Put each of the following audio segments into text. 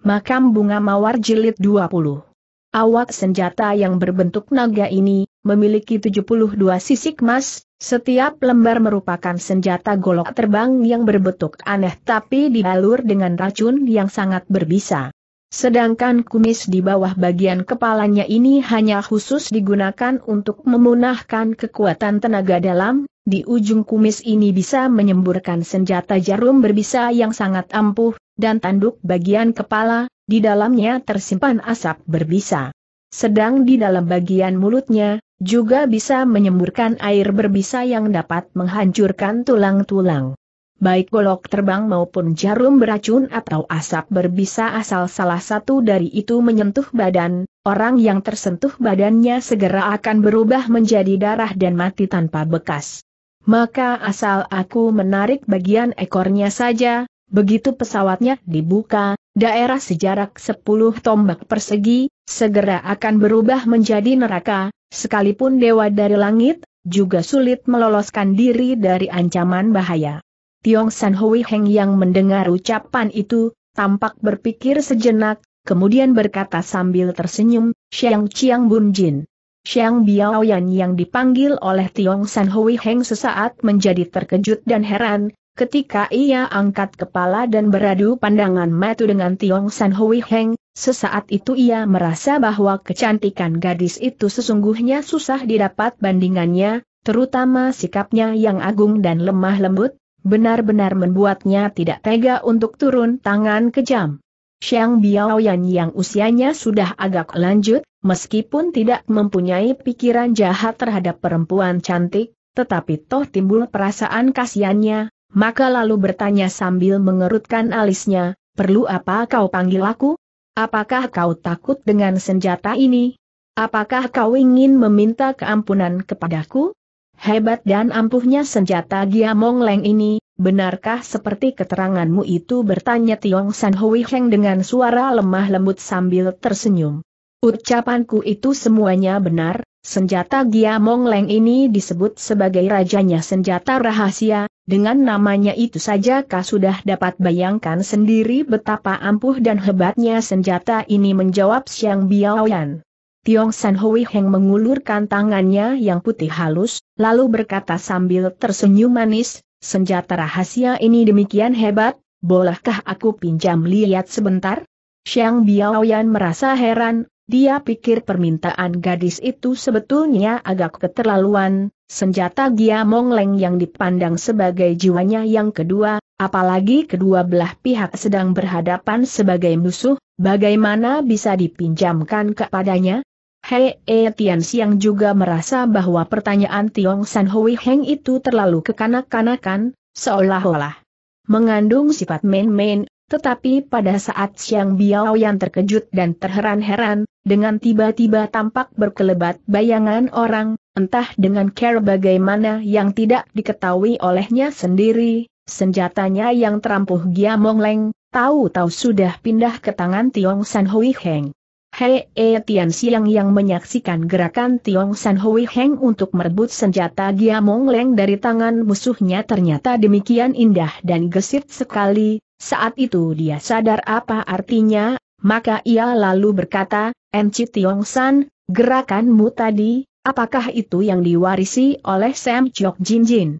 Makam Bunga Mawar Jilid 20 Awak senjata yang berbentuk naga ini, memiliki 72 sisik emas, setiap lembar merupakan senjata golok terbang yang berbentuk aneh tapi dibalur dengan racun yang sangat berbisa. Sedangkan kumis di bawah bagian kepalanya ini hanya khusus digunakan untuk memunahkan kekuatan tenaga dalam, di ujung kumis ini bisa menyemburkan senjata jarum berbisa yang sangat ampuh, dan tanduk bagian kepala, di dalamnya tersimpan asap berbisa. Sedang di dalam bagian mulutnya, juga bisa menyemburkan air berbisa yang dapat menghancurkan tulang-tulang. Baik golok terbang maupun jarum beracun atau asap berbisa asal salah satu dari itu menyentuh badan, orang yang tersentuh badannya segera akan berubah menjadi darah dan mati tanpa bekas. Maka asal aku menarik bagian ekornya saja, begitu pesawatnya dibuka, daerah sejarak 10 tombak persegi, segera akan berubah menjadi neraka, sekalipun dewa dari langit, juga sulit meloloskan diri dari ancaman bahaya. Tiong San Hui Heng yang mendengar ucapan itu, tampak berpikir sejenak, kemudian berkata sambil tersenyum, Xiang Chiang Bun Jin. Xiang Biaoyan yang dipanggil oleh Tiong San Hui Heng sesaat menjadi terkejut dan heran, ketika ia angkat kepala dan beradu pandangan matu dengan Tiong San Hui Heng, sesaat itu ia merasa bahwa kecantikan gadis itu sesungguhnya susah didapat bandingannya, terutama sikapnya yang agung dan lemah lembut, benar-benar membuatnya tidak tega untuk turun tangan kejam. Xiang Biaoyan yang usianya sudah agak lanjut, Meskipun tidak mempunyai pikiran jahat terhadap perempuan cantik, tetapi toh timbul perasaan kasihannya, maka lalu bertanya sambil mengerutkan alisnya, perlu apa kau panggil aku? Apakah kau takut dengan senjata ini? Apakah kau ingin meminta keampunan kepadaku? Hebat dan ampuhnya senjata Giamong Leng ini, benarkah seperti keteranganmu itu bertanya Tiong San Hui Heng dengan suara lemah lembut sambil tersenyum. Ucapanku itu semuanya benar, senjata Gia Mongleng ini disebut sebagai rajanya senjata rahasia, dengan namanya itu saja kau sudah dapat bayangkan sendiri betapa ampuh dan hebatnya senjata ini menjawab Xiang Biaoyan. Tiong San Hui Heng mengulurkan tangannya yang putih halus, lalu berkata sambil tersenyum manis, senjata rahasia ini demikian hebat, bolehkah aku pinjam lihat sebentar? Xiang Biaoyan merasa heran, dia pikir permintaan gadis itu sebetulnya agak keterlaluan, senjata Gia Mongleng yang dipandang sebagai jiwanya yang kedua, apalagi kedua belah pihak sedang berhadapan sebagai musuh, bagaimana bisa dipinjamkan kepadanya? Hei E Tian Siang juga merasa bahwa pertanyaan Tiong San Hui Heng itu terlalu kekanak-kanakan, seolah-olah mengandung sifat main-main, tetapi pada saat Siang Biao yang terkejut dan terheran-heran, dengan tiba-tiba tampak berkelebat bayangan orang, entah dengan care bagaimana yang tidak diketahui olehnya sendiri, senjatanya yang terampuh Gia Leng, tahu-tahu sudah pindah ke tangan Tiong San Hui Heng. Hei E Tian Siang yang menyaksikan gerakan Tiong San Hui Heng untuk merebut senjata Gia Leng dari tangan musuhnya ternyata demikian indah dan gesit sekali, saat itu dia sadar apa artinya, maka ia lalu berkata, Enci Tiong San, gerakanmu tadi, apakah itu yang diwarisi oleh Sam Chok Jin Jin?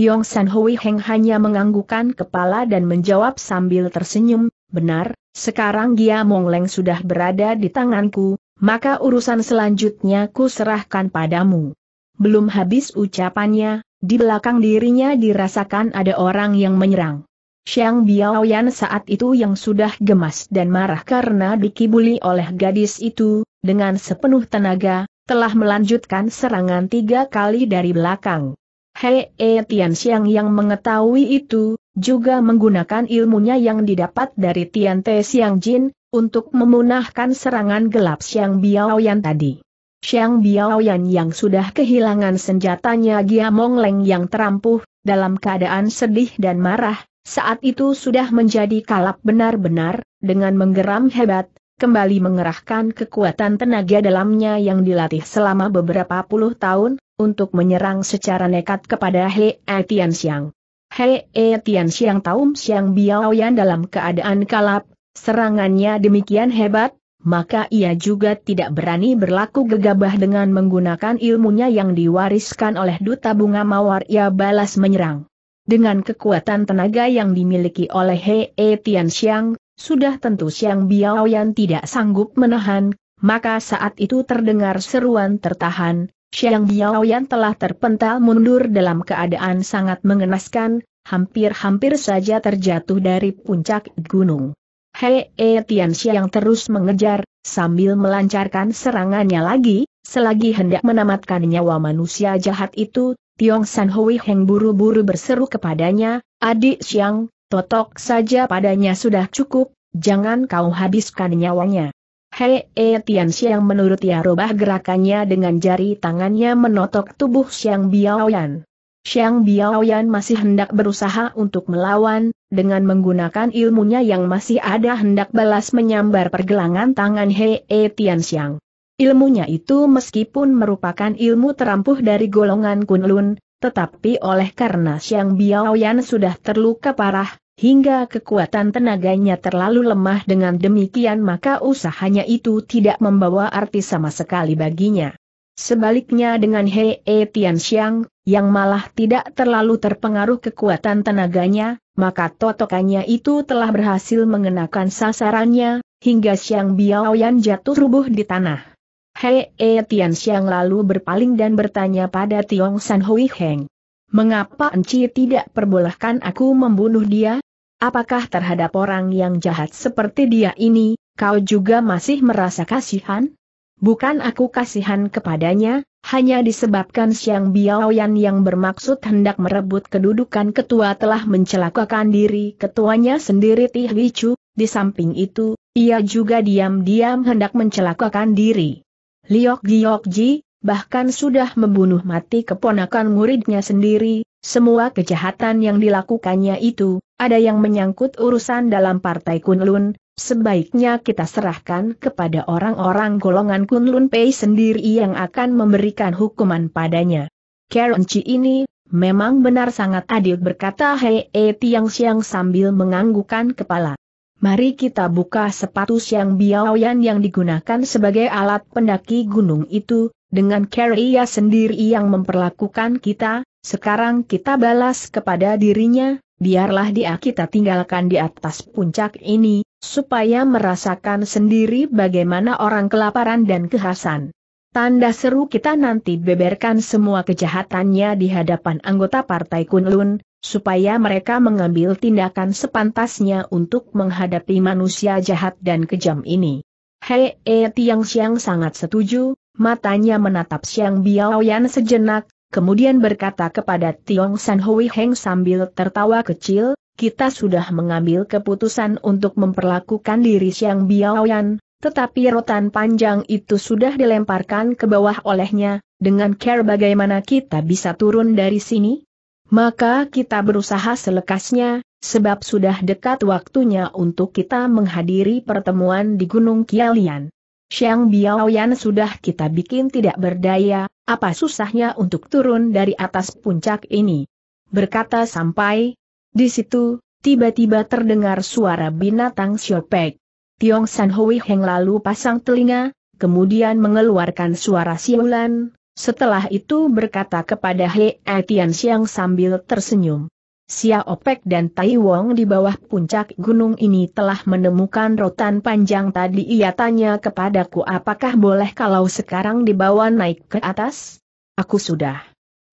Tiong San Hui Heng hanya menganggukkan kepala dan menjawab sambil tersenyum, benar, sekarang Gia Mong Leng sudah berada di tanganku, maka urusan selanjutnya ku serahkan padamu. Belum habis ucapannya, di belakang dirinya dirasakan ada orang yang menyerang. Xiang Biaoyan saat itu yang sudah gemas dan marah karena dikibuli oleh gadis itu, dengan sepenuh tenaga, telah melanjutkan serangan tiga kali dari belakang. Hei e Tian Xiang yang mengetahui itu, juga menggunakan ilmunya yang didapat dari Tian Te Xiang Jin, untuk memunahkan serangan gelap Xiang Biaoyan tadi. Xiang Biaoyan yang sudah kehilangan senjatanya Gia Leng yang terampuh, dalam keadaan sedih dan marah, saat itu sudah menjadi kalap benar-benar, dengan menggeram hebat, kembali mengerahkan kekuatan tenaga dalamnya yang dilatih selama beberapa puluh tahun, untuk menyerang secara nekat kepada He E Tian Xiang. He E Tian Taum Xiang Biaoyan dalam keadaan kalap, serangannya demikian hebat, maka ia juga tidak berani berlaku gegabah dengan menggunakan ilmunya yang diwariskan oleh Duta Bunga Mawar ia balas menyerang. Dengan kekuatan tenaga yang dimiliki oleh Hei e Tian Xiang, sudah tentu Xiang Biao yang tidak sanggup menahan, maka saat itu terdengar seruan tertahan, Xiang Biao yang telah terpental mundur dalam keadaan sangat mengenaskan, hampir-hampir saja terjatuh dari puncak gunung. Hei e Tian Xiang terus mengejar, sambil melancarkan serangannya lagi, selagi hendak menamatkan nyawa manusia jahat itu, Tiong San Hui Heng buru-buru berseru kepadanya, adik Siang, totok saja padanya sudah cukup, jangan kau habiskan nyawanya. Hei E Tian Siang menurut ia robah gerakannya dengan jari tangannya menotok tubuh Siang Biaoyan. Siang Biaoyan masih hendak berusaha untuk melawan, dengan menggunakan ilmunya yang masih ada hendak balas menyambar pergelangan tangan Hei E Tian Siang. Ilmunya itu meskipun merupakan ilmu terampuh dari golongan Kunlun, tetapi oleh karena Xiang Biaoyan sudah terluka parah, hingga kekuatan tenaganya terlalu lemah dengan demikian maka usahanya itu tidak membawa arti sama sekali baginya. Sebaliknya dengan Hei e Tian Xiang, yang malah tidak terlalu terpengaruh kekuatan tenaganya, maka totokannya itu telah berhasil mengenakan sasarannya, hingga Xiang Biaoyan jatuh rubuh di tanah. Hei, E Tian Xiang lalu berpaling dan bertanya pada Tiong San Hui Heng. Mengapa Enci tidak perbolehkan aku membunuh dia? Apakah terhadap orang yang jahat seperti dia ini, kau juga masih merasa kasihan? Bukan aku kasihan kepadanya, hanya disebabkan Xiang Biaoyan yang bermaksud hendak merebut kedudukan ketua telah mencelakakan diri ketuanya sendiri Tih Wicu, di samping itu, ia juga diam-diam hendak mencelakakan diri. Liok Giok Ji bahkan sudah membunuh mati keponakan muridnya sendiri, semua kejahatan yang dilakukannya itu, ada yang menyangkut urusan dalam partai Kunlun, sebaiknya kita serahkan kepada orang-orang golongan Kunlun Pei sendiri yang akan memberikan hukuman padanya. Karen Chi ini, memang benar sangat adil berkata Hei e Tiang siang sambil menganggukan kepala mari kita buka sepatu Siang Biaoyan yang digunakan sebagai alat pendaki gunung itu, dengan Karya sendiri yang memperlakukan kita, sekarang kita balas kepada dirinya, biarlah dia kita tinggalkan di atas puncak ini, supaya merasakan sendiri bagaimana orang kelaparan dan kehasan. Tanda seru kita nanti beberkan semua kejahatannya di hadapan anggota Partai Kunlun, supaya mereka mengambil tindakan sepantasnya untuk menghadapi manusia jahat dan kejam ini. Hei, e, Tiang Xiang sangat setuju, matanya menatap Xiang Biaoyan sejenak, kemudian berkata kepada Tiong San Hui Heng sambil tertawa kecil, kita sudah mengambil keputusan untuk memperlakukan diri Xiang Biaoyan, tetapi rotan panjang itu sudah dilemparkan ke bawah olehnya, dengan care bagaimana kita bisa turun dari sini? Maka kita berusaha selekasnya, sebab sudah dekat waktunya untuk kita menghadiri pertemuan di Gunung Kialian. Xiang Biaoyan sudah kita bikin tidak berdaya, apa susahnya untuk turun dari atas puncak ini? Berkata sampai, di situ, tiba-tiba terdengar suara binatang siopek. Tiong San Hui Heng lalu pasang telinga, kemudian mengeluarkan suara siulan, setelah itu berkata kepada He Etian Siang sambil tersenyum. Sia Opek dan Tai Wong di bawah puncak gunung ini telah menemukan rotan panjang tadi ia tanya kepadaku apakah boleh kalau sekarang dibawa naik ke atas? Aku sudah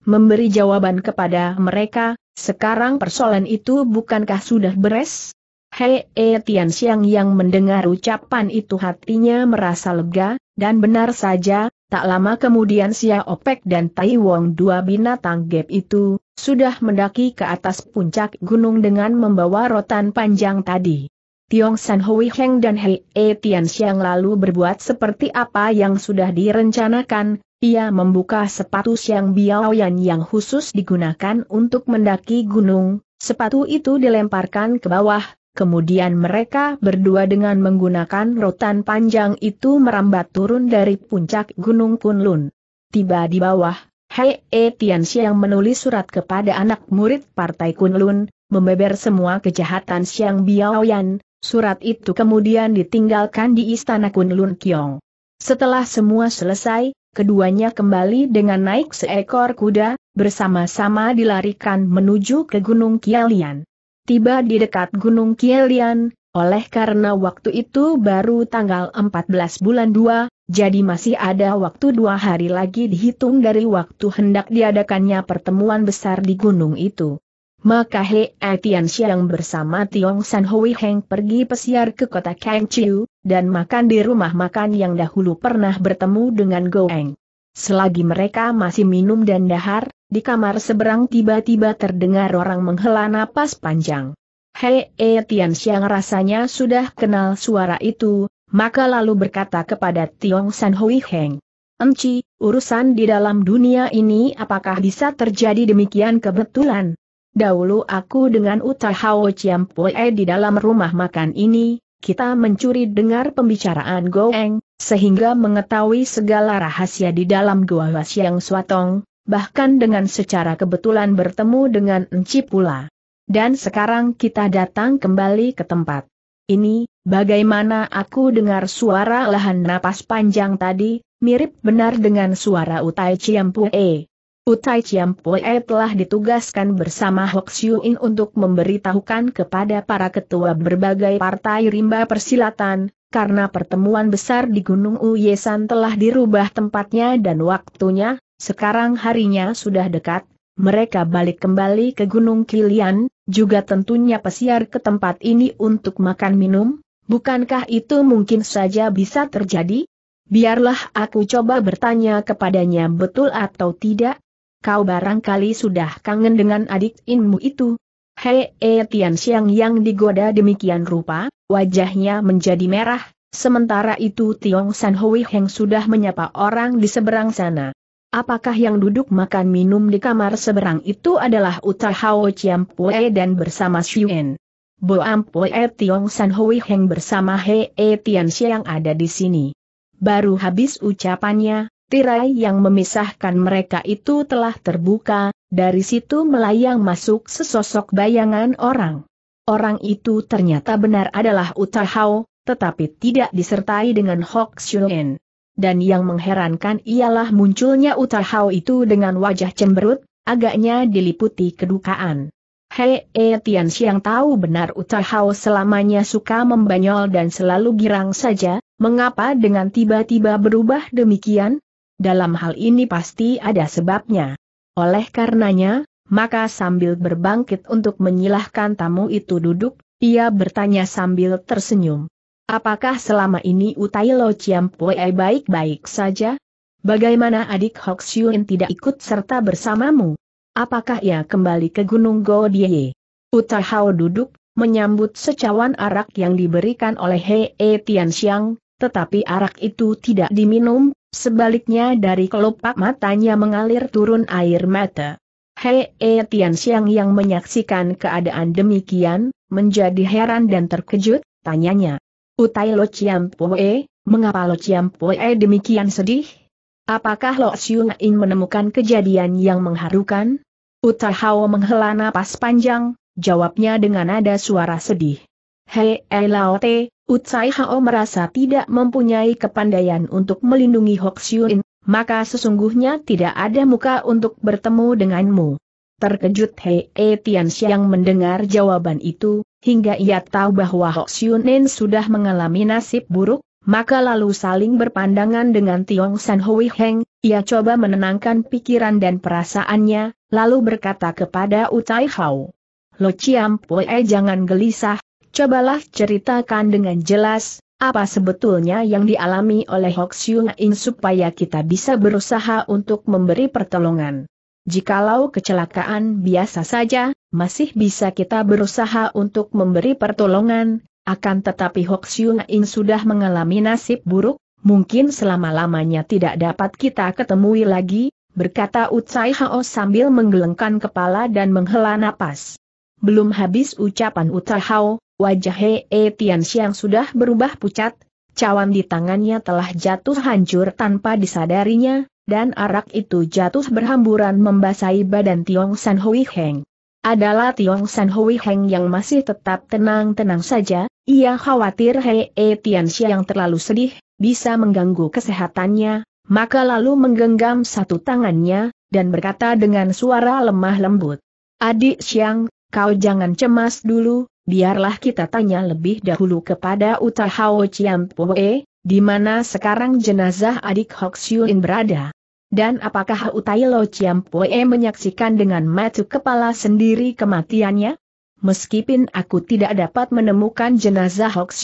memberi jawaban kepada mereka, sekarang persoalan itu bukankah sudah beres? Hei e Tian Xiang yang mendengar ucapan itu hatinya merasa lega, dan benar saja, Tak lama kemudian Sia Opek dan Tai Wong dua binatang gap itu, sudah mendaki ke atas puncak gunung dengan membawa rotan panjang tadi. Tiong San Hui Heng dan Hei E Tian Xiang lalu berbuat seperti apa yang sudah direncanakan, ia membuka sepatu Xiang Biaoyan yang khusus digunakan untuk mendaki gunung, sepatu itu dilemparkan ke bawah, Kemudian mereka berdua dengan menggunakan rotan panjang itu merambat turun dari puncak Gunung Kunlun. Tiba di bawah, Hei E yang menulis surat kepada anak murid Partai Kunlun, membeber semua kejahatan Xiang Biaoyan, surat itu kemudian ditinggalkan di istana Kunlun Kiong. Setelah semua selesai, keduanya kembali dengan naik seekor kuda, bersama-sama dilarikan menuju ke Gunung Kialian tiba di dekat Gunung Kielian, oleh karena waktu itu baru tanggal 14 bulan 2, jadi masih ada waktu dua hari lagi dihitung dari waktu hendak diadakannya pertemuan besar di gunung itu. Maka He Etian Xiang bersama Tiong San Hui Heng pergi pesiar ke kota Kangchiu, dan makan di rumah makan yang dahulu pernah bertemu dengan Goeng. Selagi mereka masih minum dan dahar, di kamar seberang tiba-tiba terdengar orang menghela napas panjang. Hei e Tian Xiang rasanya sudah kenal suara itu, maka lalu berkata kepada Tiong San Hui Heng. Enci, urusan di dalam dunia ini apakah bisa terjadi demikian kebetulan? Dahulu aku dengan Uta Hao Pue di dalam rumah makan ini, kita mencuri dengar pembicaraan Goeng, sehingga mengetahui segala rahasia di dalam Gua Wasiang Swatong, bahkan dengan secara kebetulan bertemu dengan Enci pula. Dan sekarang kita datang kembali ke tempat. Ini, bagaimana aku dengar suara lahan napas panjang tadi, mirip benar dengan suara Utai Ciampue. Utai Ciampue telah ditugaskan bersama Hok Siuin untuk memberitahukan kepada para ketua berbagai partai rimba persilatan, karena pertemuan besar di Gunung Uyesan telah dirubah tempatnya dan waktunya, sekarang harinya sudah dekat, mereka balik kembali ke Gunung Kilian, juga tentunya pesiar ke tempat ini untuk makan minum, bukankah itu mungkin saja bisa terjadi? Biarlah aku coba bertanya kepadanya betul atau tidak. Kau barangkali sudah kangen dengan adik inmu itu. Hei e Tian Xiang yang digoda demikian rupa, wajahnya menjadi merah, sementara itu Tiong San Hui Heng sudah menyapa orang di seberang sana. Apakah yang duduk makan minum di kamar seberang itu adalah Uta Hao Chiam Pue dan bersama Xuen? Bo Ampue Tiong San Hui Heng bersama He E Tian Xiang ada di sini. Baru habis ucapannya, tirai yang memisahkan mereka itu telah terbuka, dari situ melayang masuk sesosok bayangan orang. Orang itu ternyata benar adalah Uta Hao, tetapi tidak disertai dengan Hok Xuen dan yang mengherankan ialah munculnya Utahau itu dengan wajah cemberut, agaknya diliputi kedukaan. Hei e, eh, Tian Xiang tahu benar Utahau selamanya suka membanyol dan selalu girang saja, mengapa dengan tiba-tiba berubah demikian? Dalam hal ini pasti ada sebabnya. Oleh karenanya, maka sambil berbangkit untuk menyilahkan tamu itu duduk, ia bertanya sambil tersenyum. Apakah selama ini Utai Lo Pue baik-baik saja? Bagaimana adik Hok Xiun tidak ikut serta bersamamu? Apakah ia kembali ke Gunung Godie? Utai Hao duduk, menyambut secawan arak yang diberikan oleh Hei e Tian Xiang, tetapi arak itu tidak diminum, sebaliknya dari kelopak matanya mengalir turun air mata. Hei e Tian Xiang yang menyaksikan keadaan demikian, menjadi heran dan terkejut, tanyanya. Utai Lo Chiam Poe, mengapa Lo Chiam Poe demikian sedih? Apakah Lo Siung In menemukan kejadian yang mengharukan? Utai Hao menghela napas panjang, jawabnya dengan nada suara sedih. Hei eh, Te, Utai Hao merasa tidak mempunyai kepandaian untuk melindungi Ho Siung In, maka sesungguhnya tidak ada muka untuk bertemu denganmu. Terkejut Hei eh, Tian Xiang mendengar jawaban itu, hingga ia tahu bahwa Hoxiunin sudah mengalami nasib buruk, maka lalu saling berpandangan dengan Tiong San Hui Heng, ia coba menenangkan pikiran dan perasaannya, lalu berkata kepada Utai Hao. Lo Chiam Pue jangan gelisah, cobalah ceritakan dengan jelas, apa sebetulnya yang dialami oleh Hoxiung In supaya kita bisa berusaha untuk memberi pertolongan. Jikalau kecelakaan biasa saja, masih bisa kita berusaha untuk memberi pertolongan, akan tetapi Hok Siung In sudah mengalami nasib buruk, mungkin selama-lamanya tidak dapat kita ketemui lagi, berkata Utsai Hao sambil menggelengkan kepala dan menghela napas. Belum habis ucapan Utsai Hao, wajah He e Tian Xiang sudah berubah pucat, cawan di tangannya telah jatuh hancur tanpa disadarinya, dan arak itu jatuh berhamburan membasahi badan Tiong San Hui Heng. Adalah Tiong San Hui Heng yang masih tetap tenang-tenang saja, ia khawatir Hei E Tianxia yang terlalu sedih, bisa mengganggu kesehatannya, maka lalu menggenggam satu tangannya, dan berkata dengan suara lemah lembut. Adik Xiang, kau jangan cemas dulu, biarlah kita tanya lebih dahulu kepada Uta Hao Chiam Poe, di mana sekarang jenazah adik Hok berada. Dan apakah Utai Lo Pue menyaksikan dengan mata kepala sendiri kematiannya? Meskipun aku tidak dapat menemukan jenazah Hok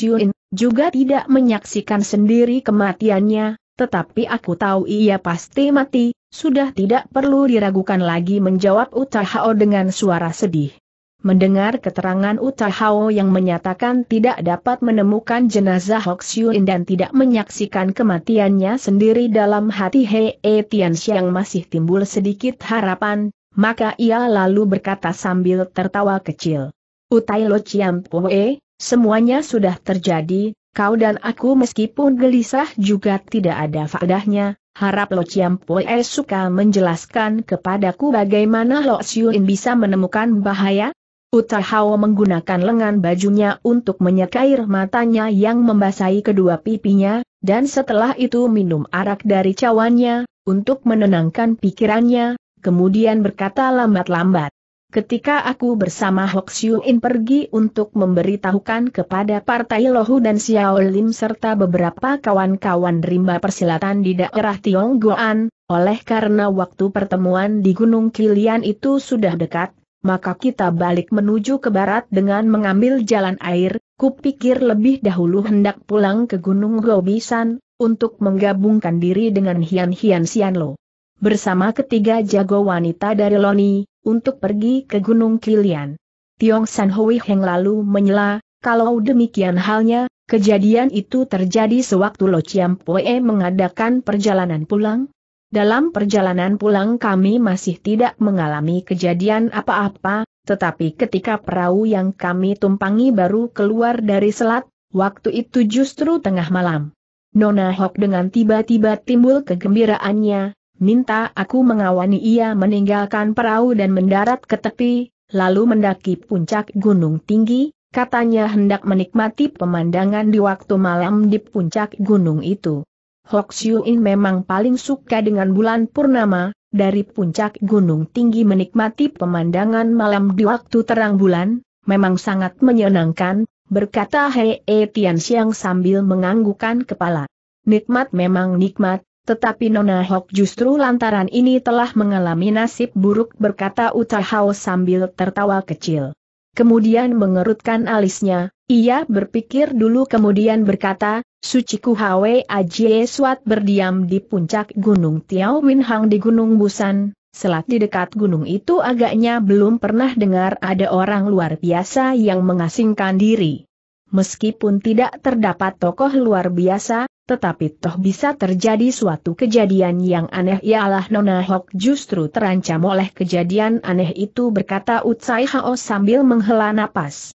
juga tidak menyaksikan sendiri kematiannya, tetapi aku tahu ia pasti mati, sudah tidak perlu diragukan lagi menjawab Utahao dengan suara sedih. Mendengar keterangan Utahao yang menyatakan tidak dapat menemukan jenazah Hoxiun dan tidak menyaksikan kematiannya sendiri dalam hati Hei e Tianxiang masih timbul sedikit harapan, maka ia lalu berkata sambil tertawa kecil. Utai Lo Poe, semuanya sudah terjadi, kau dan aku meskipun gelisah juga tidak ada faedahnya, Harap Lo Chiam Poe suka menjelaskan kepadaku bagaimana Lo Xiuin bisa menemukan bahaya? Utahao menggunakan lengan bajunya untuk menyekair matanya yang membasahi kedua pipinya, dan setelah itu minum arak dari cawannya, untuk menenangkan pikirannya, kemudian berkata lambat-lambat. Ketika aku bersama Hok Siu-in pergi untuk memberitahukan kepada Partai Lohu dan Xiao Lim serta beberapa kawan-kawan rimba persilatan di daerah Tionggoan, oleh karena waktu pertemuan di Gunung Kilian itu sudah dekat, maka kita balik menuju ke barat dengan mengambil jalan air, kupikir lebih dahulu hendak pulang ke Gunung Gobisan, untuk menggabungkan diri dengan Hian Hian Sianlo. Bersama ketiga jago wanita dari Loni, untuk pergi ke Gunung Kilian. Tiong San Hui Heng lalu menyela, kalau demikian halnya, kejadian itu terjadi sewaktu Lo Chiam Poe mengadakan perjalanan pulang, dalam perjalanan pulang kami masih tidak mengalami kejadian apa-apa, tetapi ketika perahu yang kami tumpangi baru keluar dari selat, waktu itu justru tengah malam. Nona Hok dengan tiba-tiba timbul kegembiraannya, minta aku mengawani ia meninggalkan perahu dan mendarat ke tepi, lalu mendaki puncak gunung tinggi, katanya hendak menikmati pemandangan di waktu malam di puncak gunung itu. Hok Siuin memang paling suka dengan bulan purnama, dari puncak gunung tinggi menikmati pemandangan malam di waktu terang bulan, memang sangat menyenangkan, berkata Hei e Tian Siang sambil menganggukan kepala. Nikmat memang nikmat, tetapi Nona Hok justru lantaran ini telah mengalami nasib buruk berkata Hao sambil tertawa kecil. Kemudian mengerutkan alisnya, ia berpikir dulu kemudian berkata, Suciku Hwe Ajie Suat berdiam di puncak Gunung Tiao Win di Gunung Busan, selat di dekat gunung itu agaknya belum pernah dengar ada orang luar biasa yang mengasingkan diri. Meskipun tidak terdapat tokoh luar biasa, tetapi toh bisa terjadi suatu kejadian yang aneh ialah Nona Hok justru terancam oleh kejadian aneh itu berkata Utsai Hao sambil menghela napas.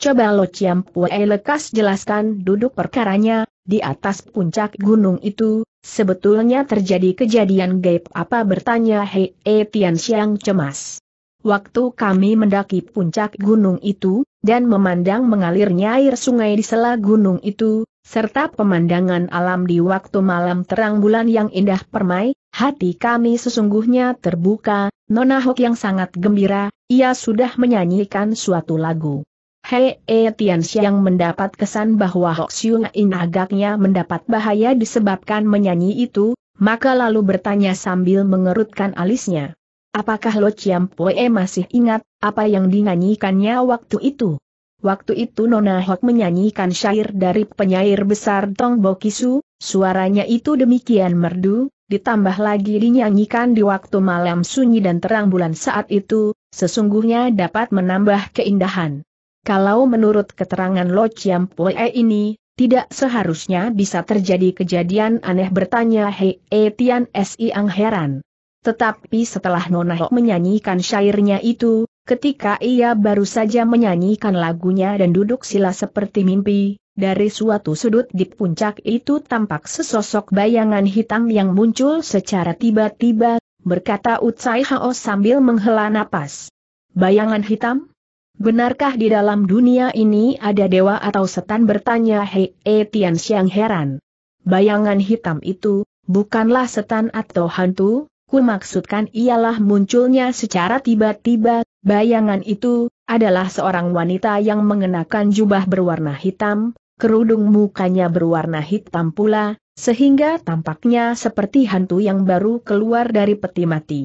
Coba Lo ciam Pue lekas jelaskan duduk perkaranya, di atas puncak gunung itu, sebetulnya terjadi kejadian gaib apa bertanya Hei e Tian Xiang cemas. Waktu kami mendaki puncak gunung itu, dan memandang mengalirnya air sungai di sela gunung itu, serta pemandangan alam di waktu malam terang bulan yang indah permai, hati kami sesungguhnya terbuka, Nona Hok yang sangat gembira, ia sudah menyanyikan suatu lagu. Hei Etiansi eh, mendapat kesan bahwa Hoxiung In agaknya mendapat bahaya disebabkan menyanyi itu, maka lalu bertanya sambil mengerutkan alisnya. Apakah Lo Chiam Pue masih ingat, apa yang dinyanyikannya waktu itu? Waktu itu Nona Hok menyanyikan syair dari penyair besar Tong Bokisu, suaranya itu demikian merdu, ditambah lagi dinyanyikan di waktu malam sunyi dan terang bulan saat itu, sesungguhnya dapat menambah keindahan. Kalau menurut keterangan Lo Chiam Pue ini, tidak seharusnya bisa terjadi kejadian aneh bertanya Hei e Tian Ang heran. Tetapi setelah Nona Ho menyanyikan syairnya itu, ketika ia baru saja menyanyikan lagunya dan duduk sila seperti mimpi, dari suatu sudut di puncak itu tampak sesosok bayangan hitam yang muncul secara tiba-tiba, berkata Utsai Hao sambil menghela napas. Bayangan hitam? Benarkah di dalam dunia ini ada dewa atau setan bertanya Hei e eh, Tian Xiang heran. Bayangan hitam itu, bukanlah setan atau hantu, ku maksudkan ialah munculnya secara tiba-tiba, bayangan itu, adalah seorang wanita yang mengenakan jubah berwarna hitam, kerudung mukanya berwarna hitam pula, sehingga tampaknya seperti hantu yang baru keluar dari peti mati.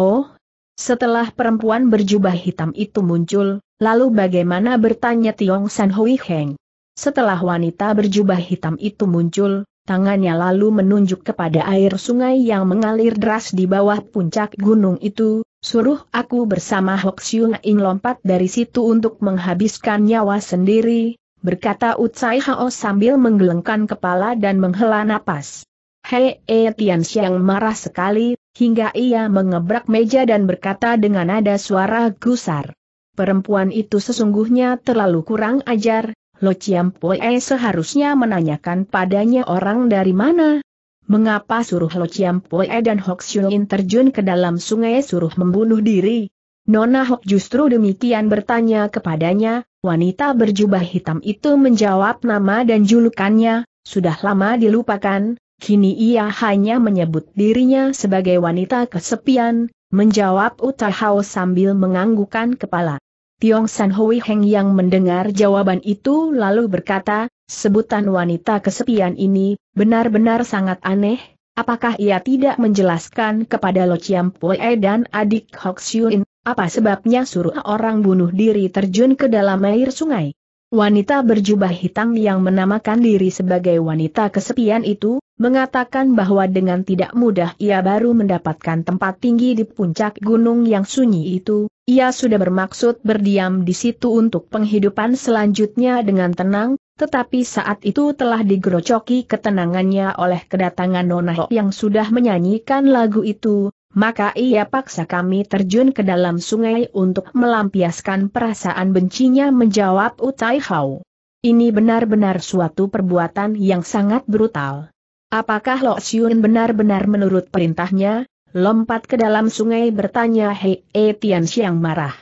Oh, setelah perempuan berjubah hitam itu muncul, Lalu bagaimana bertanya Tiong San Hui Heng? Setelah wanita berjubah hitam itu muncul, tangannya lalu menunjuk kepada air sungai yang mengalir deras di bawah puncak gunung itu, suruh aku bersama Hok Siung Ing lompat dari situ untuk menghabiskan nyawa sendiri, berkata Utsai Hao sambil menggelengkan kepala dan menghela napas. Hei E Tian Xiang marah sekali, hingga ia mengebrak meja dan berkata dengan nada suara gusar. Perempuan itu sesungguhnya terlalu kurang ajar, Lo Poe seharusnya menanyakan padanya orang dari mana. Mengapa suruh Lo Poe dan Hok Xiuin terjun ke dalam sungai suruh membunuh diri? Nona Hok justru demikian bertanya kepadanya, wanita berjubah hitam itu menjawab nama dan julukannya, sudah lama dilupakan, kini ia hanya menyebut dirinya sebagai wanita kesepian, menjawab Utahao sambil menganggukan kepala. Tiong San Hui Heng yang mendengar jawaban itu lalu berkata, sebutan wanita kesepian ini, benar-benar sangat aneh, apakah ia tidak menjelaskan kepada Lo Chiam Pue dan adik Hok In, apa sebabnya suruh orang bunuh diri terjun ke dalam air sungai? Wanita berjubah hitam yang menamakan diri sebagai wanita kesepian itu, mengatakan bahwa dengan tidak mudah ia baru mendapatkan tempat tinggi di puncak gunung yang sunyi itu, ia sudah bermaksud berdiam di situ untuk penghidupan selanjutnya dengan tenang, tetapi saat itu telah digerocoki ketenangannya oleh kedatangan Nona Ho yang sudah menyanyikan lagu itu, maka ia paksa kami terjun ke dalam sungai untuk melampiaskan perasaan bencinya menjawab Utai Hao. Ini benar-benar suatu perbuatan yang sangat brutal. Apakah Lo Xiun benar-benar menurut perintahnya? Lompat ke dalam sungai bertanya Hei e Tian Xiang marah.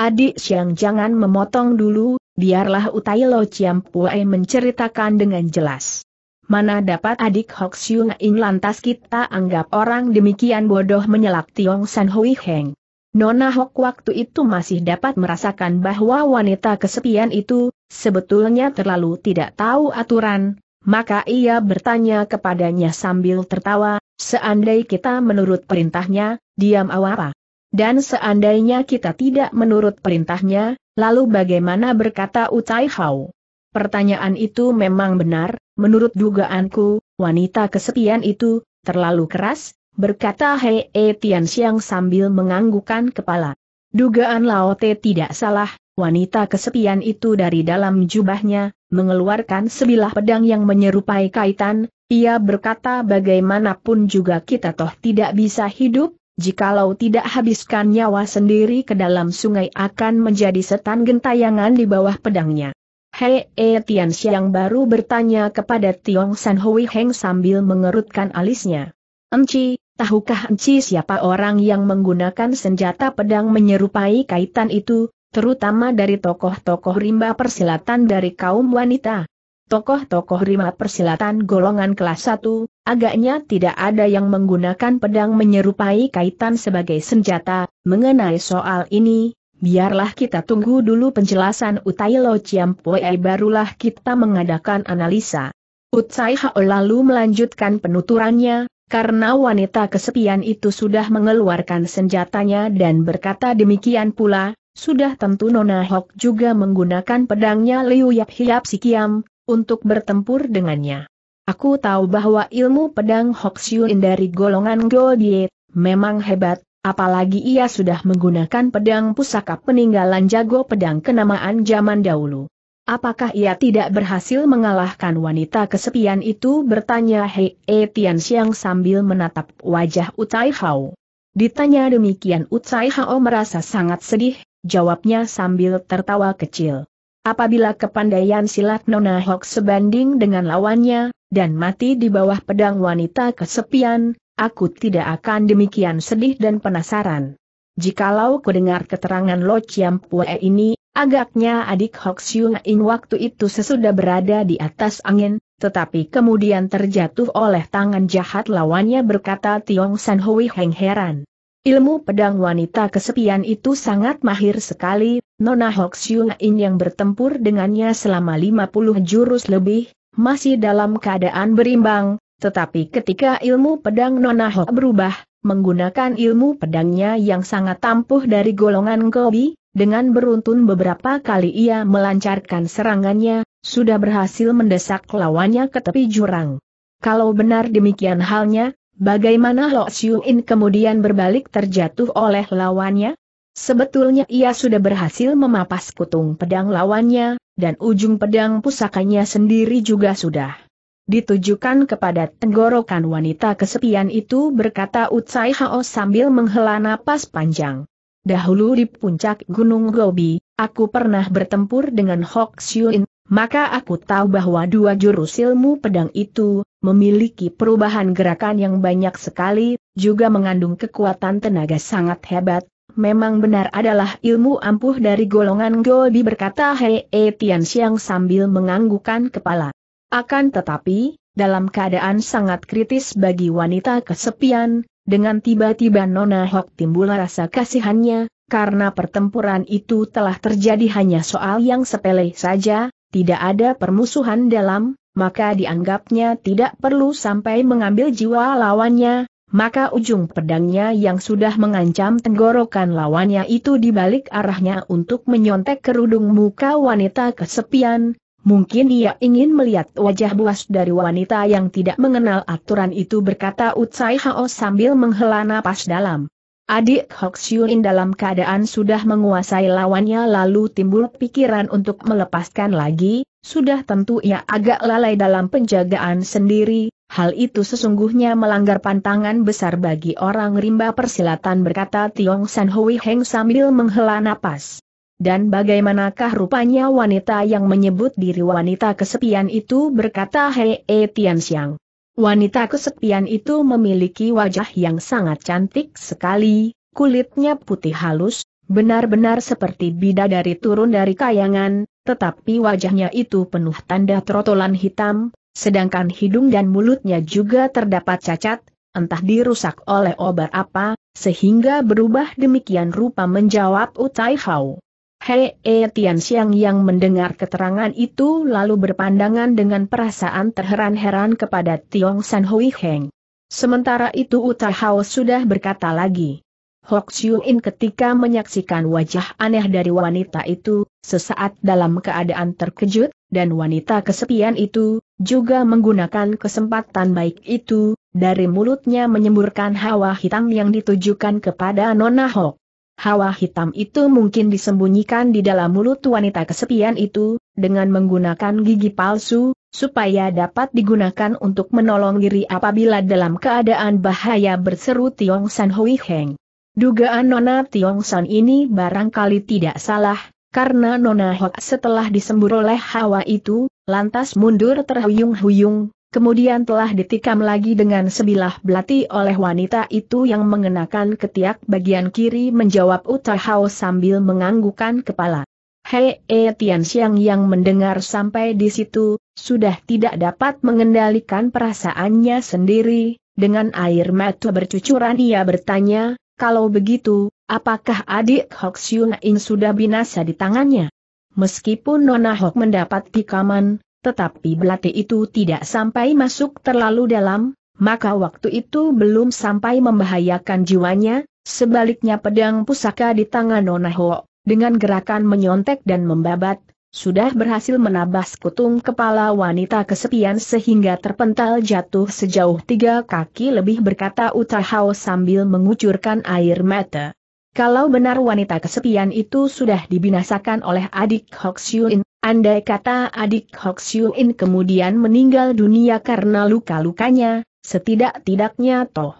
Adik Xiang jangan memotong dulu, biarlah Utai Lo Chiam Pue menceritakan dengan jelas mana dapat adik Hok Yung In lantas kita anggap orang demikian bodoh menyelak Tiong San Hui Heng. Nona Hok waktu itu masih dapat merasakan bahwa wanita kesepian itu, sebetulnya terlalu tidak tahu aturan, maka ia bertanya kepadanya sambil tertawa, seandai kita menurut perintahnya, diam awapa. Dan seandainya kita tidak menurut perintahnya, lalu bagaimana berkata Utai Hau? Pertanyaan itu memang benar, menurut dugaanku, wanita kesepian itu, terlalu keras, berkata Hei e Tian Xiang sambil menganggukan kepala. Dugaan Lao Te tidak salah, wanita kesepian itu dari dalam jubahnya, mengeluarkan sebilah pedang yang menyerupai kaitan, ia berkata bagaimanapun juga kita toh tidak bisa hidup, jikalau tidak habiskan nyawa sendiri ke dalam sungai akan menjadi setan gentayangan di bawah pedangnya. Hei E Tian Xiang baru bertanya kepada Tiong San Hui Heng sambil mengerutkan alisnya. Enci, tahukah Enci siapa orang yang menggunakan senjata pedang menyerupai kaitan itu, terutama dari tokoh-tokoh rimba persilatan dari kaum wanita? Tokoh-tokoh rimba persilatan golongan kelas 1, agaknya tidak ada yang menggunakan pedang menyerupai kaitan sebagai senjata, mengenai soal ini, biarlah kita tunggu dulu penjelasan Utai Lo Chiampue barulah kita mengadakan analisa. Utsai Hao lalu melanjutkan penuturannya, karena wanita kesepian itu sudah mengeluarkan senjatanya dan berkata demikian pula, sudah tentu Nona Hok juga menggunakan pedangnya Liu Yap Hiap Sikiam, untuk bertempur dengannya. Aku tahu bahwa ilmu pedang Hok Siun dari golongan Goldie memang hebat, Apalagi ia sudah menggunakan pedang pusaka peninggalan jago pedang kenamaan zaman dahulu. Apakah ia tidak berhasil mengalahkan wanita kesepian itu bertanya Hei e Tian sambil menatap wajah Utai Hao. Ditanya demikian Utai Hao merasa sangat sedih, jawabnya sambil tertawa kecil. Apabila kepandaian silat Nona Hok sebanding dengan lawannya, dan mati di bawah pedang wanita kesepian, Aku tidak akan demikian sedih dan penasaran. Jikalau kudengar keterangan Lo Chiam Pue ini, agaknya adik Hok Siung In waktu itu sesudah berada di atas angin, tetapi kemudian terjatuh oleh tangan jahat lawannya berkata Tiong San Hui Heng heran. Ilmu pedang wanita kesepian itu sangat mahir sekali, Nona Hok Siung In yang bertempur dengannya selama 50 jurus lebih, masih dalam keadaan berimbang, tetapi ketika ilmu pedang Nonahok berubah, menggunakan ilmu pedangnya yang sangat tampuh dari golongan Gobi, dengan beruntun beberapa kali ia melancarkan serangannya, sudah berhasil mendesak lawannya ke tepi jurang. Kalau benar demikian halnya, bagaimana Lo Xiuin kemudian berbalik terjatuh oleh lawannya? Sebetulnya ia sudah berhasil memapas kutung pedang lawannya, dan ujung pedang pusakanya sendiri juga sudah ditujukan kepada tenggorokan wanita kesepian itu berkata Utsai Hao sambil menghela napas panjang. Dahulu di puncak Gunung Gobi, aku pernah bertempur dengan Hok Xiuin, maka aku tahu bahwa dua jurus ilmu pedang itu, memiliki perubahan gerakan yang banyak sekali, juga mengandung kekuatan tenaga sangat hebat, memang benar adalah ilmu ampuh dari golongan Gobi berkata Hei e Tian Xiang sambil menganggukkan kepala. Akan tetapi, dalam keadaan sangat kritis bagi wanita kesepian, dengan tiba-tiba Nona Hok timbul rasa kasihannya, karena pertempuran itu telah terjadi hanya soal yang sepele saja, tidak ada permusuhan dalam, maka dianggapnya tidak perlu sampai mengambil jiwa lawannya, maka ujung pedangnya yang sudah mengancam tenggorokan lawannya itu dibalik arahnya untuk menyontek kerudung muka wanita kesepian, Mungkin ia ingin melihat wajah buas dari wanita yang tidak mengenal aturan itu berkata Utsai Hao sambil menghela napas dalam. Adik Hokshurin dalam keadaan sudah menguasai lawannya lalu timbul pikiran untuk melepaskan lagi, sudah tentu ia agak lalai dalam penjagaan sendiri, hal itu sesungguhnya melanggar pantangan besar bagi orang rimba persilatan berkata Tiong San Hui Heng sambil menghela napas. Dan bagaimanakah rupanya wanita yang menyebut diri wanita kesepian itu berkata Hei e eh, Tianxiang. Wanita kesepian itu memiliki wajah yang sangat cantik sekali, kulitnya putih halus, benar-benar seperti bidadari turun dari kayangan, tetapi wajahnya itu penuh tanda trotolan hitam, sedangkan hidung dan mulutnya juga terdapat cacat, entah dirusak oleh obat apa, sehingga berubah demikian rupa menjawab Utai Hao. Hei E Tian Xiang yang mendengar keterangan itu lalu berpandangan dengan perasaan terheran-heran kepada Tiong San Hui Heng. Sementara itu Uta Hao sudah berkata lagi. Hok Xiu In ketika menyaksikan wajah aneh dari wanita itu, sesaat dalam keadaan terkejut, dan wanita kesepian itu, juga menggunakan kesempatan baik itu, dari mulutnya menyemburkan hawa hitam yang ditujukan kepada Nona Hok. Hawa hitam itu mungkin disembunyikan di dalam mulut wanita kesepian itu, dengan menggunakan gigi palsu, supaya dapat digunakan untuk menolong diri apabila dalam keadaan bahaya berseru Tiong San Hui Heng. Dugaan Nona Tiong San ini barangkali tidak salah, karena Nona Hok setelah disembur oleh hawa itu, lantas mundur terhuyung-huyung, kemudian telah ditikam lagi dengan sebilah belati oleh wanita itu yang mengenakan ketiak bagian kiri menjawab Utahao sambil menganggukkan kepala. Hei e Tian Xiang yang mendengar sampai di situ, sudah tidak dapat mengendalikan perasaannya sendiri, dengan air mata bercucuran ia bertanya, kalau begitu, apakah adik Hok Xiu In sudah binasa di tangannya? Meskipun Nona Hok mendapat tikaman, tetapi belati itu tidak sampai masuk terlalu dalam, maka waktu itu belum sampai membahayakan jiwanya, sebaliknya pedang pusaka di tangan Nona Ho, dengan gerakan menyontek dan membabat, sudah berhasil menabas kutung kepala wanita kesepian sehingga terpental jatuh sejauh tiga kaki lebih berkata Utahau sambil mengucurkan air mata. Kalau benar wanita kesepian itu sudah dibinasakan oleh adik Siu-in, andai kata adik Hoxiuin kemudian meninggal dunia karena luka-lukanya, setidak-tidaknya toh.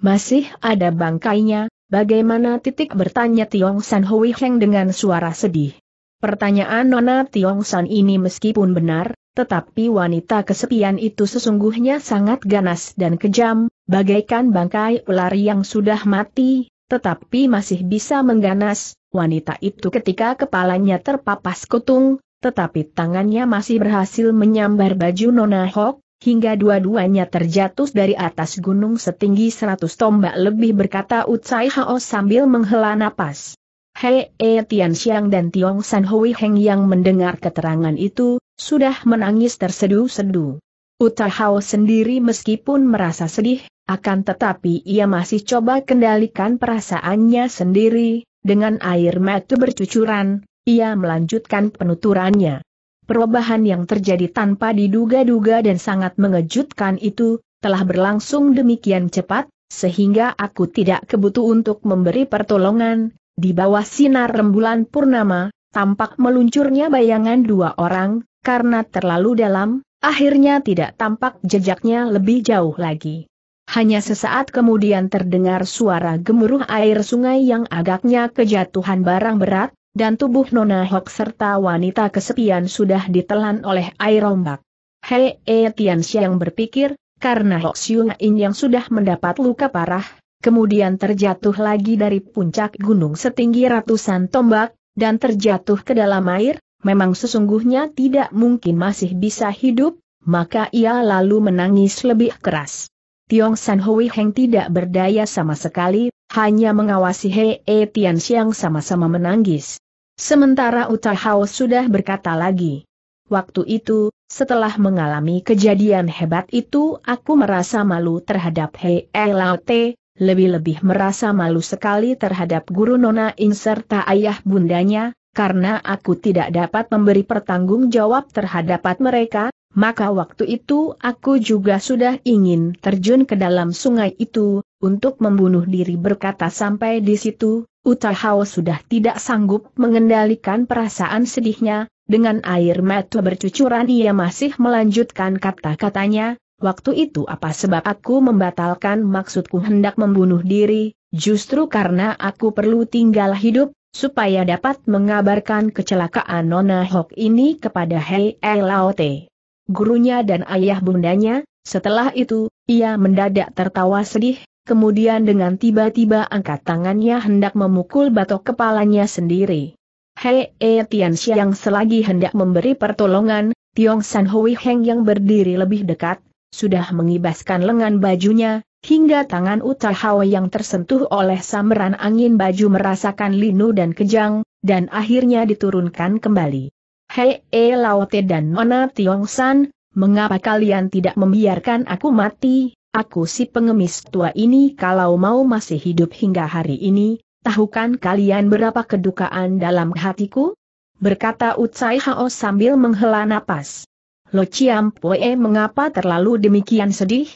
Masih ada bangkainya, bagaimana titik bertanya Tiong San Hui Heng dengan suara sedih. Pertanyaan Nona Tiong San ini meskipun benar, tetapi wanita kesepian itu sesungguhnya sangat ganas dan kejam, bagaikan bangkai ular yang sudah mati, tetapi masih bisa mengganas, wanita itu ketika kepalanya terpapas kutung, tetapi tangannya masih berhasil menyambar baju Nona Hok, hingga dua-duanya terjatuh dari atas gunung setinggi seratus tombak lebih berkata Utsai Hao sambil menghela napas. Hei E Tian Xiang dan Tiong San Hui Heng yang mendengar keterangan itu, sudah menangis terseduh-seduh. Utsai Hao sendiri meskipun merasa sedih, akan tetapi ia masih coba kendalikan perasaannya sendiri, dengan air mata bercucuran, ia melanjutkan penuturannya. Perubahan yang terjadi tanpa diduga-duga dan sangat mengejutkan itu, telah berlangsung demikian cepat, sehingga aku tidak kebutuh untuk memberi pertolongan, di bawah sinar rembulan purnama, tampak meluncurnya bayangan dua orang, karena terlalu dalam, akhirnya tidak tampak jejaknya lebih jauh lagi. Hanya sesaat kemudian terdengar suara gemuruh air sungai yang agaknya kejatuhan barang berat, dan tubuh Nona Hok serta wanita kesepian sudah ditelan oleh air ombak. Hei E Tian yang berpikir, karena Hok Siung In yang sudah mendapat luka parah, kemudian terjatuh lagi dari puncak gunung setinggi ratusan tombak, dan terjatuh ke dalam air, memang sesungguhnya tidak mungkin masih bisa hidup, maka ia lalu menangis lebih keras. Tiong San Hui Heng tidak berdaya sama sekali, hanya mengawasi Hei e Tian Xiang sama-sama menangis. Sementara Uta Hao sudah berkata lagi. Waktu itu, setelah mengalami kejadian hebat itu aku merasa malu terhadap Hei e Lao Te, lebih-lebih merasa malu sekali terhadap guru Nona Ing serta ayah bundanya, karena aku tidak dapat memberi pertanggung jawab terhadap mereka, maka waktu itu aku juga sudah ingin terjun ke dalam sungai itu, untuk membunuh diri berkata sampai di situ, Utahau sudah tidak sanggup mengendalikan perasaan sedihnya, dengan air mata bercucuran ia masih melanjutkan kata-katanya, waktu itu apa sebab aku membatalkan maksudku hendak membunuh diri, justru karena aku perlu tinggal hidup, supaya dapat mengabarkan kecelakaan Nona Hok ini kepada Hei Elaote gurunya dan ayah bundanya, setelah itu, ia mendadak tertawa sedih, kemudian dengan tiba-tiba angkat tangannya hendak memukul batok kepalanya sendiri. Hei E Tian yang selagi hendak memberi pertolongan, Tiong San Hui Heng yang berdiri lebih dekat, sudah mengibaskan lengan bajunya, hingga tangan Uta Hao yang tersentuh oleh samberan angin baju merasakan linu dan kejang, dan akhirnya diturunkan kembali. Hei E Laote dan Nona San, mengapa kalian tidak membiarkan aku mati? Aku si pengemis tua ini kalau mau masih hidup hingga hari ini, tahukan kalian berapa kedukaan dalam hatiku? Berkata Utsai Hao sambil menghela napas. Lo Chiam Poe mengapa terlalu demikian sedih?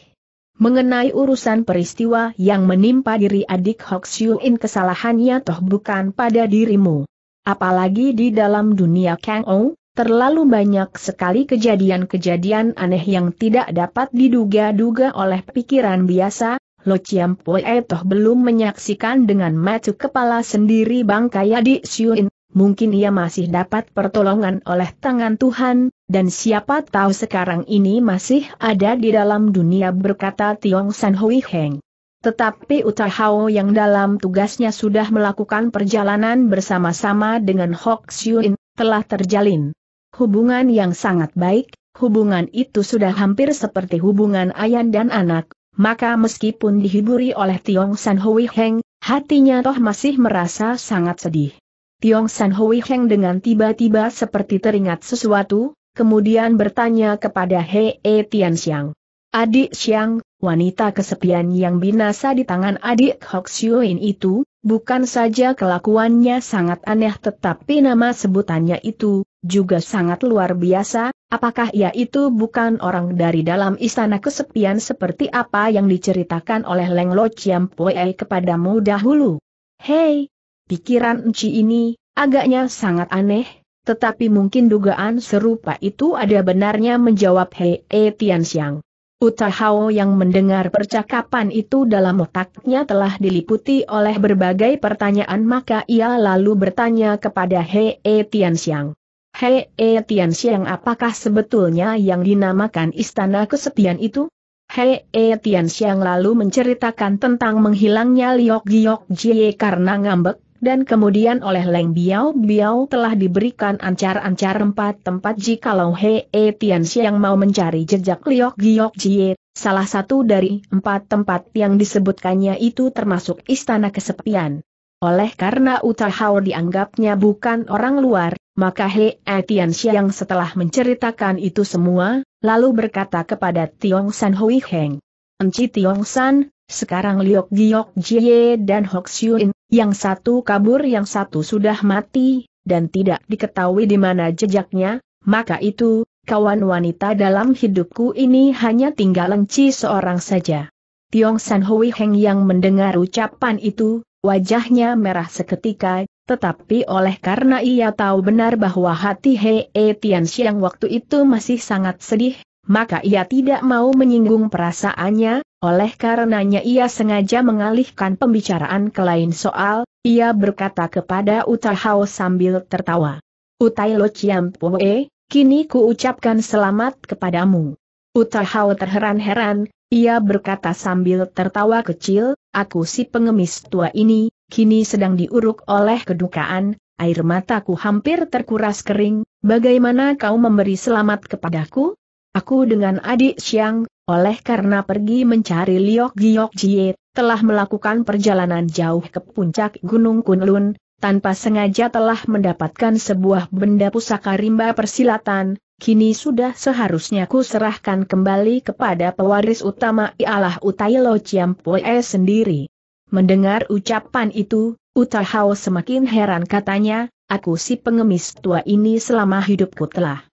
Mengenai urusan peristiwa yang menimpa diri adik Hok In kesalahannya toh bukan pada dirimu. Apalagi di dalam dunia Kang Ou, terlalu banyak sekali kejadian-kejadian aneh yang tidak dapat diduga-duga oleh pikiran biasa, Lo Chiam Pue toh belum menyaksikan dengan mata kepala sendiri bangkai Di Siuin, mungkin ia masih dapat pertolongan oleh tangan Tuhan, dan siapa tahu sekarang ini masih ada di dalam dunia berkata Tiong San Hui Heng. Tetapi Utahao yang dalam tugasnya sudah melakukan perjalanan bersama-sama dengan Hok Xiuin, telah terjalin hubungan yang sangat baik, hubungan itu sudah hampir seperti hubungan ayah dan anak, maka meskipun dihiburi oleh Tiong San Hui Heng, hatinya toh masih merasa sangat sedih. Tiong San Hui Heng dengan tiba-tiba seperti teringat sesuatu, kemudian bertanya kepada Hei Tian Xiang. Adik Xiang, wanita kesepian yang binasa di tangan adik Hok Xiuin itu, bukan saja kelakuannya sangat aneh tetapi nama sebutannya itu, juga sangat luar biasa, apakah ia itu bukan orang dari dalam istana kesepian seperti apa yang diceritakan oleh Leng Lo Chiam Pue kepadamu dahulu? Hei, pikiran Enci ini, agaknya sangat aneh, tetapi mungkin dugaan serupa itu ada benarnya menjawab Hei E Tian Xiang. Utahao yang mendengar percakapan itu dalam otaknya telah diliputi oleh berbagai pertanyaan maka ia lalu bertanya kepada Hee e Tianxiang. Hee e Tianxiang apakah sebetulnya yang dinamakan istana kesepian itu? Hee e Tianxiang lalu menceritakan tentang menghilangnya Liok Giok Jie karena ngambek, dan kemudian oleh Leng Biao Biao telah diberikan ancar-ancar empat tempat jikalau He e Tian mau mencari jejak Liok Giok Jie, salah satu dari empat tempat yang disebutkannya itu termasuk istana kesepian. Oleh karena Utahao dianggapnya bukan orang luar, maka He e Tian setelah menceritakan itu semua, lalu berkata kepada Tiong San Hui Heng. Enci Tiong San, sekarang Liok Giok Jie dan Hok Xiuin, yang satu kabur yang satu sudah mati, dan tidak diketahui di mana jejaknya, maka itu, kawan wanita dalam hidupku ini hanya tinggal Enci seorang saja. Tiong San Hui Heng yang mendengar ucapan itu, wajahnya merah seketika, tetapi oleh karena ia tahu benar bahwa hati Hei e Tian Xiang waktu itu masih sangat sedih, maka ia tidak mau menyinggung perasaannya, oleh karenanya ia sengaja mengalihkan pembicaraan ke lain soal, ia berkata kepada Utahao sambil tertawa. Utai Lo Chiampue, kini ucapkan selamat kepadamu. Utahao terheran-heran, ia berkata sambil tertawa kecil, aku si pengemis tua ini, kini sedang diuruk oleh kedukaan, air mataku hampir terkuras kering, bagaimana kau memberi selamat kepadaku? Aku dengan adik Siang, oleh karena pergi mencari Liok Giok Jie, telah melakukan perjalanan jauh ke puncak Gunung Kunlun, tanpa sengaja telah mendapatkan sebuah benda pusaka rimba persilatan, kini sudah seharusnya ku serahkan kembali kepada pewaris utama ialah Utai Lo Chiampue sendiri. Mendengar ucapan itu, Utahau semakin heran katanya, aku si pengemis tua ini selama hidupku telah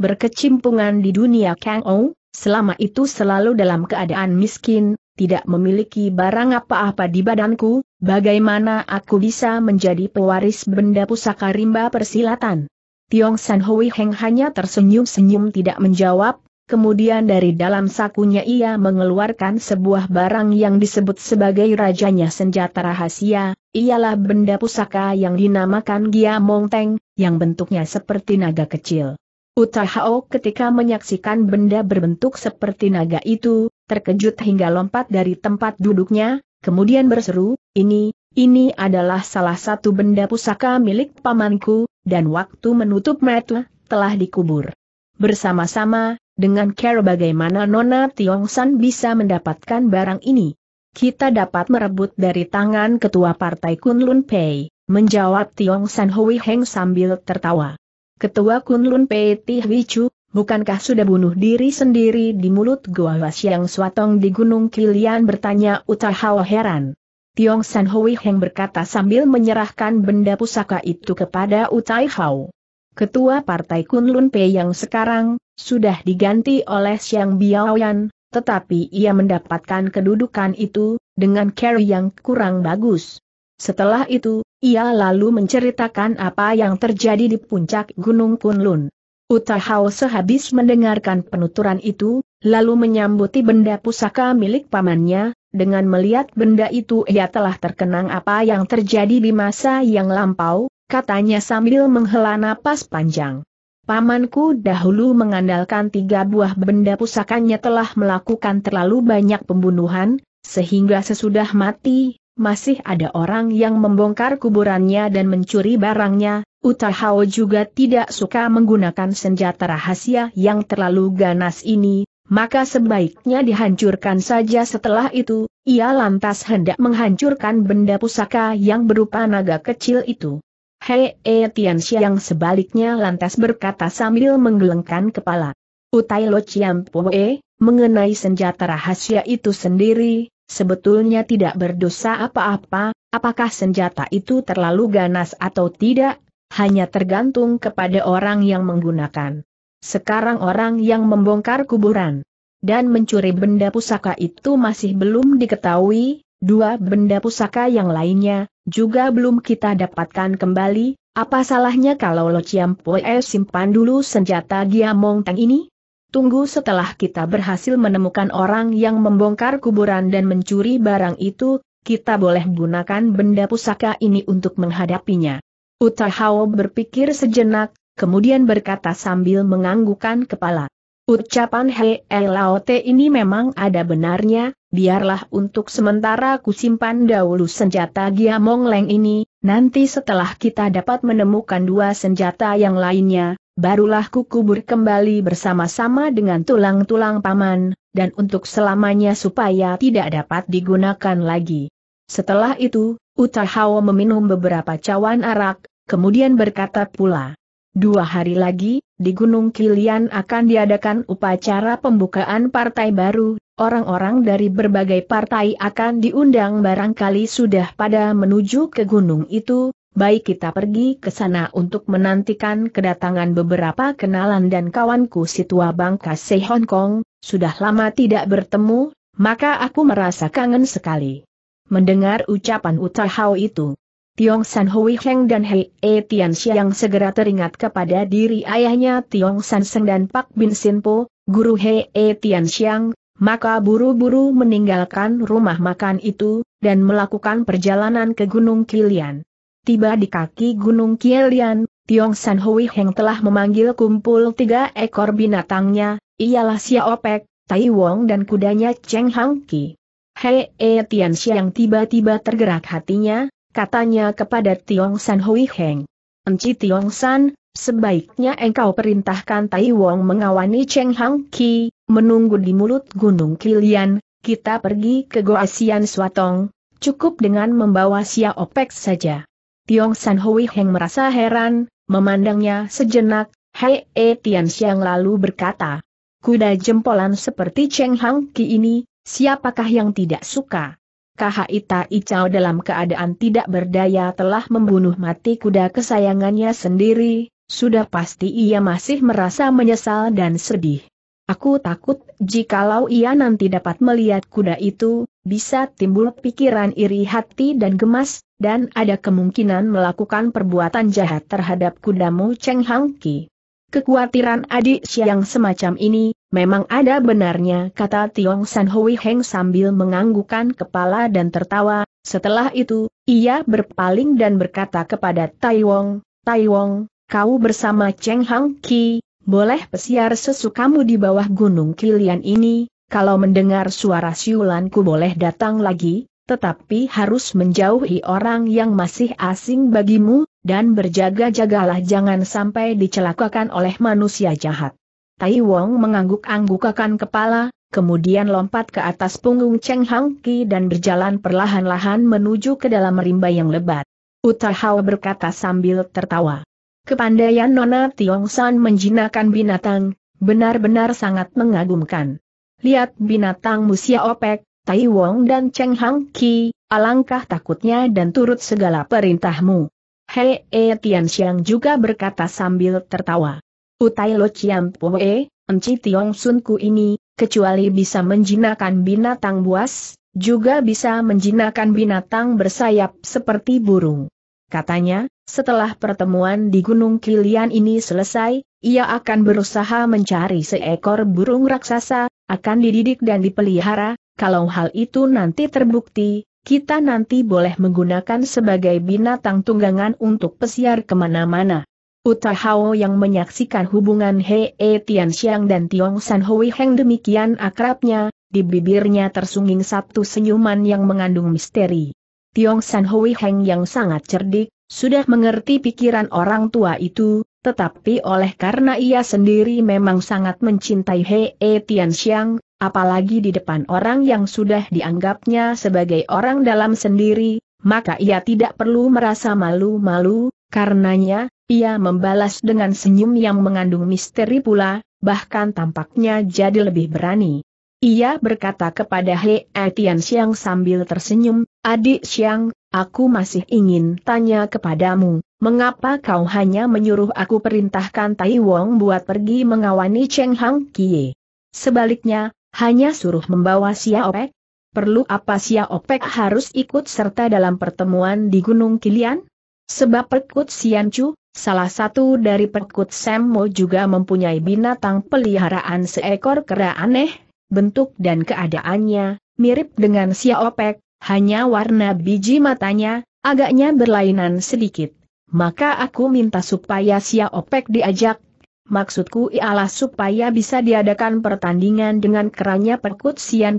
berkecimpungan di dunia Kang Ou, selama itu selalu dalam keadaan miskin, tidak memiliki barang apa-apa di badanku, bagaimana aku bisa menjadi pewaris benda pusaka rimba persilatan? Tiong San Hui Heng hanya tersenyum-senyum tidak menjawab, kemudian dari dalam sakunya ia mengeluarkan sebuah barang yang disebut sebagai rajanya senjata rahasia, ialah benda pusaka yang dinamakan Gia Mong Teng, yang bentuknya seperti naga kecil. Hao ketika menyaksikan benda berbentuk seperti naga itu, terkejut hingga lompat dari tempat duduknya, kemudian berseru, ini, ini adalah salah satu benda pusaka milik pamanku, dan waktu menutup mata, telah dikubur. Bersama-sama, dengan care bagaimana Nona Tiong San bisa mendapatkan barang ini. Kita dapat merebut dari tangan ketua partai Kunlun Pei, menjawab Tiong San Hui Heng sambil tertawa. Ketua Kunlun Peti Wicu, bukankah sudah bunuh diri sendiri di mulut Goa Wasiang Swatong di Gunung Kilian bertanya Hao heran. Tiong San Hui Heng berkata sambil menyerahkan benda pusaka itu kepada Utai Hao. Ketua Partai Kunlun Pei yang sekarang, sudah diganti oleh Xiang Biaoyan, tetapi ia mendapatkan kedudukan itu, dengan carry yang kurang bagus. Setelah itu, ia lalu menceritakan apa yang terjadi di puncak Gunung Kunlun. Utahau sehabis mendengarkan penuturan itu, lalu menyambuti benda pusaka milik pamannya, dengan melihat benda itu ia telah terkenang apa yang terjadi di masa yang lampau, katanya sambil menghela napas panjang. Pamanku dahulu mengandalkan tiga buah benda pusakanya telah melakukan terlalu banyak pembunuhan, sehingga sesudah mati, masih ada orang yang membongkar kuburannya dan mencuri barangnya, Utahao juga tidak suka menggunakan senjata rahasia yang terlalu ganas ini, maka sebaiknya dihancurkan saja setelah itu, ia lantas hendak menghancurkan benda pusaka yang berupa naga kecil itu. Hei e yang sebaliknya lantas berkata sambil menggelengkan kepala. Utai Lo Poe, mengenai senjata rahasia itu sendiri, sebetulnya tidak berdosa apa-apa, apakah senjata itu terlalu ganas atau tidak, hanya tergantung kepada orang yang menggunakan. Sekarang orang yang membongkar kuburan dan mencuri benda pusaka itu masih belum diketahui, dua benda pusaka yang lainnya, juga belum kita dapatkan kembali, apa salahnya kalau Lo Chiam Poe simpan dulu senjata Giamong Tang ini? Tunggu setelah kita berhasil menemukan orang yang membongkar kuburan dan mencuri barang itu, kita boleh gunakan benda pusaka ini untuk menghadapinya. Utahao berpikir sejenak, kemudian berkata sambil menganggukan kepala. Ucapan Hei Laote ini memang ada benarnya, biarlah untuk sementara kusimpan dahulu senjata Giamong Leng ini, nanti setelah kita dapat menemukan dua senjata yang lainnya, barulah kukubur kembali bersama-sama dengan tulang-tulang paman, dan untuk selamanya supaya tidak dapat digunakan lagi. Setelah itu, Utahawa meminum beberapa cawan arak, kemudian berkata pula. Dua hari lagi, di Gunung Kilian akan diadakan upacara pembukaan partai baru, orang-orang dari berbagai partai akan diundang barangkali sudah pada menuju ke gunung itu, baik kita pergi ke sana untuk menantikan kedatangan beberapa kenalan dan kawanku si tua bangka Se Hong Kong, sudah lama tidak bertemu, maka aku merasa kangen sekali. Mendengar ucapan Hao itu, Tiong San Hui Heng dan Hei E Tian Xiang segera teringat kepada diri ayahnya Tiong San Seng dan Pak Bin Sin Po, guru Hei E Tian Xiang, maka buru-buru meninggalkan rumah makan itu, dan melakukan perjalanan ke Gunung Kilian tiba di kaki Gunung Kielian, Tiong San Hui Heng telah memanggil kumpul tiga ekor binatangnya, ialah Xiaopek, Tai Wong dan kudanya Cheng Hang Ki. Hei E Tian Xiang tiba-tiba tergerak hatinya, katanya kepada Tiong San Hui Heng. Enci Tiong San, sebaiknya engkau perintahkan Tai Wong mengawani Cheng Hang Ki, menunggu di mulut Gunung Kilian, kita pergi ke Goa Sian Swatong, cukup dengan membawa Xiaopek saja. Tiong San Hui Heng merasa heran, memandangnya sejenak, Hei E Tian Siang lalu berkata, Kuda jempolan seperti Cheng Hang Ki ini, siapakah yang tidak suka? Kahita Icao dalam keadaan tidak berdaya telah membunuh mati kuda kesayangannya sendiri, sudah pasti ia masih merasa menyesal dan sedih. Aku takut, jikalau ia nanti dapat melihat kuda itu, bisa timbul pikiran iri hati dan gemas, dan ada kemungkinan melakukan perbuatan jahat terhadap kudamu Cheng Hang Ki. Kekuatiran adik siang semacam ini, memang ada benarnya kata Tiong San Hui Heng sambil menganggukan kepala dan tertawa, setelah itu, ia berpaling dan berkata kepada Tai Wong, Tai Wong, kau bersama Cheng Hang Ki, boleh pesiar sesukamu di bawah gunung kilian ini, kalau mendengar suara siulanku boleh datang lagi, tetapi harus menjauhi orang yang masih asing bagimu, dan berjaga-jagalah jangan sampai dicelakakan oleh manusia jahat. Tai Wong mengangguk-anggukakan kepala, kemudian lompat ke atas punggung Cheng Hang Ki dan berjalan perlahan-lahan menuju ke dalam rimba yang lebat. Utahau berkata sambil tertawa. Kepandaian Nona Tiong San menjinakkan binatang, benar-benar sangat mengagumkan. Lihat binatang musia opek, Tai Wong dan Cheng Hang Ki, alangkah takutnya dan turut segala perintahmu. Hei E Tian Xiang juga berkata sambil tertawa. Utai Lo Chiam Poe, Enci Tiong Sun Ku ini, kecuali bisa menjinakkan binatang buas, juga bisa menjinakkan binatang bersayap seperti burung. Katanya, setelah pertemuan di Gunung Kilian ini selesai, ia akan berusaha mencari seekor burung raksasa, akan dididik dan dipelihara, kalau hal itu nanti terbukti, kita nanti boleh menggunakan sebagai binatang tunggangan untuk pesiar kemana-mana. Utahao yang menyaksikan hubungan Hei e Tian Xiang dan Tiong San Hui Heng demikian akrabnya, di bibirnya tersungging satu senyuman yang mengandung misteri. Tiong San Hui Heng yang sangat cerdik, sudah mengerti pikiran orang tua itu, tetapi oleh karena ia sendiri memang sangat mencintai Hei e Xiang, apalagi di depan orang yang sudah dianggapnya sebagai orang dalam sendiri, maka ia tidak perlu merasa malu-malu, karenanya, ia membalas dengan senyum yang mengandung misteri pula, bahkan tampaknya jadi lebih berani. Ia berkata kepada He Etian Siang sambil tersenyum, Adik Siang, aku masih ingin tanya kepadamu, mengapa kau hanya menyuruh aku perintahkan Tai Wong buat pergi mengawani Cheng Hang Kie? Sebaliknya, hanya suruh membawa Opek? Perlu apa Opek harus ikut serta dalam pertemuan di Gunung Kilian? Sebab perkut Sian Chu, salah satu dari Sam Semmo juga mempunyai binatang peliharaan seekor kera aneh bentuk dan keadaannya, mirip dengan Siopek, hanya warna biji matanya, agaknya berlainan sedikit. Maka aku minta supaya Siopek diajak Maksudku ialah supaya bisa diadakan pertandingan dengan keranya perkut Sian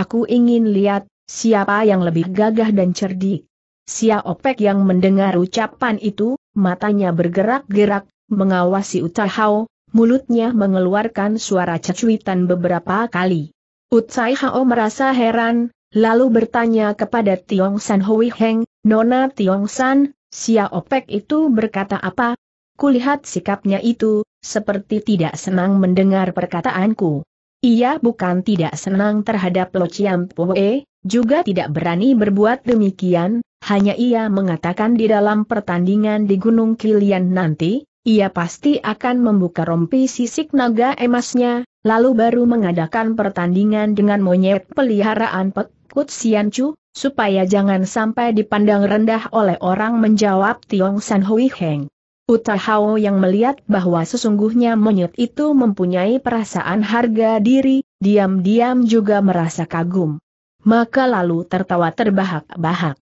Aku ingin lihat, siapa yang lebih gagah dan cerdik. Sia Opek yang mendengar ucapan itu, matanya bergerak-gerak, mengawasi Utahau, mulutnya mengeluarkan suara cecuitan beberapa kali. Utsai Hao merasa heran, lalu bertanya kepada Tiong San Hui Heng, Nona Tiong San, Sia Opek itu berkata apa? Kulihat sikapnya itu, seperti tidak senang mendengar perkataanku. Ia bukan tidak senang terhadap Lo Chiam Pue, juga tidak berani berbuat demikian, hanya ia mengatakan di dalam pertandingan di Gunung Kilian nanti, ia pasti akan membuka rompi sisik naga emasnya, lalu baru mengadakan pertandingan dengan monyet peliharaan Pekut siancu, supaya jangan sampai dipandang rendah oleh orang menjawab Tiong San Hui Heng. Uta Hao yang melihat bahwa sesungguhnya monyet itu mempunyai perasaan harga diri, diam-diam juga merasa kagum. Maka lalu tertawa terbahak-bahak.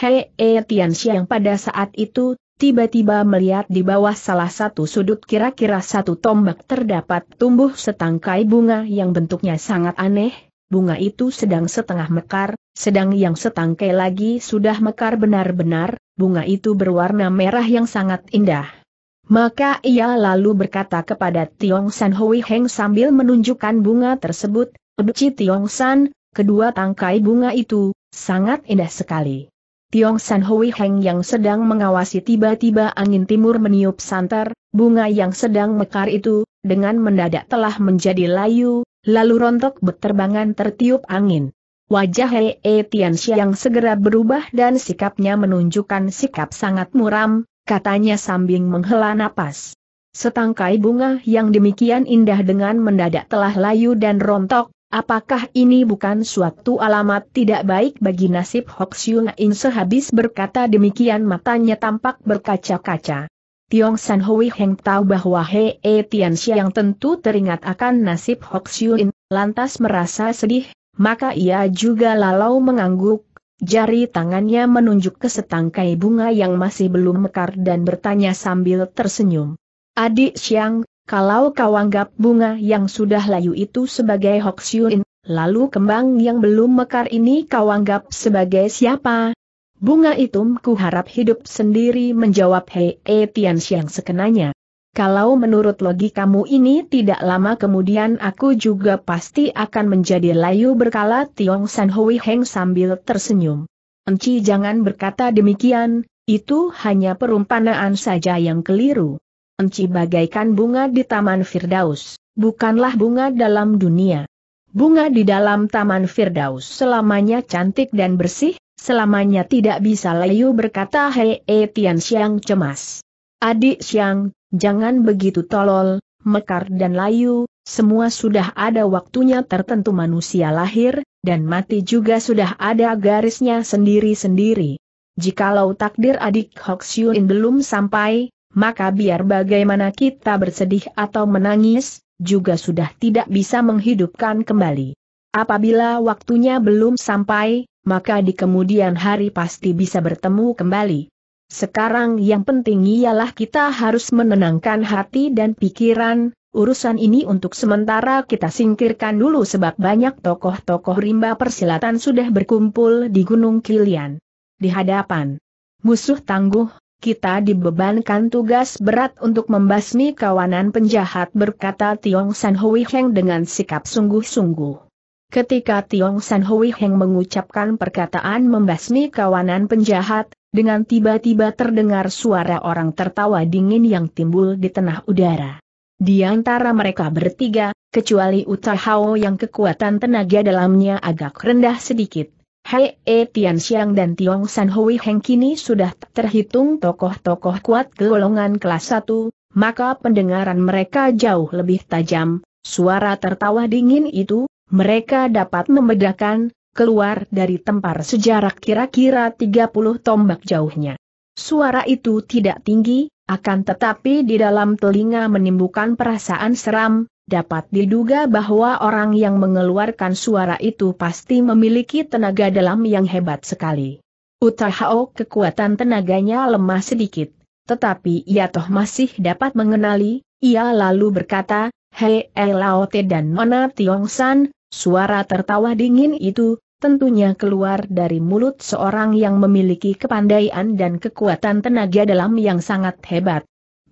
Hei -he Tian Xiang pada saat itu tiba-tiba melihat di bawah salah satu sudut kira-kira satu tombak terdapat tumbuh setangkai bunga yang bentuknya sangat aneh, bunga itu sedang setengah mekar, sedang yang setangkai lagi sudah mekar benar-benar, bunga itu berwarna merah yang sangat indah. Maka ia lalu berkata kepada Tiong San Hui Heng sambil menunjukkan bunga tersebut, Uci Tiong San, kedua tangkai bunga itu, sangat indah sekali. Tiong San Hui Heng yang sedang mengawasi tiba-tiba angin timur meniup santer, bunga yang sedang mekar itu, dengan mendadak telah menjadi layu, lalu rontok beterbangan tertiup angin. Wajah Hei e Tian yang segera berubah dan sikapnya menunjukkan sikap sangat muram, katanya sambil menghela napas. Setangkai bunga yang demikian indah dengan mendadak telah layu dan rontok, Apakah ini bukan suatu alamat tidak baik bagi nasib Hok Siung In sehabis berkata demikian matanya tampak berkaca-kaca. Tiong San Hui Heng tahu bahwa He E Tian yang tentu teringat akan nasib Hok Siung In, lantas merasa sedih, maka ia juga lalau mengangguk, jari tangannya menunjuk ke setangkai bunga yang masih belum mekar dan bertanya sambil tersenyum. Adik Siang, kalau kau anggap bunga yang sudah layu itu sebagai Hoksiun, lalu kembang yang belum mekar ini kau anggap sebagai siapa? Bunga itu ku harap hidup sendiri menjawab Hei e Tian sekenanya. Kalau menurut logikamu ini tidak lama kemudian aku juga pasti akan menjadi layu berkala Tiong San Hui Heng sambil tersenyum. Enci jangan berkata demikian, itu hanya perumpamaan saja yang keliru enci bagaikan bunga di Taman Firdaus, bukanlah bunga dalam dunia. Bunga di dalam Taman Firdaus selamanya cantik dan bersih, selamanya tidak bisa layu berkata Hei e Tian Xiang cemas. Adik Xiang, jangan begitu tolol, mekar dan layu, semua sudah ada waktunya tertentu manusia lahir, dan mati juga sudah ada garisnya sendiri-sendiri. Jikalau takdir adik Hoxiuin belum sampai, maka biar bagaimana kita bersedih atau menangis, juga sudah tidak bisa menghidupkan kembali. Apabila waktunya belum sampai, maka di kemudian hari pasti bisa bertemu kembali. Sekarang yang penting ialah kita harus menenangkan hati dan pikiran, urusan ini untuk sementara kita singkirkan dulu sebab banyak tokoh-tokoh rimba persilatan sudah berkumpul di Gunung Kilian. Di hadapan musuh tangguh, kita dibebankan tugas berat untuk membasmi kawanan penjahat berkata Tiong San Hui Heng dengan sikap sungguh-sungguh. Ketika Tiong San Hui Heng mengucapkan perkataan membasmi kawanan penjahat, dengan tiba-tiba terdengar suara orang tertawa dingin yang timbul di tengah udara. Di antara mereka bertiga, kecuali Utahao yang kekuatan tenaga dalamnya agak rendah sedikit, Hei, E eh Tian Xiang dan Tiong San Hui Heng kini sudah terhitung tokoh-tokoh kuat golongan kelas 1, maka pendengaran mereka jauh lebih tajam, suara tertawa dingin itu, mereka dapat membedakan, keluar dari tempar sejarah kira-kira 30 tombak jauhnya. Suara itu tidak tinggi, akan tetapi di dalam telinga menimbulkan perasaan seram, dapat diduga bahwa orang yang mengeluarkan suara itu pasti memiliki tenaga dalam yang hebat sekali. Utahao kekuatan tenaganya lemah sedikit, tetapi ia toh masih dapat mengenali, ia lalu berkata, Hei Elaote dan Nona Tiongsan, suara tertawa dingin itu, tentunya keluar dari mulut seorang yang memiliki kepandaian dan kekuatan tenaga dalam yang sangat hebat.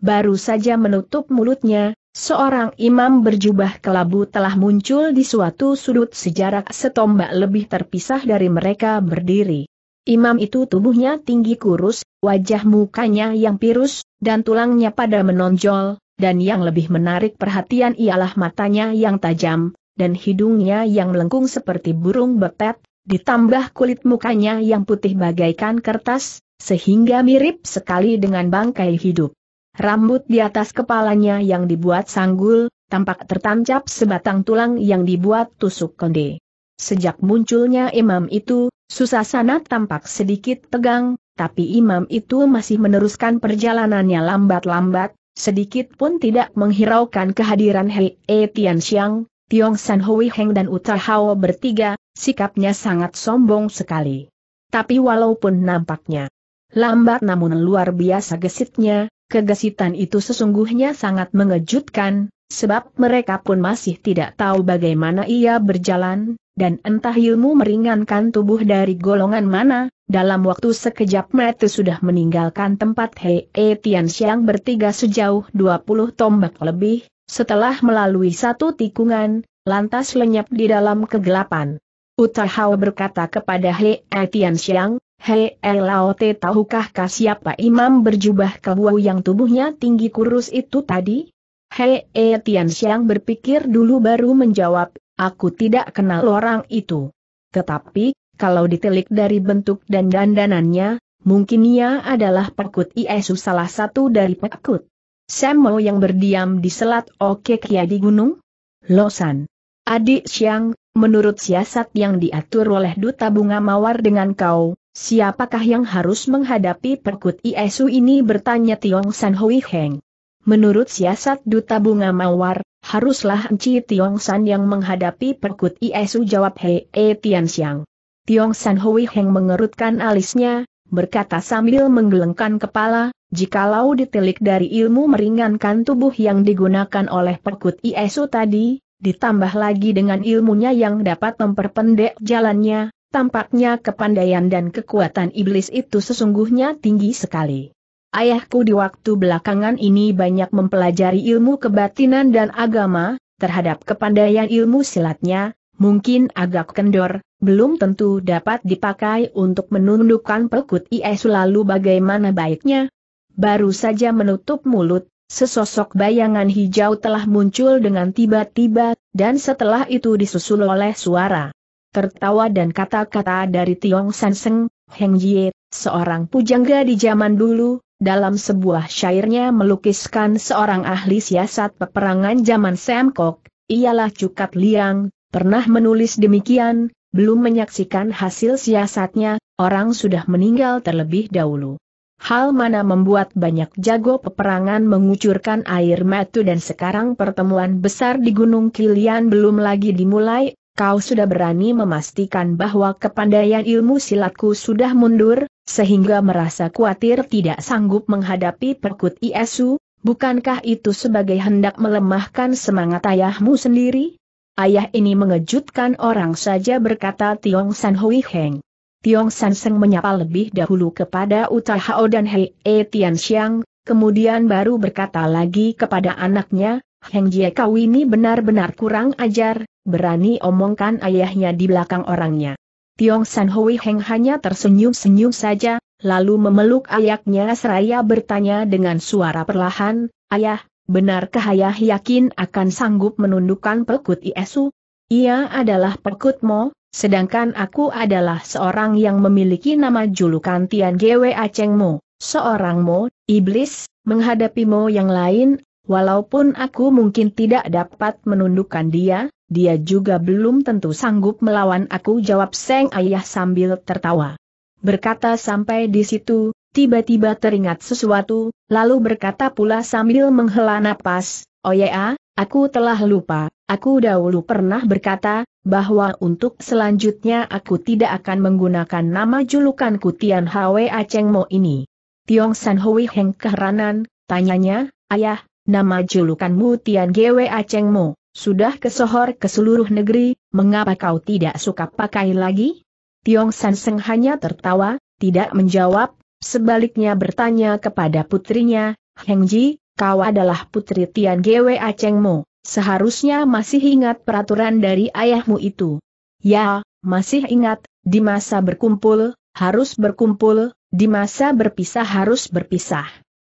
Baru saja menutup mulutnya, seorang imam berjubah kelabu telah muncul di suatu sudut sejarah setombak lebih terpisah dari mereka berdiri. Imam itu tubuhnya tinggi kurus, wajah mukanya yang pirus, dan tulangnya pada menonjol, dan yang lebih menarik perhatian ialah matanya yang tajam, dan hidungnya yang melengkung seperti burung bepet, ditambah kulit mukanya yang putih bagaikan kertas, sehingga mirip sekali dengan bangkai hidup. Rambut di atas kepalanya yang dibuat sanggul, tampak tertancap sebatang tulang yang dibuat tusuk konde. Sejak munculnya imam itu, Susasana tampak sedikit tegang, tapi imam itu masih meneruskan perjalanannya lambat-lambat, sedikit pun tidak menghiraukan kehadiran Hei E Tian Xiang, Tiong San Hui Heng dan Uta Hao bertiga, sikapnya sangat sombong sekali. Tapi walaupun nampaknya lambat namun luar biasa gesitnya, kegesitan itu sesungguhnya sangat mengejutkan, sebab mereka pun masih tidak tahu bagaimana ia berjalan, dan entah ilmu meringankan tubuh dari golongan mana, dalam waktu sekejap mereka sudah meninggalkan tempat Hei e Tian Xiang bertiga sejauh 20 tombak lebih, setelah melalui satu tikungan, lantas lenyap di dalam kegelapan. Utahau berkata kepada Hei Tian Xiang, Hei Lao Te tahukah siapa imam berjubah kebuah yang tubuhnya tinggi kurus itu tadi? Hei Tian Xiang berpikir dulu baru menjawab, aku tidak kenal orang itu. Tetapi, kalau ditelik dari bentuk dan dandanannya, mungkin ia adalah pekut Iesu salah satu dari pekut. Semo yang berdiam di selat Oke Kia di Gunung? Losan. Adik Siang, menurut siasat yang diatur oleh Duta Bunga Mawar dengan kau, siapakah yang harus menghadapi perkut Iesu ini bertanya Tiong San Hui Heng. Menurut siasat Duta Bunga Mawar, haruslah Enci Tiong San yang menghadapi perkut Iesu jawab Hei E Tian Siang. Tiong San Hui Heng mengerutkan alisnya, berkata sambil menggelengkan kepala, jikalau ditilik dari ilmu meringankan tubuh yang digunakan oleh pekut Iesu tadi, ditambah lagi dengan ilmunya yang dapat memperpendek jalannya, tampaknya kepandaian dan kekuatan iblis itu sesungguhnya tinggi sekali. Ayahku di waktu belakangan ini banyak mempelajari ilmu kebatinan dan agama, terhadap kepandaian ilmu silatnya, mungkin agak kendor, belum tentu dapat dipakai untuk menundukkan pekut IS lalu bagaimana baiknya. Baru saja menutup mulut, sesosok bayangan hijau telah muncul dengan tiba-tiba, dan setelah itu disusul oleh suara. Tertawa dan kata-kata dari Tiong Sanseng, Heng Jie, seorang pujangga di zaman dulu, dalam sebuah syairnya melukiskan seorang ahli siasat peperangan zaman Semkok, ialah Cukat Liang, Pernah menulis demikian, belum menyaksikan hasil siasatnya, orang sudah meninggal terlebih dahulu. Hal mana membuat banyak jago peperangan mengucurkan air mata dan sekarang pertemuan besar di Gunung Kilian belum lagi dimulai, kau sudah berani memastikan bahwa kepandaian ilmu silatku sudah mundur, sehingga merasa khawatir tidak sanggup menghadapi perkut Iesu, bukankah itu sebagai hendak melemahkan semangat ayahmu sendiri? Ayah ini mengejutkan orang saja berkata Tiong San Hui Heng. Tiong San Seng menyapa lebih dahulu kepada Uta Hao dan Hei E Tian Xiang, kemudian baru berkata lagi kepada anaknya, Heng Jie Kau ini benar-benar kurang ajar, berani omongkan ayahnya di belakang orangnya. Tiong San Hui Heng hanya tersenyum-senyum saja, lalu memeluk ayahnya seraya bertanya dengan suara perlahan, Ayah, benarkah ayah yakin akan sanggup menundukkan Pekut Iesu? Ia adalah Pekut Mo, sedangkan aku adalah seorang yang memiliki nama julukan Tian Gwe Aceng Mo, seorang Mo, iblis, menghadapi Mo yang lain, walaupun aku mungkin tidak dapat menundukkan dia, dia juga belum tentu sanggup melawan aku jawab Seng Ayah sambil tertawa. Berkata sampai di situ, tiba-tiba teringat sesuatu, lalu berkata pula sambil menghela napas, Oh ya, aku telah lupa, aku dahulu pernah berkata, bahwa untuk selanjutnya aku tidak akan menggunakan nama julukan Kutian Hwe Aceng Mo ini. Tiong San Hui Heng keheranan, tanyanya, Ayah, nama julukanmu Tian Gwe Aceng Mo, sudah kesohor ke seluruh negeri, mengapa kau tidak suka pakai lagi? Tiong San Seng hanya tertawa, tidak menjawab, sebaliknya bertanya kepada putrinya, Heng Ji, kau adalah putri Tian Aceng Mo, seharusnya masih ingat peraturan dari ayahmu itu. Ya, masih ingat, di masa berkumpul, harus berkumpul, di masa berpisah harus berpisah.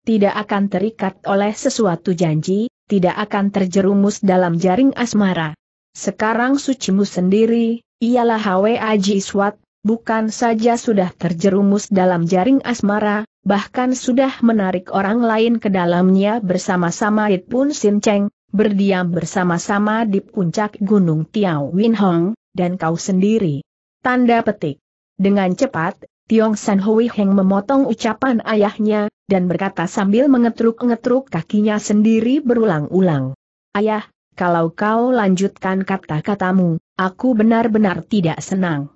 Tidak akan terikat oleh sesuatu janji, tidak akan terjerumus dalam jaring asmara. Sekarang sucimu sendiri, ialah Hwa Swat bukan saja sudah terjerumus dalam jaring asmara, bahkan sudah menarik orang lain ke dalamnya bersama-sama It Pun Sin Cheng, berdiam bersama-sama di puncak Gunung Tiao Win Hong, dan kau sendiri. Tanda petik. Dengan cepat, Tiong San Hui Heng memotong ucapan ayahnya, dan berkata sambil mengetruk-ngetruk kakinya sendiri berulang-ulang. Ayah, kalau kau lanjutkan kata-katamu, aku benar-benar tidak senang.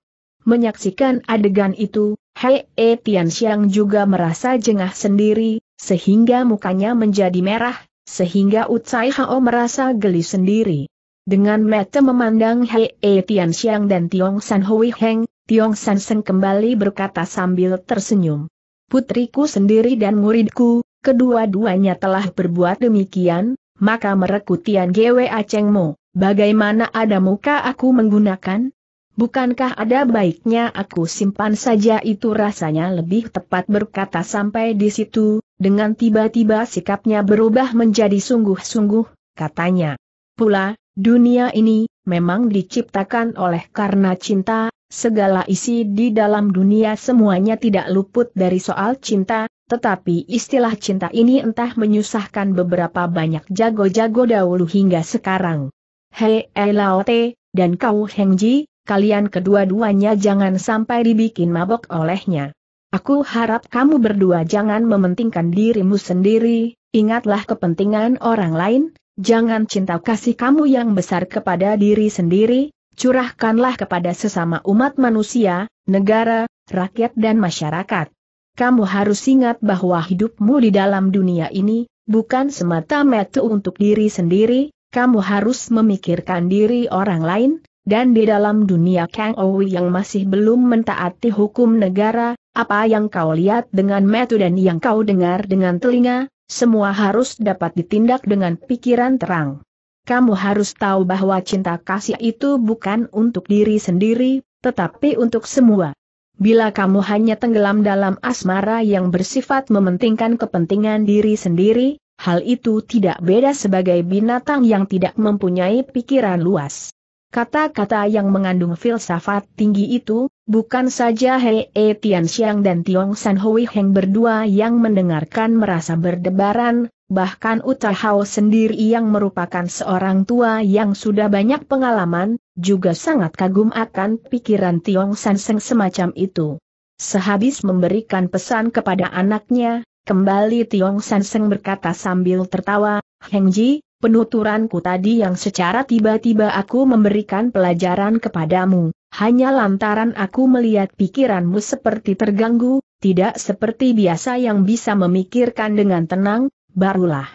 Menyaksikan adegan itu, Hei e Tian Xiang juga merasa jengah sendiri, sehingga mukanya menjadi merah, sehingga Utsai Hao merasa geli sendiri. Dengan mata memandang Hei e Tian Xiang dan Tiong San Hui Heng, Tiong San Seng kembali berkata sambil tersenyum. Putriku sendiri dan muridku, kedua-duanya telah berbuat demikian, maka merekutian Gwe Acengmu, bagaimana ada muka aku menggunakan? Bukankah ada baiknya aku simpan saja itu rasanya lebih tepat berkata sampai di situ, dengan tiba-tiba sikapnya berubah menjadi sungguh-sungguh, katanya. Pula, dunia ini, memang diciptakan oleh karena cinta, segala isi di dalam dunia semuanya tidak luput dari soal cinta, tetapi istilah cinta ini entah menyusahkan beberapa banyak jago-jago dahulu hingga sekarang. Hei Laote, dan kau Hengji, kalian kedua-duanya jangan sampai dibikin mabok olehnya. Aku harap kamu berdua jangan mementingkan dirimu sendiri, ingatlah kepentingan orang lain, jangan cinta kasih kamu yang besar kepada diri sendiri, curahkanlah kepada sesama umat manusia, negara, rakyat dan masyarakat. Kamu harus ingat bahwa hidupmu di dalam dunia ini, bukan semata-mata untuk diri sendiri, kamu harus memikirkan diri orang lain, dan di dalam dunia Kang Owi yang masih belum mentaati hukum negara, apa yang kau lihat dengan metu dan yang kau dengar dengan telinga, semua harus dapat ditindak dengan pikiran terang. Kamu harus tahu bahwa cinta kasih itu bukan untuk diri sendiri, tetapi untuk semua. Bila kamu hanya tenggelam dalam asmara yang bersifat mementingkan kepentingan diri sendiri, hal itu tidak beda sebagai binatang yang tidak mempunyai pikiran luas. Kata-kata yang mengandung filsafat tinggi itu, bukan saja Hei E Tian Xiang dan Tiong San Hui Heng berdua yang mendengarkan merasa berdebaran, bahkan Uta Hao sendiri yang merupakan seorang tua yang sudah banyak pengalaman, juga sangat kagum akan pikiran Tiong San Seng semacam itu. Sehabis memberikan pesan kepada anaknya, kembali Tiong San Seng berkata sambil tertawa, Heng Ji, Penuturanku tadi yang secara tiba-tiba aku memberikan pelajaran kepadamu, hanya lantaran aku melihat pikiranmu seperti terganggu, tidak seperti biasa yang bisa memikirkan dengan tenang, barulah.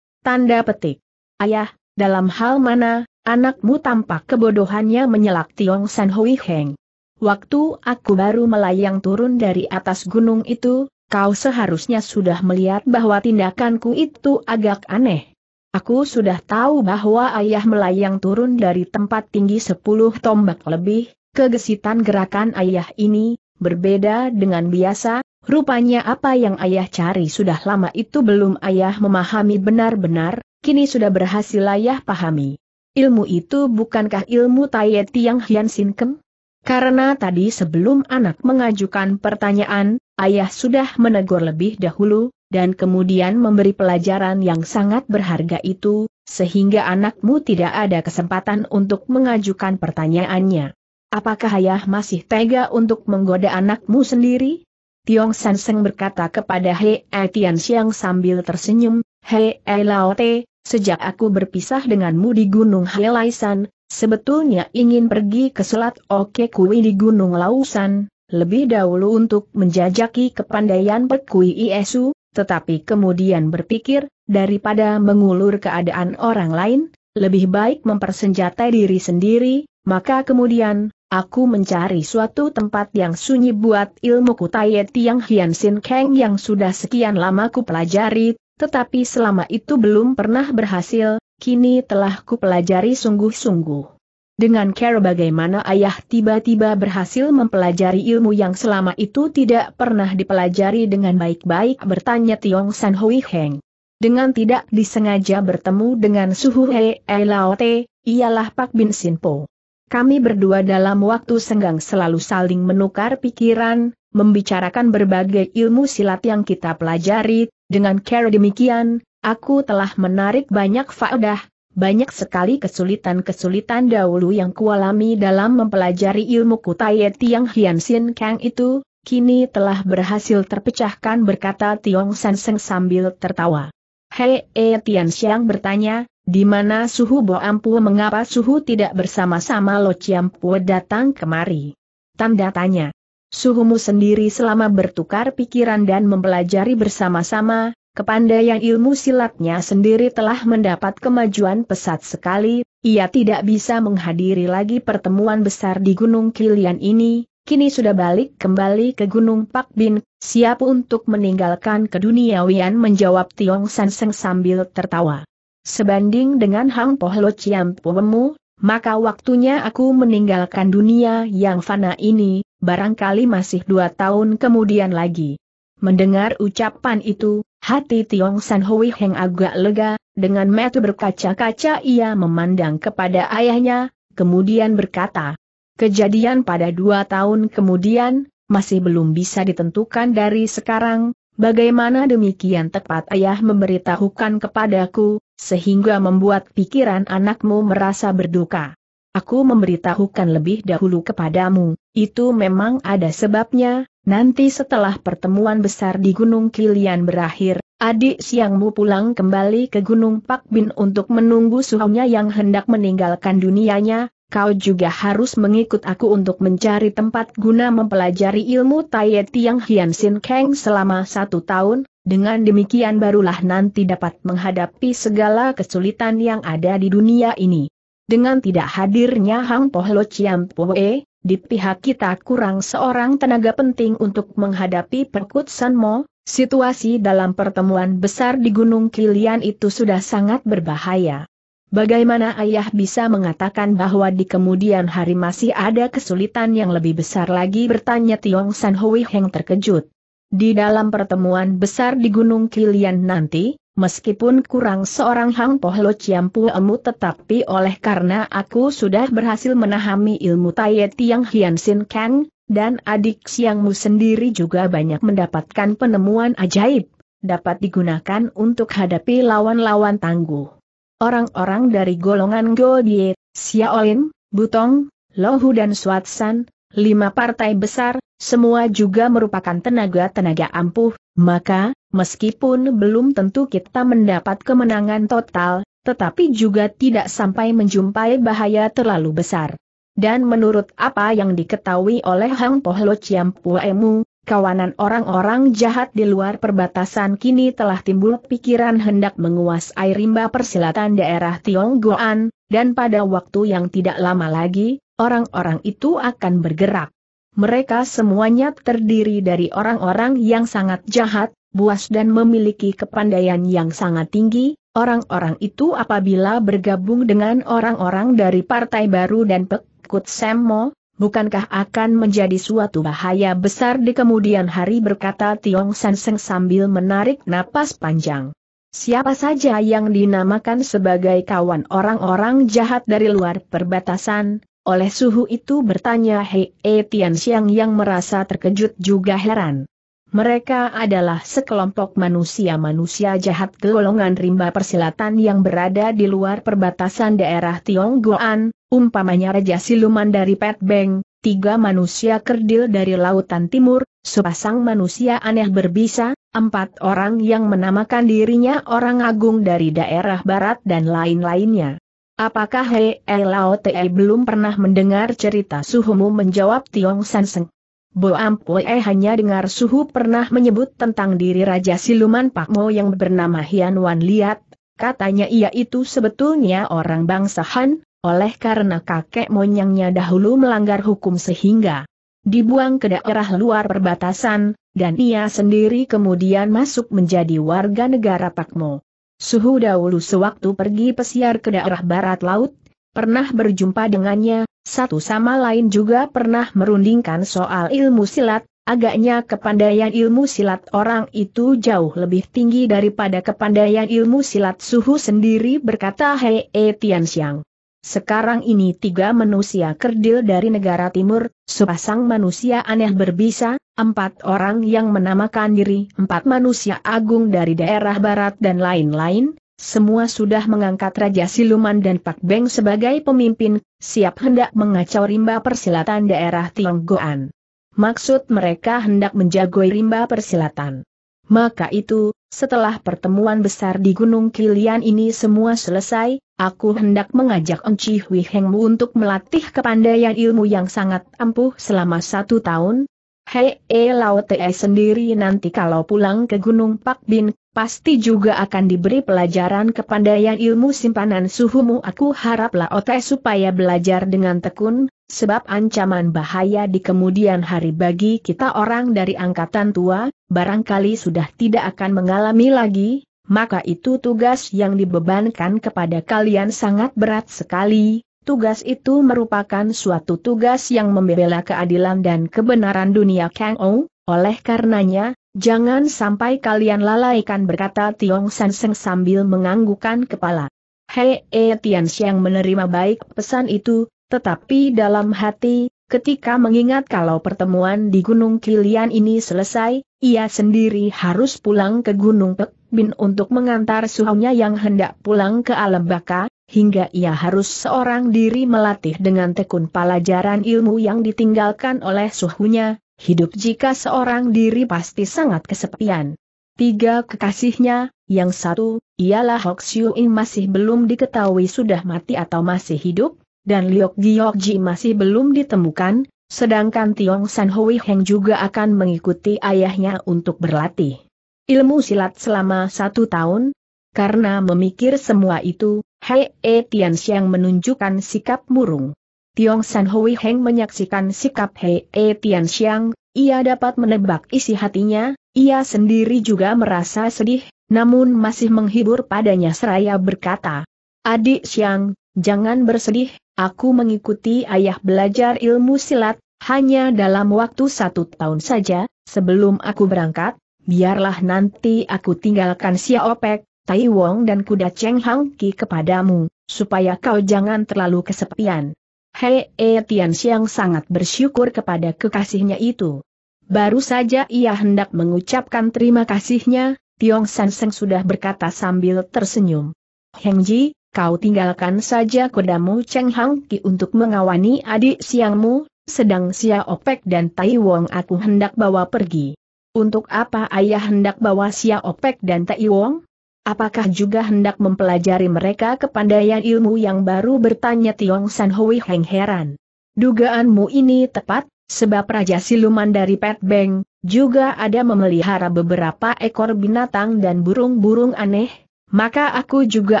Tanda petik. Ayah, dalam hal mana, anakmu tampak kebodohannya menyelak Tiong San Hui Heng. Waktu aku baru melayang turun dari atas gunung itu, kau seharusnya sudah melihat bahwa tindakanku itu agak aneh. Aku sudah tahu bahwa ayah melayang turun dari tempat tinggi sepuluh tombak lebih, kegesitan gerakan ayah ini, berbeda dengan biasa, rupanya apa yang ayah cari sudah lama itu belum ayah memahami benar-benar, kini sudah berhasil ayah pahami. Ilmu itu bukankah ilmu Tayeti yang Hian Sinkem? Karena tadi sebelum anak mengajukan pertanyaan, ayah sudah menegur lebih dahulu, dan kemudian memberi pelajaran yang sangat berharga itu, sehingga anakmu tidak ada kesempatan untuk mengajukan pertanyaannya. Apakah ayah masih tega untuk menggoda anakmu sendiri? Tiong San Seng berkata kepada Hei Tian Xiang sambil tersenyum, Hei Lao Te, sejak aku berpisah denganmu di Gunung San, sebetulnya ingin pergi ke Selat Oke Kui di Gunung Lausan, lebih dahulu untuk menjajaki kepandaian Kui Iesu, tetapi kemudian berpikir, daripada mengulur keadaan orang lain, lebih baik mempersenjatai diri sendiri, maka kemudian, aku mencari suatu tempat yang sunyi buat ilmu kutaye tiang hian sin keng yang sudah sekian lama ku pelajari, tetapi selama itu belum pernah berhasil, kini telah ku pelajari sungguh-sungguh. Dengan cara bagaimana ayah tiba-tiba berhasil mempelajari ilmu yang selama itu tidak pernah dipelajari dengan baik-baik bertanya Tiong San Hui Heng. Dengan tidak disengaja bertemu dengan Suhu Hei Lao Te, ialah Pak Bin Sin Po. Kami berdua dalam waktu senggang selalu saling menukar pikiran, membicarakan berbagai ilmu silat yang kita pelajari, dengan cara demikian, aku telah menarik banyak faedah, banyak sekali kesulitan-kesulitan dahulu yang kualami dalam mempelajari ilmu Kutai Tiang Hian Sin Kang itu, kini telah berhasil terpecahkan berkata Tiong San Seng sambil tertawa. Hei E Tian Xiang bertanya, di mana suhu Bo Ampu mengapa suhu tidak bersama-sama Lo Chiam Pue datang kemari? Tanda tanya. Suhumu sendiri selama bertukar pikiran dan mempelajari bersama-sama, Kepandaian ilmu silatnya sendiri telah mendapat kemajuan pesat sekali, ia tidak bisa menghadiri lagi pertemuan besar di Gunung Kilian ini, kini sudah balik kembali ke Gunung Pak Bin. siap untuk meninggalkan keduniawian menjawab Tiong San Seng sambil tertawa. Sebanding dengan Hang Poh Lo Chiam Puemu, maka waktunya aku meninggalkan dunia yang fana ini, barangkali masih dua tahun kemudian lagi. Mendengar ucapan itu, Hati Tiong San Hui Heng agak lega, dengan metu berkaca-kaca ia memandang kepada ayahnya, kemudian berkata, Kejadian pada dua tahun kemudian, masih belum bisa ditentukan dari sekarang, bagaimana demikian tepat ayah memberitahukan kepadaku, sehingga membuat pikiran anakmu merasa berduka. Aku memberitahukan lebih dahulu kepadamu, itu memang ada sebabnya, Nanti setelah pertemuan besar di Gunung Kilian berakhir, adik siangmu pulang kembali ke Gunung Pak Bin untuk menunggu suhunya yang hendak meninggalkan dunianya, kau juga harus mengikut aku untuk mencari tempat guna mempelajari ilmu Tayeti yang Hian Sin Kang selama satu tahun, dengan demikian barulah nanti dapat menghadapi segala kesulitan yang ada di dunia ini. Dengan tidak hadirnya Hang Poh Lo Chiam Poe, di pihak kita kurang seorang tenaga penting untuk menghadapi Perkut Sanmo, situasi dalam pertemuan besar di Gunung Kilian itu sudah sangat berbahaya. Bagaimana ayah bisa mengatakan bahwa di kemudian hari masih ada kesulitan yang lebih besar lagi bertanya Tiong San Hui Heng terkejut. Di dalam pertemuan besar di Gunung Kilian nanti, Meskipun kurang seorang Hang Poh Lo Chiam Emu tetapi oleh karena aku sudah berhasil menahami ilmu Tayeti yang Hian Sin Kang, dan adik siangmu sendiri juga banyak mendapatkan penemuan ajaib, dapat digunakan untuk hadapi lawan-lawan tangguh. Orang-orang dari golongan Godie, Xiaolin, Butong, Lohu dan Suatsan, lima partai besar, semua juga merupakan tenaga-tenaga ampuh, maka, meskipun belum tentu kita mendapat kemenangan total, tetapi juga tidak sampai menjumpai bahaya terlalu besar. Dan menurut apa yang diketahui oleh Hang Pohlo Ciampuemu, kawanan orang-orang jahat di luar perbatasan kini telah timbul pikiran hendak menguasai rimba persilatan daerah Tionggoan, dan pada waktu yang tidak lama lagi, orang-orang itu akan bergerak mereka semuanya terdiri dari orang-orang yang sangat jahat, buas dan memiliki kepandaian yang sangat tinggi, orang-orang itu apabila bergabung dengan orang-orang dari Partai Baru dan Pekut Semmo, bukankah akan menjadi suatu bahaya besar di kemudian hari berkata Tiong San Seng sambil menarik napas panjang. Siapa saja yang dinamakan sebagai kawan orang-orang jahat dari luar perbatasan, oleh suhu itu bertanya Hei e Tian yang merasa terkejut juga heran. Mereka adalah sekelompok manusia-manusia jahat golongan rimba persilatan yang berada di luar perbatasan daerah Tionggoan, umpamanya Raja Siluman dari Pet Beng, tiga manusia kerdil dari Lautan Timur, sepasang manusia aneh berbisa, empat orang yang menamakan dirinya orang agung dari daerah barat dan lain-lainnya. Apakah Hei Lao Te belum pernah mendengar cerita suhumu menjawab Tiong San Seng? Bo Ampue eh, hanya dengar suhu pernah menyebut tentang diri Raja Siluman Pak Mo yang bernama Hian Wan Liat, katanya ia itu sebetulnya orang bangsa Han, oleh karena kakek monyangnya dahulu melanggar hukum sehingga dibuang ke daerah luar perbatasan, dan ia sendiri kemudian masuk menjadi warga negara Pak Mo. Suhu dahulu sewaktu pergi pesiar ke daerah barat laut, pernah berjumpa dengannya, satu sama lain juga pernah merundingkan soal ilmu silat, agaknya kepandaian ilmu silat orang itu jauh lebih tinggi daripada kepandaian ilmu silat suhu sendiri berkata Hei e Tian Xiang. Sekarang ini tiga manusia kerdil dari negara timur, sepasang manusia aneh berbisa, empat orang yang menamakan diri empat manusia agung dari daerah barat dan lain-lain, semua sudah mengangkat Raja Siluman dan Pak Beng sebagai pemimpin, siap hendak mengacau rimba persilatan daerah Tionggoan. Maksud mereka hendak menjagoi rimba persilatan. Maka itu, setelah pertemuan besar di Gunung Kilian ini semua selesai, aku hendak mengajak Enci Hui Hengmu untuk melatih kepandaian ilmu yang sangat ampuh selama satu tahun. Hei, e Lao Te sendiri nanti kalau pulang ke Gunung Pak Bin, pasti juga akan diberi pelajaran kepandaian ilmu simpanan suhumu aku harap Lao Te supaya belajar dengan tekun, Sebab ancaman bahaya di kemudian hari bagi kita orang dari angkatan tua, barangkali sudah tidak akan mengalami lagi, maka itu tugas yang dibebankan kepada kalian sangat berat sekali. Tugas itu merupakan suatu tugas yang membela keadilan dan kebenaran dunia Kang Ou, oleh karenanya, jangan sampai kalian lalaikan berkata Tiong San Seng sambil menganggukan kepala. Hei e Tian Xiang menerima baik pesan itu, tetapi dalam hati, ketika mengingat kalau pertemuan di Gunung Kilian ini selesai, ia sendiri harus pulang ke Gunung Pek Bin untuk mengantar suhunya yang hendak pulang ke alam baka, hingga ia harus seorang diri melatih dengan tekun pelajaran ilmu yang ditinggalkan oleh suhunya, hidup jika seorang diri pasti sangat kesepian. Tiga kekasihnya, yang satu, ialah Hoxiu Ing masih belum diketahui sudah mati atau masih hidup, dan Liok Ji masih belum ditemukan, sedangkan Tiong San Hui Heng juga akan mengikuti ayahnya untuk berlatih ilmu silat selama satu tahun. Karena memikir semua itu, Hei E Tian Xiang menunjukkan sikap murung. Tiong San Hui Heng menyaksikan sikap Hei E Tian Xiang, ia dapat menebak isi hatinya, ia sendiri juga merasa sedih, namun masih menghibur padanya seraya berkata, Adik Xiang, Jangan bersedih, aku mengikuti ayah belajar ilmu silat, hanya dalam waktu satu tahun saja, sebelum aku berangkat, biarlah nanti aku tinggalkan Xiaopek, Tai Wong dan kuda Cheng Hang Ki kepadamu, supaya kau jangan terlalu kesepian. Hei E Tian Xiang sangat bersyukur kepada kekasihnya itu. Baru saja ia hendak mengucapkan terima kasihnya, Tiong San Seng sudah berkata sambil tersenyum. Heng Ji, kau tinggalkan saja kudamu Cheng Hang Ki untuk mengawani adik siangmu, sedang Sia Opek dan Tai Wong aku hendak bawa pergi. Untuk apa ayah hendak bawa Sia Opek dan Tai Wong? Apakah juga hendak mempelajari mereka kepandaian ilmu yang baru bertanya Tiong San Hui Heng heran. Dugaanmu ini tepat, sebab Raja Siluman dari Pet Beng, juga ada memelihara beberapa ekor binatang dan burung-burung aneh, maka aku juga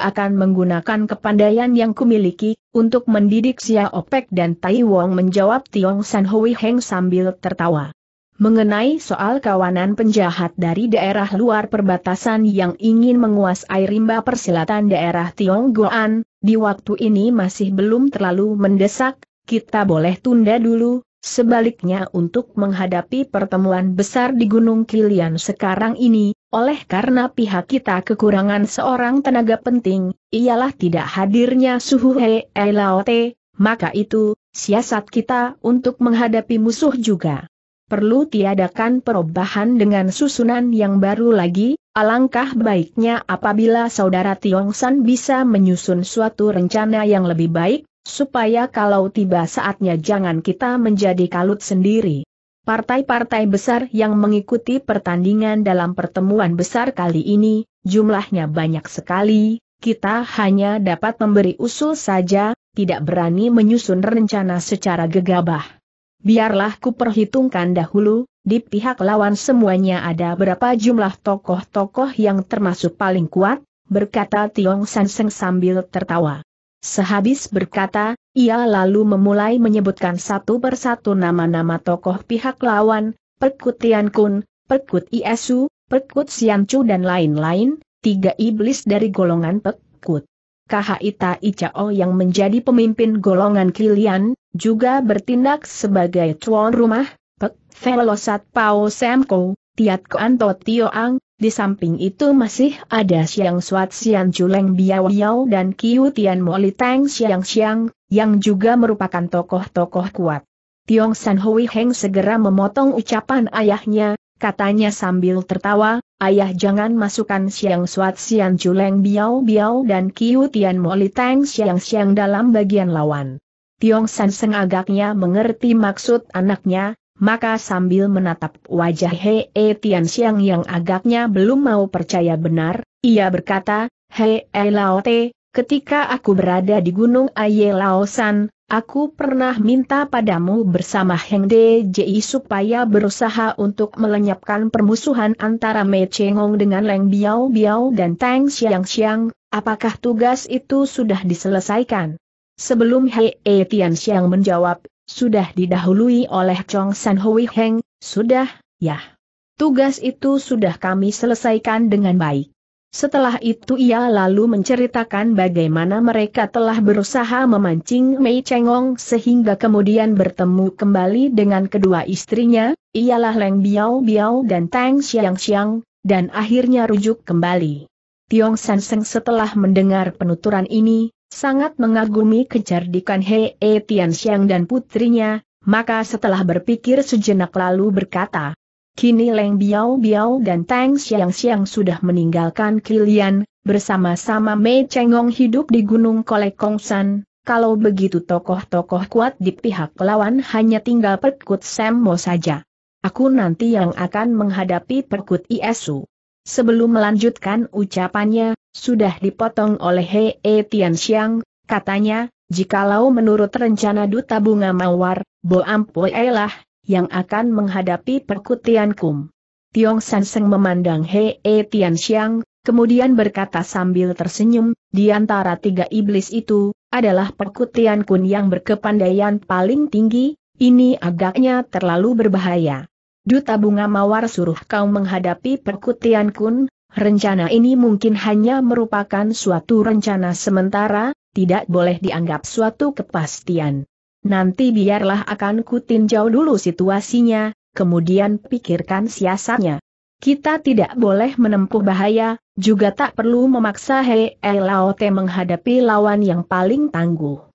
akan menggunakan kepandaian yang kumiliki, untuk mendidik Xia Opek dan Tai Wong menjawab Tiong San Hui Heng sambil tertawa. Mengenai soal kawanan penjahat dari daerah luar perbatasan yang ingin menguasai rimba persilatan daerah Tionggoan, di waktu ini masih belum terlalu mendesak, kita boleh tunda dulu, sebaliknya untuk menghadapi pertemuan besar di Gunung Kilian sekarang ini, oleh karena pihak kita kekurangan seorang tenaga penting, ialah tidak hadirnya suhu Hei Laote, maka itu, siasat kita untuk menghadapi musuh juga. Perlu tiadakan perubahan dengan susunan yang baru lagi, alangkah baiknya apabila saudara Tiong San bisa menyusun suatu rencana yang lebih baik, supaya kalau tiba saatnya jangan kita menjadi kalut sendiri. Partai-partai besar yang mengikuti pertandingan dalam pertemuan besar kali ini, jumlahnya banyak sekali, kita hanya dapat memberi usul saja, tidak berani menyusun rencana secara gegabah. Biarlah ku perhitungkan dahulu, di pihak lawan semuanya ada berapa jumlah tokoh-tokoh yang termasuk paling kuat, berkata Tiong Sanseng sambil tertawa. Sehabis berkata, ia lalu memulai menyebutkan satu persatu nama-nama tokoh pihak lawan, Perkut Tian Kun, Perkut Iesu, Perkut Chu dan lain-lain, tiga iblis dari golongan Perkut. Kahita Icao yang menjadi pemimpin golongan Kilian, juga bertindak sebagai tuan rumah, Pek Velosat Pao Semko, Tiat Koanto Ang, di samping itu masih ada Siang Suat Siang Juleng Biao Yao dan Kiu Tian Mo Li Tang Siang Siang, yang juga merupakan tokoh-tokoh kuat. Tiong San Hui Heng segera memotong ucapan ayahnya, katanya sambil tertawa, ayah jangan masukkan Siang Suat Siang Juleng Biao Biao dan Kiu Tian Mo Li Tang Siang Siang dalam bagian lawan. Tiong San seng agaknya mengerti maksud anaknya, maka sambil menatap wajah Hei e Tian Xiang yang agaknya belum mau percaya benar, ia berkata, Hei e Laote, ketika aku berada di Gunung Aye Laosan, aku pernah minta padamu bersama Heng De Ji supaya berusaha untuk melenyapkan permusuhan antara Mei Chengong dengan Leng Biao Biao dan Tang Xiang Xiang, apakah tugas itu sudah diselesaikan? Sebelum Hei e Tian Xiang menjawab, sudah didahului oleh Chong San Hui Heng, sudah, ya. Tugas itu sudah kami selesaikan dengan baik. Setelah itu ia lalu menceritakan bagaimana mereka telah berusaha memancing Mei Chengong sehingga kemudian bertemu kembali dengan kedua istrinya, ialah Leng Biao Biao dan Tang Xiang Xiang, dan akhirnya rujuk kembali. Tiong San Seng setelah mendengar penuturan ini, sangat mengagumi kecerdikan He e Tianxiang dan putrinya, maka setelah berpikir sejenak lalu berkata, Kini Leng Biao Biao dan Tang Xiang Xiang sudah meninggalkan Kilian, bersama-sama Mei Chengong hidup di Gunung Kolekongsan, kalau begitu tokoh-tokoh kuat di pihak lawan hanya tinggal Perkut Semmo saja. Aku nanti yang akan menghadapi Perkut Isu. Sebelum melanjutkan ucapannya, sudah dipotong oleh He Hei Xiang, katanya, jikalau menurut rencana Duta Bunga Mawar, Bo Ampue lah, yang akan menghadapi perkutian kum. Tiong San Seng memandang He Hei Xiang, kemudian berkata sambil tersenyum, di antara tiga iblis itu, adalah perkutian kun yang berkepandaian paling tinggi, ini agaknya terlalu berbahaya. Duta Bunga Mawar suruh kau menghadapi perkutian kun, rencana ini mungkin hanya merupakan suatu rencana sementara, tidak boleh dianggap suatu kepastian. Nanti biarlah akan kutinjau dulu situasinya, kemudian pikirkan siasatnya. Kita tidak boleh menempuh bahaya, juga tak perlu memaksa Hei Laote menghadapi lawan yang paling tangguh.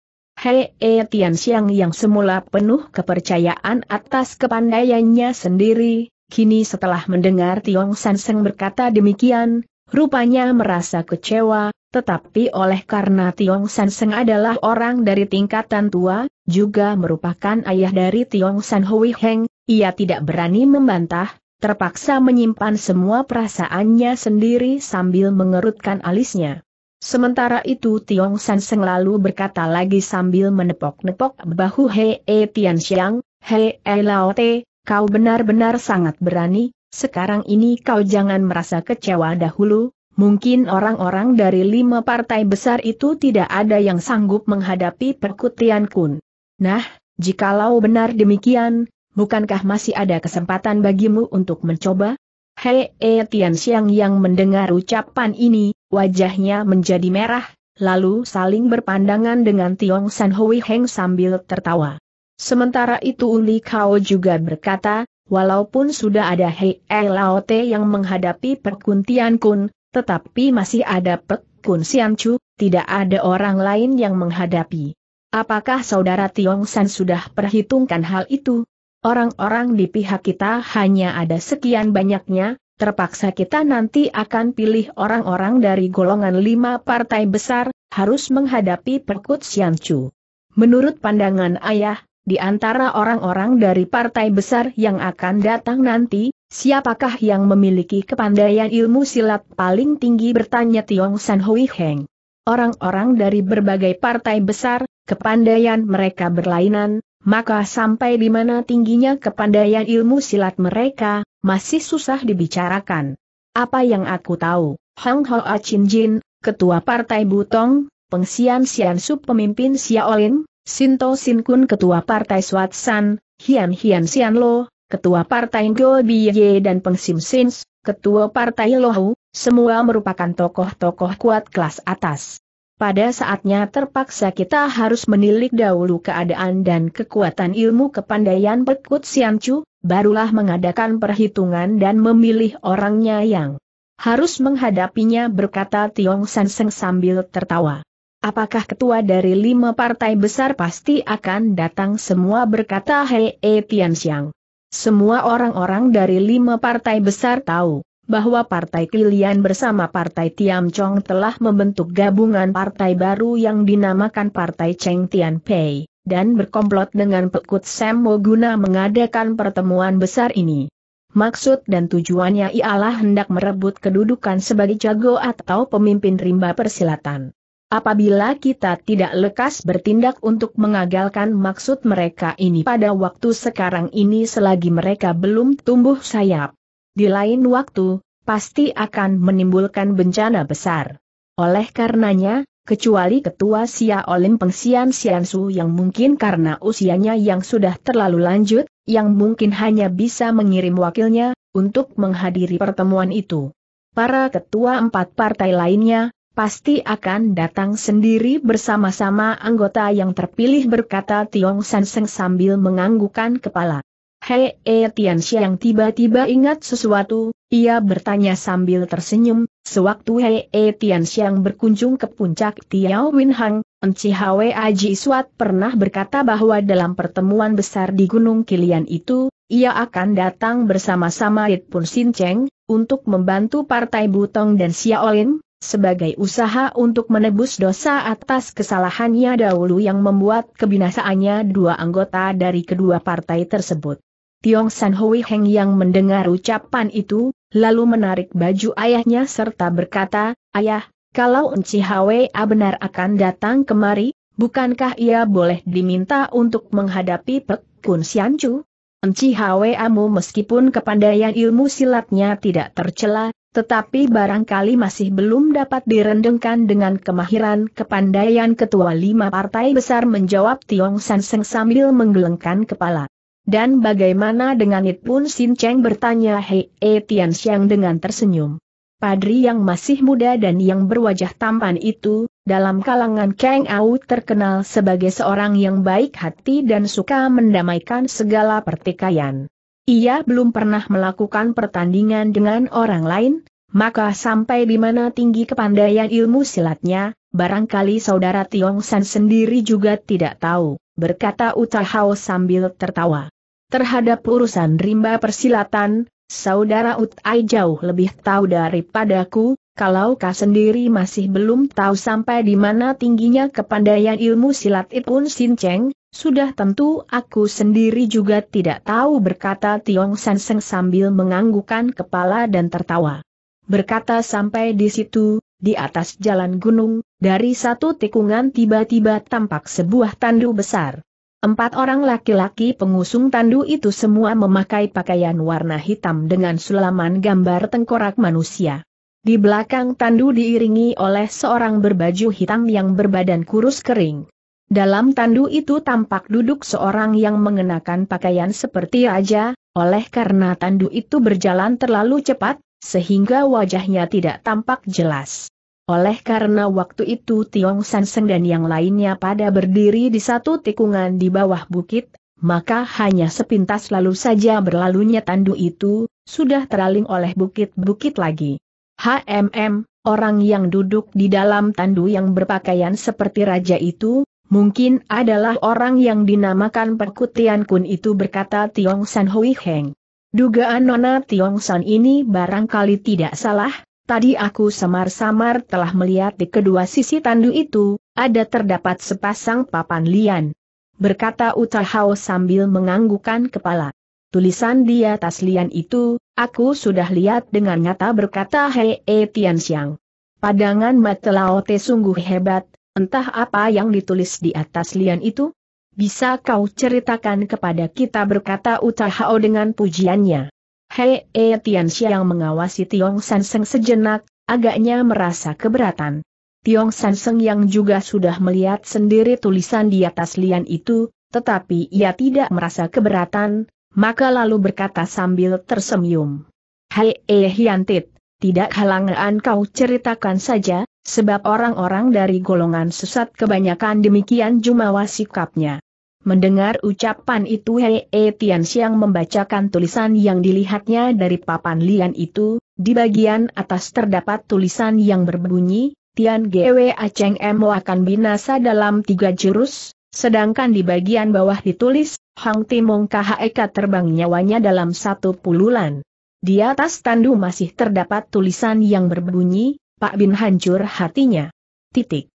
Hei E Tian Xiang yang semula penuh kepercayaan atas kepandaiannya sendiri, kini setelah mendengar Tiong Seng berkata demikian, rupanya merasa kecewa, tetapi oleh karena Tiong Seng adalah orang dari tingkatan tua, juga merupakan ayah dari Tiong San Hui Heng, ia tidak berani membantah, terpaksa menyimpan semua perasaannya sendiri sambil mengerutkan alisnya. Sementara itu Tiong San Seng lalu berkata lagi sambil menepok-nepok bahu Hei e Tian Xiang, Hei e Lao Te, kau benar-benar sangat berani, sekarang ini kau jangan merasa kecewa dahulu, mungkin orang-orang dari lima partai besar itu tidak ada yang sanggup menghadapi perkutian kun. Nah, jikalau benar demikian, bukankah masih ada kesempatan bagimu untuk mencoba? Hei e Tian Xiang yang mendengar ucapan ini, wajahnya menjadi merah, lalu saling berpandangan dengan Tiong San Hui Heng sambil tertawa. Sementara itu Uli Kao juga berkata, walaupun sudah ada Hei Lao Te yang menghadapi perkuntian Kun, tetapi masih ada Perkun Sian Chu, tidak ada orang lain yang menghadapi. Apakah saudara Tiong San sudah perhitungkan hal itu? Orang-orang di pihak kita hanya ada sekian banyaknya, terpaksa kita nanti akan pilih orang-orang dari golongan lima partai besar, harus menghadapi Perkut Siancu. Menurut pandangan ayah, di antara orang-orang dari partai besar yang akan datang nanti, siapakah yang memiliki kepandaian ilmu silat paling tinggi bertanya Tiong San Hui Heng. Orang-orang dari berbagai partai besar, kepandaian mereka berlainan, maka sampai di mana tingginya kepandaian ilmu silat mereka, masih susah dibicarakan. Apa yang aku tahu, Hang Hoa Chin Jin, Ketua Partai Butong, Pengsian Sian Sub Pemimpin Xiaolin, Sinto Sin Kun Ketua Partai Swat San, Hian Hian Sian Lo, Ketua Partai Go Biye dan Pengsim Sins, Ketua Partai Lohu, semua merupakan tokoh-tokoh kuat kelas atas. Pada saatnya terpaksa kita harus menilik dahulu keadaan dan kekuatan ilmu kepandaian Pekut Siancu, barulah mengadakan perhitungan dan memilih orangnya yang harus menghadapinya berkata Tiong Seng sambil tertawa. Apakah ketua dari lima partai besar pasti akan datang semua berkata Hei e Tian Xiang. Semua orang-orang dari lima partai besar tahu, bahwa Partai Kilian bersama Partai Tiam Chong telah membentuk gabungan partai baru yang dinamakan Partai Cheng Tian Pei, dan berkomplot dengan Pekut Mo guna mengadakan pertemuan besar ini. Maksud dan tujuannya ialah hendak merebut kedudukan sebagai jago atau pemimpin rimba persilatan. Apabila kita tidak lekas bertindak untuk mengagalkan maksud mereka ini pada waktu sekarang ini selagi mereka belum tumbuh sayap, di lain waktu, pasti akan menimbulkan bencana besar. Oleh karenanya, kecuali ketua Sia Olim Pengsian Siansu yang mungkin karena usianya yang sudah terlalu lanjut, yang mungkin hanya bisa mengirim wakilnya, untuk menghadiri pertemuan itu. Para ketua empat partai lainnya, pasti akan datang sendiri bersama-sama anggota yang terpilih berkata Tiong Sanseng sambil menganggukan kepala. Hei e Tian yang tiba-tiba ingat sesuatu, ia bertanya sambil tersenyum, sewaktu Hei e Tian Xiang berkunjung ke puncak Tiao Hang, Enci Hwe Aji Suat pernah berkata bahwa dalam pertemuan besar di Gunung Kilian itu, ia akan datang bersama-sama It Pun Sin Cheng, untuk membantu Partai Butong dan Xiaolin, sebagai usaha untuk menebus dosa atas kesalahannya dahulu yang membuat kebinasaannya dua anggota dari kedua partai tersebut. Tiong San Hui Heng yang mendengar ucapan itu, lalu menarik baju ayahnya serta berkata, Ayah, kalau Enci Hwa benar akan datang kemari, bukankah ia boleh diminta untuk menghadapi Pek Kun Sian Chu? Enci Hwa mu meskipun kepandaian ilmu silatnya tidak tercela, tetapi barangkali masih belum dapat direndengkan dengan kemahiran kepandaian ketua lima partai besar menjawab Tiong San Seng sambil menggelengkan kepala. Dan bagaimana dengan It pun Sin Cheng bertanya Hei E Tian Xiang dengan tersenyum. Padri yang masih muda dan yang berwajah tampan itu, dalam kalangan Kang Au terkenal sebagai seorang yang baik hati dan suka mendamaikan segala pertikaian. Ia belum pernah melakukan pertandingan dengan orang lain, maka sampai di mana tinggi kepandaian ilmu silatnya, barangkali saudara Tiong San sendiri juga tidak tahu, berkata Uta Hao sambil tertawa. Terhadap urusan rimba persilatan, saudara Utai jauh lebih tahu daripadaku, kalau kau sendiri masih belum tahu sampai di mana tingginya kepandaian ilmu silat Ipun Sin Cheng, sudah tentu aku sendiri juga tidak tahu berkata Tiong San Seng sambil menganggukan kepala dan tertawa. Berkata sampai di situ, di atas jalan gunung, dari satu tikungan tiba-tiba tampak sebuah tandu besar. Empat orang laki-laki pengusung tandu itu semua memakai pakaian warna hitam dengan sulaman gambar tengkorak manusia. Di belakang tandu diiringi oleh seorang berbaju hitam yang berbadan kurus kering. Dalam tandu itu tampak duduk seorang yang mengenakan pakaian seperti raja, oleh karena tandu itu berjalan terlalu cepat, sehingga wajahnya tidak tampak jelas. Oleh karena waktu itu Tiong Sanseng dan yang lainnya pada berdiri di satu tikungan di bawah bukit, maka hanya sepintas lalu saja berlalunya tandu itu, sudah teraling oleh bukit-bukit lagi. HMM, orang yang duduk di dalam tandu yang berpakaian seperti raja itu, mungkin adalah orang yang dinamakan Perkutian Kun itu berkata Tiong San Hui Heng. Dugaan Nona Tiong San ini barangkali tidak salah, Tadi aku samar-samar telah melihat di kedua sisi tandu itu, ada terdapat sepasang papan lian. Berkata Utahau sambil menganggukan kepala. Tulisan di atas lian itu, aku sudah lihat dengan nyata berkata Hei e Tianxiang. Padangan mata T sungguh hebat, entah apa yang ditulis di atas lian itu? Bisa kau ceritakan kepada kita berkata Utahau dengan pujiannya. Hei E eh, Tianxia yang mengawasi Tiong Seng sejenak, agaknya merasa keberatan. Tiong Seng yang juga sudah melihat sendiri tulisan di atas lian itu, tetapi ia tidak merasa keberatan, maka lalu berkata sambil tersenyum. "Hei, eh Hiantit, tidak halangan kau ceritakan saja, sebab orang-orang dari golongan sesat kebanyakan demikian jumawa sikapnya. Mendengar ucapan itu Hei e Tian Xiang membacakan tulisan yang dilihatnya dari papan lian itu, di bagian atas terdapat tulisan yang berbunyi, Tian Gwe Aceng Mo akan binasa dalam tiga jurus, sedangkan di bagian bawah ditulis, Hang Timong Kheka terbang nyawanya dalam satu pululan. Di atas tandu masih terdapat tulisan yang berbunyi, Pak Bin hancur hatinya. Titik.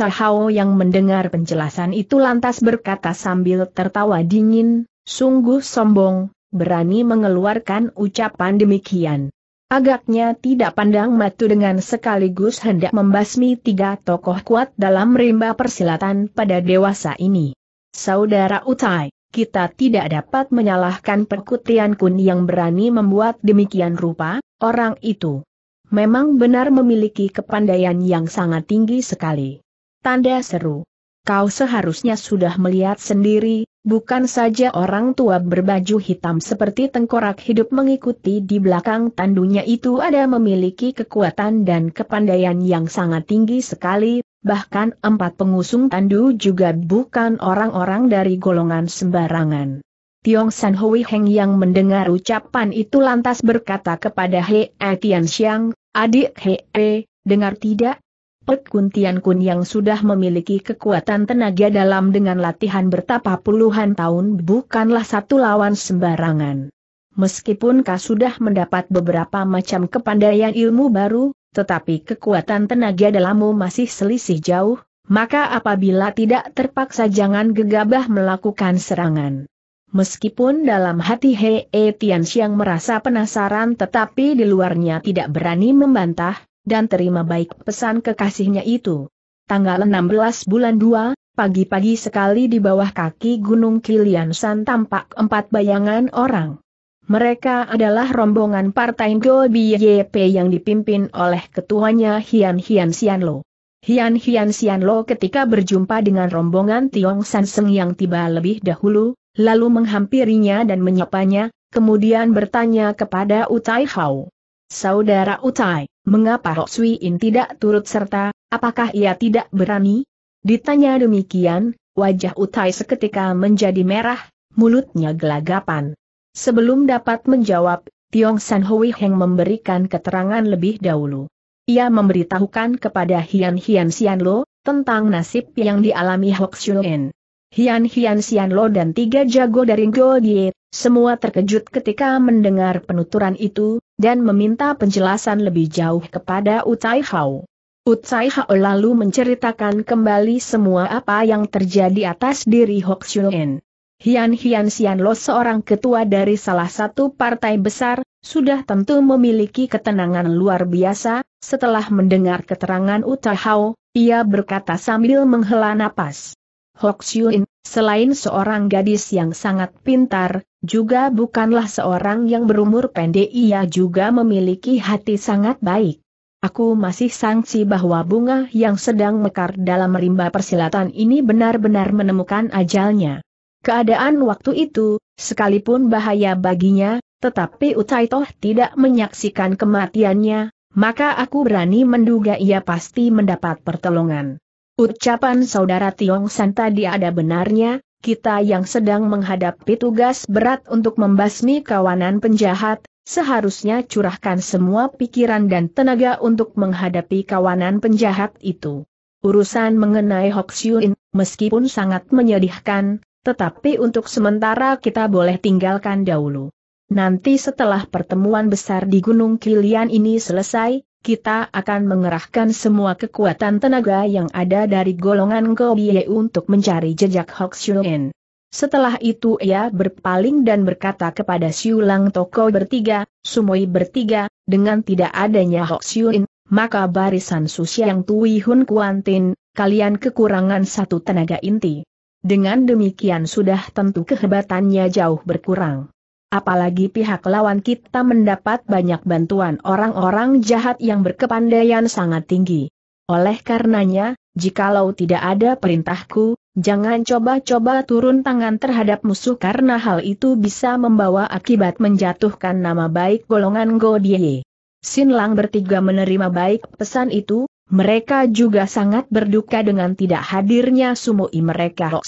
Hao yang mendengar penjelasan itu lantas berkata sambil tertawa dingin, sungguh sombong, berani mengeluarkan ucapan demikian. Agaknya tidak pandang matu dengan sekaligus hendak membasmi tiga tokoh kuat dalam rimba persilatan pada dewasa ini. Saudara Utai, kita tidak dapat menyalahkan perkutian kun yang berani membuat demikian rupa, orang itu memang benar memiliki kepandaian yang sangat tinggi sekali. Tanda seru. Kau seharusnya sudah melihat sendiri, bukan saja orang tua berbaju hitam seperti tengkorak hidup mengikuti di belakang tandunya itu ada memiliki kekuatan dan kepandaian yang sangat tinggi sekali, bahkan empat pengusung tandu juga bukan orang-orang dari golongan sembarangan. Tiong San Hui Heng yang mendengar ucapan itu lantas berkata kepada He Tian Xiang, adik He, He dengar tidak, Pek Kuntian Kun yang sudah memiliki kekuatan tenaga dalam dengan latihan bertapa puluhan tahun bukanlah satu lawan sembarangan. Meskipun kau sudah mendapat beberapa macam kepandaian ilmu baru, tetapi kekuatan tenaga dalammu masih selisih jauh, maka apabila tidak terpaksa jangan gegabah melakukan serangan. Meskipun dalam hati Hei Tian Xiang merasa penasaran tetapi di luarnya tidak berani membantah, dan terima baik pesan kekasihnya itu. Tanggal 16 bulan 2, pagi-pagi sekali di bawah kaki Gunung Kiliansan tampak empat bayangan orang. Mereka adalah rombongan Partai Go yang dipimpin oleh ketuanya Hian Hian Sianlo. Hian Hian Sianlo ketika berjumpa dengan rombongan Tiong Seng yang tiba lebih dahulu, lalu menghampirinya dan menyapanya, kemudian bertanya kepada Utai Hao. Saudara Utai, Mengapa Hok Sui In tidak turut serta, apakah ia tidak berani? Ditanya demikian, wajah Utai seketika menjadi merah, mulutnya gelagapan. Sebelum dapat menjawab, Tiong San Hui Heng memberikan keterangan lebih dahulu. Ia memberitahukan kepada Hian Hian Xian Lo, tentang nasib yang dialami Hok Sui In. Hian Hian Sian Lo dan tiga jago dari Go Die, semua terkejut ketika mendengar penuturan itu, dan meminta penjelasan lebih jauh kepada Utai Hao. Utsai Hao lalu menceritakan kembali semua apa yang terjadi atas diri Hok Shuen. Hian Hian Sian Lo seorang ketua dari salah satu partai besar, sudah tentu memiliki ketenangan luar biasa, setelah mendengar keterangan Utsai Hao, ia berkata sambil menghela napas. Hok Xiuin, selain seorang gadis yang sangat pintar, juga bukanlah seorang yang berumur pendek ia juga memiliki hati sangat baik. Aku masih sangsi bahwa bunga yang sedang mekar dalam rimba persilatan ini benar-benar menemukan ajalnya. Keadaan waktu itu, sekalipun bahaya baginya, tetapi Utai Toh tidak menyaksikan kematiannya, maka aku berani menduga ia pasti mendapat pertolongan. Ucapan saudara Tiong San tadi ada benarnya, kita yang sedang menghadapi tugas berat untuk membasmi kawanan penjahat, seharusnya curahkan semua pikiran dan tenaga untuk menghadapi kawanan penjahat itu. Urusan mengenai Hok Syun, meskipun sangat menyedihkan, tetapi untuk sementara kita boleh tinggalkan dahulu. Nanti setelah pertemuan besar di Gunung Kilian ini selesai, kita akan mengerahkan semua kekuatan tenaga yang ada dari golongan Gobiye untuk mencari jejak Hok Xiuen. Setelah itu ia berpaling dan berkata kepada Siulang Toko bertiga, Sumoi bertiga, dengan tidak adanya Hok Xiuen, maka barisan yang Tui Hun Kuantin, kalian kekurangan satu tenaga inti. Dengan demikian sudah tentu kehebatannya jauh berkurang apalagi pihak lawan kita mendapat banyak bantuan orang-orang jahat yang berkepandaian sangat tinggi. Oleh karenanya, jikalau tidak ada perintahku, jangan coba-coba turun tangan terhadap musuh karena hal itu bisa membawa akibat menjatuhkan nama baik golongan Godie. Sinlang bertiga menerima baik pesan itu, mereka juga sangat berduka dengan tidak hadirnya sumoi mereka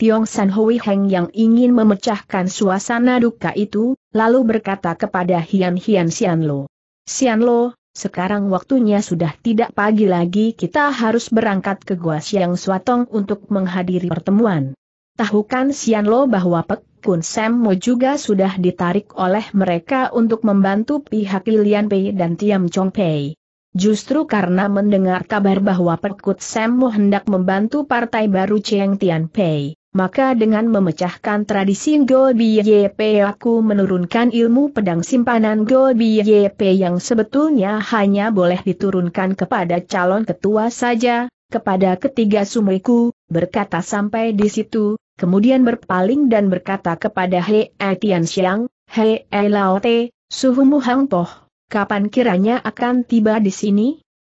Tiong San Hui Heng yang ingin memecahkan suasana duka itu, lalu berkata kepada Hian Hian Sian Lo. Sian Lo, sekarang waktunya sudah tidak pagi lagi kita harus berangkat ke Gua Siang Suatong untuk menghadiri pertemuan. Tahukan Sian Lo bahwa Pek Kun Sam Mo juga sudah ditarik oleh mereka untuk membantu pihak Lilian Pei dan Tiam Chong Pei. Justru karena mendengar kabar bahwa Sam Mo hendak membantu partai baru Cheng Tian Pei maka dengan memecahkan tradisi Go Biyepe aku menurunkan ilmu pedang simpanan Go Biyepe yang sebetulnya hanya boleh diturunkan kepada calon ketua saja, kepada ketiga sumiku, berkata sampai di situ, kemudian berpaling dan berkata kepada Hei Tian Xiang, Hei Laote, Suhumu Hang Poh, kapan kiranya akan tiba di sini?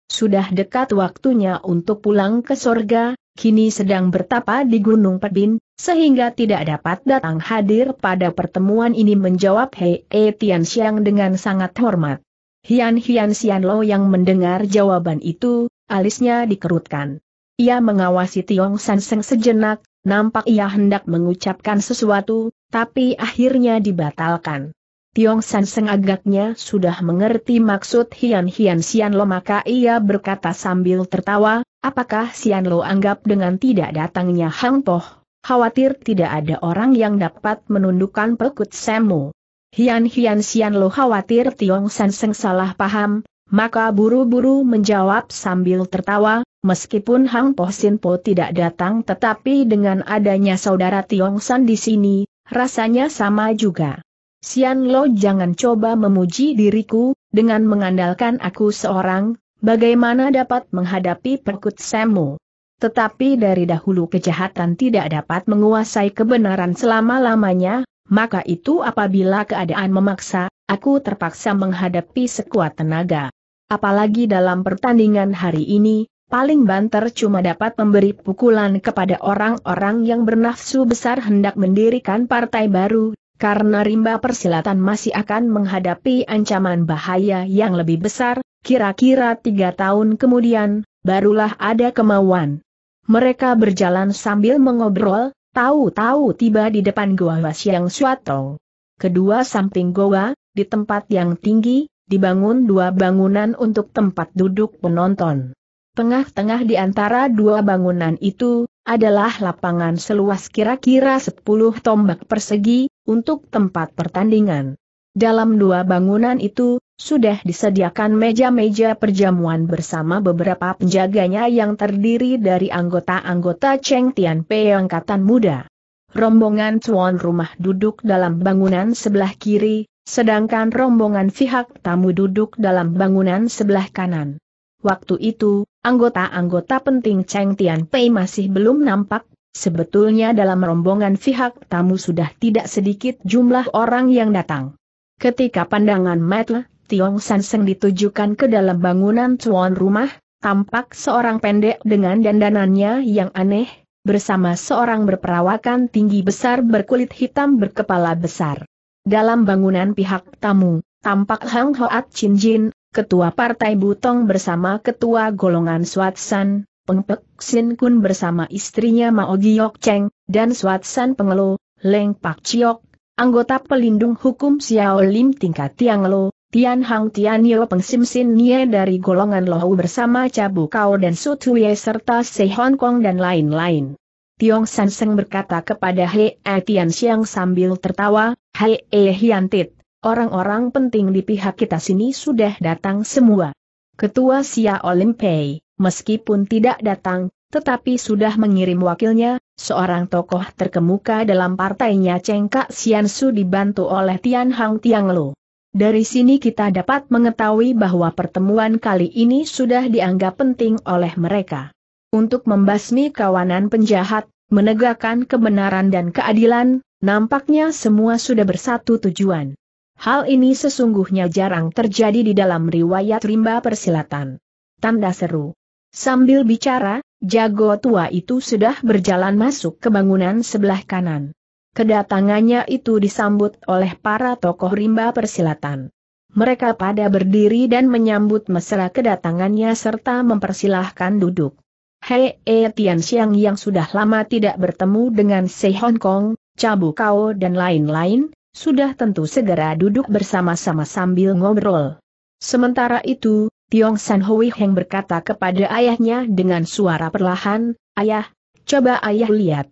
Sudah dekat waktunya untuk pulang ke sorga, kini sedang bertapa di Gunung Pedin, sehingga tidak dapat datang hadir pada pertemuan ini menjawab Hei E Tian Xiang dengan sangat hormat. Hian Hian Xian Lo yang mendengar jawaban itu, alisnya dikerutkan. Ia mengawasi Tiong San Seng sejenak, nampak ia hendak mengucapkan sesuatu, tapi akhirnya dibatalkan. Tiong San Seng agaknya sudah mengerti maksud Hian Hian Xian Lo maka ia berkata sambil tertawa, Apakah Sian Lo anggap dengan tidak datangnya Hang Poh, khawatir tidak ada orang yang dapat menundukkan Pekut semu? Hian-hian Sian Lo khawatir Tiong San Seng salah paham, maka buru-buru menjawab sambil tertawa, meskipun Hang Poh Sin Po tidak datang tetapi dengan adanya saudara Tiong San di sini, rasanya sama juga. Sian Lo jangan coba memuji diriku, dengan mengandalkan aku seorang, Bagaimana dapat menghadapi perkut semu? Tetapi dari dahulu kejahatan tidak dapat menguasai kebenaran selama-lamanya, maka itu apabila keadaan memaksa, aku terpaksa menghadapi sekuat tenaga. Apalagi dalam pertandingan hari ini, paling banter cuma dapat memberi pukulan kepada orang-orang yang bernafsu besar hendak mendirikan partai baru, karena rimba persilatan masih akan menghadapi ancaman bahaya yang lebih besar, kira-kira tiga tahun kemudian, barulah ada kemauan. Mereka berjalan sambil mengobrol, tahu-tahu tiba di depan Goa yang Suato. Kedua samping Goa, di tempat yang tinggi, dibangun dua bangunan untuk tempat duduk penonton. Tengah-tengah di antara dua bangunan itu, adalah lapangan seluas kira-kira 10 tombak persegi, untuk tempat pertandingan. Dalam dua bangunan itu, sudah disediakan meja-meja perjamuan bersama beberapa penjaganya yang terdiri dari anggota-anggota Cheng Tian Pei Angkatan Muda. Rombongan tuan rumah duduk dalam bangunan sebelah kiri, sedangkan rombongan pihak tamu duduk dalam bangunan sebelah kanan. Waktu itu, Anggota-anggota penting Cheng Tianpei masih belum nampak, sebetulnya dalam rombongan pihak tamu sudah tidak sedikit jumlah orang yang datang. Ketika pandangan Le, Tiong Seng ditujukan ke dalam bangunan tuan rumah, tampak seorang pendek dengan dandanannya yang aneh, bersama seorang berperawakan tinggi besar berkulit hitam berkepala besar. Dalam bangunan pihak tamu, tampak Hang Hoat Chin Jin, Ketua Partai Butong bersama Ketua Golongan Swatsan, Peng Pek Sin Kun bersama istrinya Mao Giok Cheng, dan Swatsan Pengelo, Leng Pak Chiok, anggota pelindung hukum Xiao Lim tingkat Tiang Lo, Tian Hang Tian Yo Peng Sim Sin Nye dari golongan Lohu bersama Cabu Kao dan Su Tuye serta Se Hong Kong dan lain-lain. Tiong San Seng berkata kepada He E Tian Siang sambil tertawa, He E Hian Tit. Orang-orang penting di pihak kita sini sudah datang semua. Ketua Sia Olimpei, meskipun tidak datang, tetapi sudah mengirim wakilnya, seorang tokoh terkemuka dalam partainya Cengkak Siansu dibantu oleh Tian Hang Tiang Lu. Dari sini kita dapat mengetahui bahwa pertemuan kali ini sudah dianggap penting oleh mereka. Untuk membasmi kawanan penjahat, menegakkan kebenaran dan keadilan, nampaknya semua sudah bersatu tujuan. Hal ini sesungguhnya jarang terjadi di dalam riwayat rimba persilatan. Tanda seru. Sambil bicara, jago tua itu sudah berjalan masuk ke bangunan sebelah kanan. Kedatangannya itu disambut oleh para tokoh rimba persilatan. Mereka pada berdiri dan menyambut mesra kedatangannya serta mempersilahkan duduk. Hei E Tian Xiang yang sudah lama tidak bertemu dengan Sei Hong Kong, Cabu Kao dan lain-lain, sudah tentu segera duduk bersama-sama sambil ngobrol. Sementara itu, Tiong San Hui Heng berkata kepada ayahnya dengan suara perlahan, Ayah, coba ayah lihat.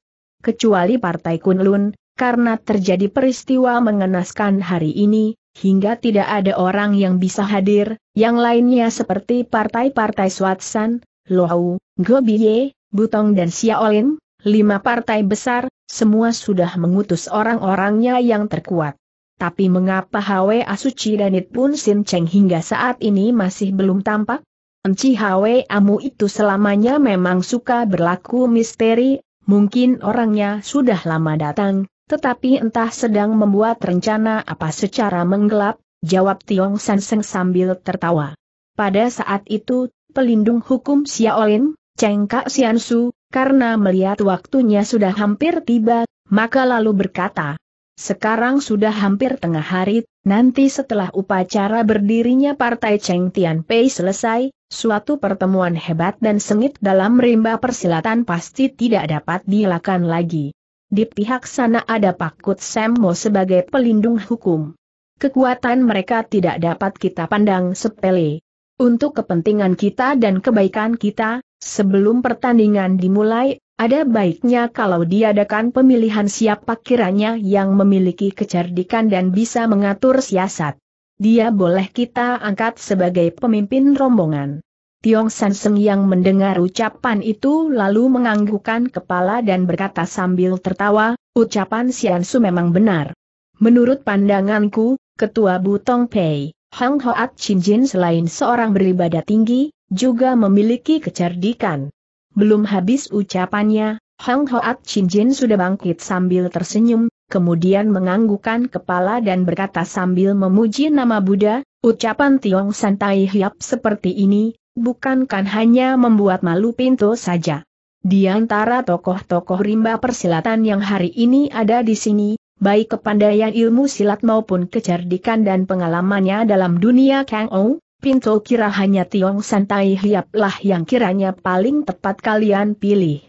Kecuali Partai Kunlun, karena terjadi peristiwa mengenaskan hari ini, hingga tidak ada orang yang bisa hadir, yang lainnya seperti partai-partai Swatsan, Lohau, Gobiye, Butong dan Xiaolin, lima partai besar, semua sudah mengutus orang-orangnya yang terkuat. Tapi mengapa Hwe Asuci dan It Pun Sin Cheng hingga saat ini masih belum tampak? Enci Hwe Amu itu selamanya memang suka berlaku misteri, mungkin orangnya sudah lama datang, tetapi entah sedang membuat rencana apa secara menggelap, jawab Tiong San Seng sambil tertawa. Pada saat itu, pelindung hukum Xiaolin, Cheng Kak Sian Su, karena melihat waktunya sudah hampir tiba, maka lalu berkata, sekarang sudah hampir tengah hari, nanti setelah upacara berdirinya Partai Cheng Tian Pei selesai, suatu pertemuan hebat dan sengit dalam rimba persilatan pasti tidak dapat dilakukan lagi. Di pihak sana ada Pak Pakut Semmo sebagai pelindung hukum. Kekuatan mereka tidak dapat kita pandang sepele. Untuk kepentingan kita dan kebaikan kita, Sebelum pertandingan dimulai, ada baiknya kalau diadakan pemilihan siapa kiranya yang memiliki kecerdikan dan bisa mengatur siasat. Dia boleh kita angkat sebagai pemimpin rombongan. Tiong Sanseng yang mendengar ucapan itu lalu menganggukkan kepala dan berkata sambil tertawa, ucapan Su memang benar. Menurut pandanganku, Ketua Butong Pei, Hang Hoat Chin Jin selain seorang beribadah tinggi, juga memiliki kecerdikan. Belum habis ucapannya, Hang Hoat Chin Jin sudah bangkit sambil tersenyum, kemudian menganggukkan kepala dan berkata sambil memuji nama Buddha, ucapan Tiong Santai Hiap seperti ini, bukankan hanya membuat malu pintu saja. Di antara tokoh-tokoh rimba persilatan yang hari ini ada di sini, baik kepandaian ilmu silat maupun kecerdikan dan pengalamannya dalam dunia Kang Ong, Pinto kira hanya Tiong Santai Hiaplah yang kiranya paling tepat kalian pilih.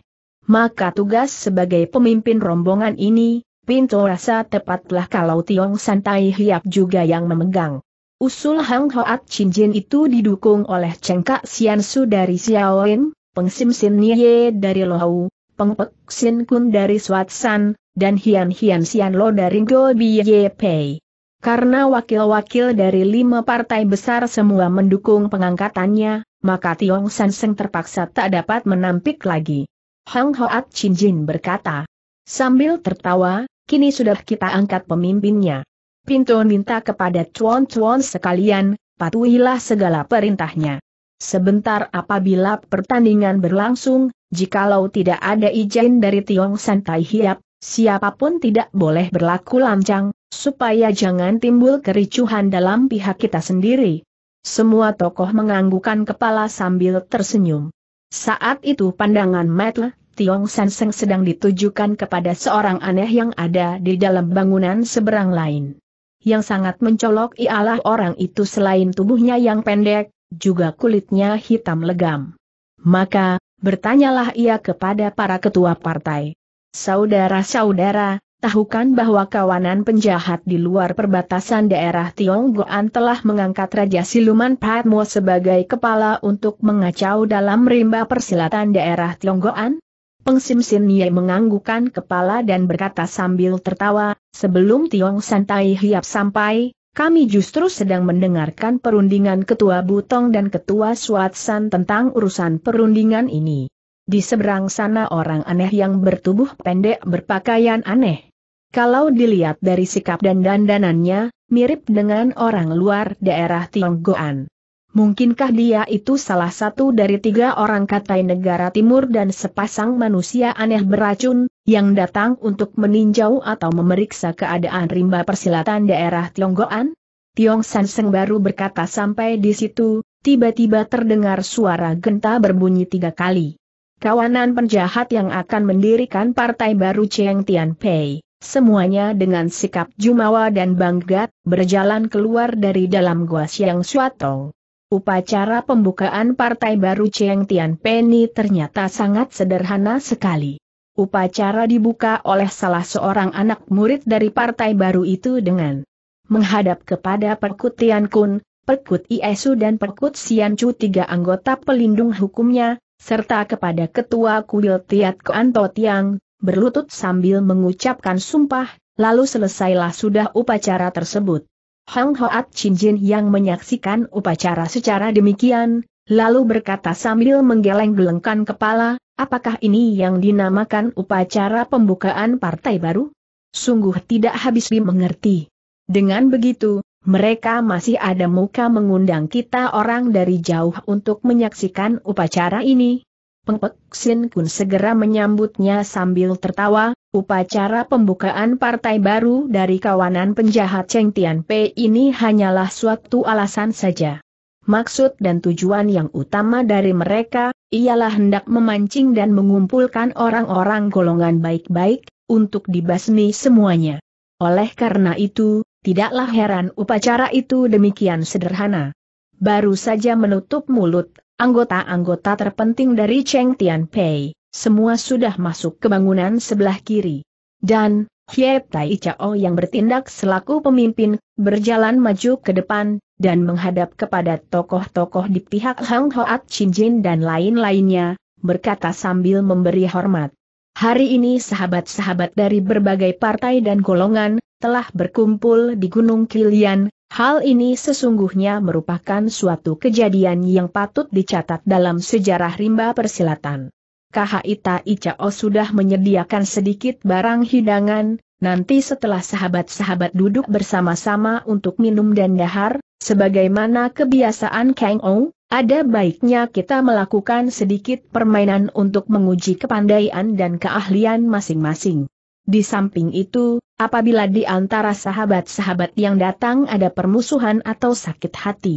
Maka tugas sebagai pemimpin rombongan ini, Pinto rasa tepatlah kalau Tiong Santai Hiap juga yang memegang. Usul Hang Hoat Jin itu didukung oleh Cengkak Su dari Xiaoin, Sim Sin Nye dari Lohau, Pengpek Sin Kun dari Swatsan, dan Hian Hian Sian Lo dari Go Biye Pei. Karena wakil-wakil dari lima partai besar semua mendukung pengangkatannya, maka Tiong San Seng terpaksa tak dapat menampik lagi. Hang Hoat Chin Jin berkata. Sambil tertawa, kini sudah kita angkat pemimpinnya. Pintu minta kepada Chuan Chuan sekalian, patuhilah segala perintahnya. Sebentar apabila pertandingan berlangsung, jikalau tidak ada izin dari Tiong San Tai Hiap, siapapun tidak boleh berlaku lancang, supaya jangan timbul kericuhan dalam pihak kita sendiri. Semua tokoh menganggukan kepala sambil tersenyum. Saat itu pandangan Matt Tiong Sanseng sedang ditujukan kepada seorang aneh yang ada di dalam bangunan seberang lain. Yang sangat mencolok ialah orang itu selain tubuhnya yang pendek, juga kulitnya hitam legam. Maka, bertanyalah ia kepada para ketua partai. Saudara-saudara, Tahukan bahwa kawanan penjahat di luar perbatasan daerah Tionggoan telah mengangkat Raja Siluman Padmo sebagai kepala untuk mengacau dalam rimba persilatan daerah Tionggoan? Peng Sim Sin Ye menganggukan kepala dan berkata sambil tertawa, sebelum Tiong Santai Hiap sampai, kami justru sedang mendengarkan perundingan Ketua Butong dan Ketua Suatsan tentang urusan perundingan ini. Di seberang sana orang aneh yang bertubuh pendek berpakaian aneh. Kalau dilihat dari sikap dan dandanannya, mirip dengan orang luar daerah Tionggoan. Mungkinkah dia itu salah satu dari tiga orang katai negara timur dan sepasang manusia aneh beracun, yang datang untuk meninjau atau memeriksa keadaan rimba persilatan daerah Tionggoan? Tiong San Seng baru berkata sampai di situ, tiba-tiba terdengar suara genta berbunyi tiga kali kawanan penjahat yang akan mendirikan partai baru Cheng Tian Pei. Semuanya dengan sikap jumawa dan bangga, berjalan keluar dari dalam gua Siang Suato. Upacara pembukaan partai baru Cheng Tian ini ternyata sangat sederhana sekali. Upacara dibuka oleh salah seorang anak murid dari partai baru itu dengan menghadap kepada Perkut Tian Kun, Perkut Iesu dan Perkut Sian Chu tiga anggota pelindung hukumnya, serta kepada Ketua Kuil Tiat Koanto Tiang, berlutut sambil mengucapkan sumpah, lalu selesailah sudah upacara tersebut. Hang Hoat Chin Jin yang menyaksikan upacara secara demikian, lalu berkata sambil menggeleng-gelengkan kepala, apakah ini yang dinamakan upacara pembukaan partai baru? Sungguh tidak habis dimengerti. Dengan begitu, mereka masih ada muka mengundang kita orang dari jauh untuk menyaksikan upacara ini. Pengpek Sin Kun segera menyambutnya sambil tertawa, upacara pembukaan partai baru dari kawanan penjahat Cheng Tian Pei ini hanyalah suatu alasan saja. Maksud dan tujuan yang utama dari mereka, ialah hendak memancing dan mengumpulkan orang-orang golongan baik-baik, untuk dibasmi semuanya. Oleh karena itu, Tidaklah heran upacara itu demikian sederhana. Baru saja menutup mulut, anggota-anggota terpenting dari Cheng Tianpei, semua sudah masuk ke bangunan sebelah kiri. Dan, Hye Tai Chao yang bertindak selaku pemimpin, berjalan maju ke depan, dan menghadap kepada tokoh-tokoh di pihak Hang Hoat Jin dan lain-lainnya, berkata sambil memberi hormat. Hari ini sahabat-sahabat dari berbagai partai dan golongan, telah berkumpul di Gunung Kilian, hal ini sesungguhnya merupakan suatu kejadian yang patut dicatat dalam sejarah rimba persilatan. Kahaita Icao sudah menyediakan sedikit barang hidangan, nanti setelah sahabat-sahabat duduk bersama-sama untuk minum dan dahar, sebagaimana kebiasaan Kang Ong, ada baiknya kita melakukan sedikit permainan untuk menguji kepandaian dan keahlian masing-masing. Di samping itu, apabila di antara sahabat-sahabat yang datang ada permusuhan atau sakit hati,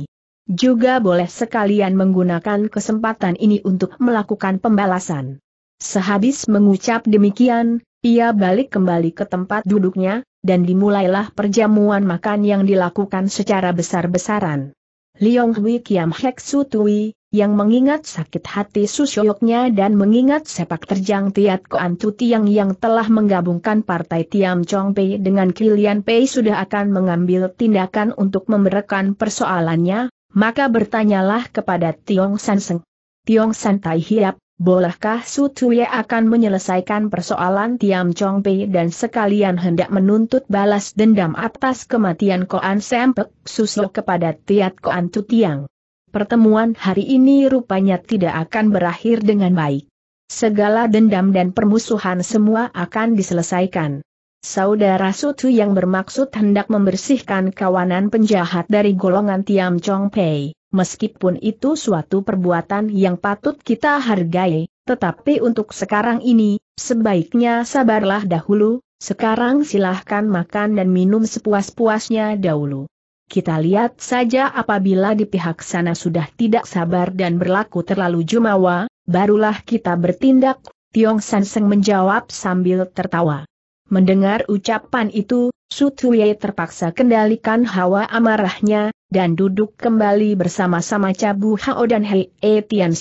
juga boleh sekalian menggunakan kesempatan ini untuk melakukan pembalasan. Sehabis mengucap demikian, ia balik kembali ke tempat duduknya, dan dimulailah perjamuan makan yang dilakukan secara besar-besaran. Liong Hui Kiam Hek Su Tui, yang mengingat sakit hati susyoknya dan mengingat sepak terjang Tiat Koan Tu Tiang yang telah menggabungkan partai Tiam Chong Pei dengan Kilian Pei sudah akan mengambil tindakan untuk memberikan persoalannya, maka bertanyalah kepada Tiong San Seng. Tiong San Tai Hiap, bolehkah Su Tuye akan menyelesaikan persoalan Tiam Chong Pei dan sekalian hendak menuntut balas dendam atas kematian Koan Sempek Susu kepada Tiat Koan Tu Tiang. Pertemuan hari ini rupanya tidak akan berakhir dengan baik. Segala dendam dan permusuhan semua akan diselesaikan. Saudara Sutu yang bermaksud hendak membersihkan kawanan penjahat dari golongan Tiam Chong Pei. Meskipun itu suatu perbuatan yang patut kita hargai, tetapi untuk sekarang ini, sebaiknya sabarlah dahulu, sekarang silahkan makan dan minum sepuas-puasnya dahulu. Kita lihat saja apabila di pihak sana sudah tidak sabar dan berlaku terlalu jumawa, barulah kita bertindak, Tiong Sanseng menjawab sambil tertawa. Mendengar ucapan itu, Su Tui terpaksa kendalikan hawa amarahnya, dan duduk kembali bersama-sama Cabu Hao dan Hei E Tian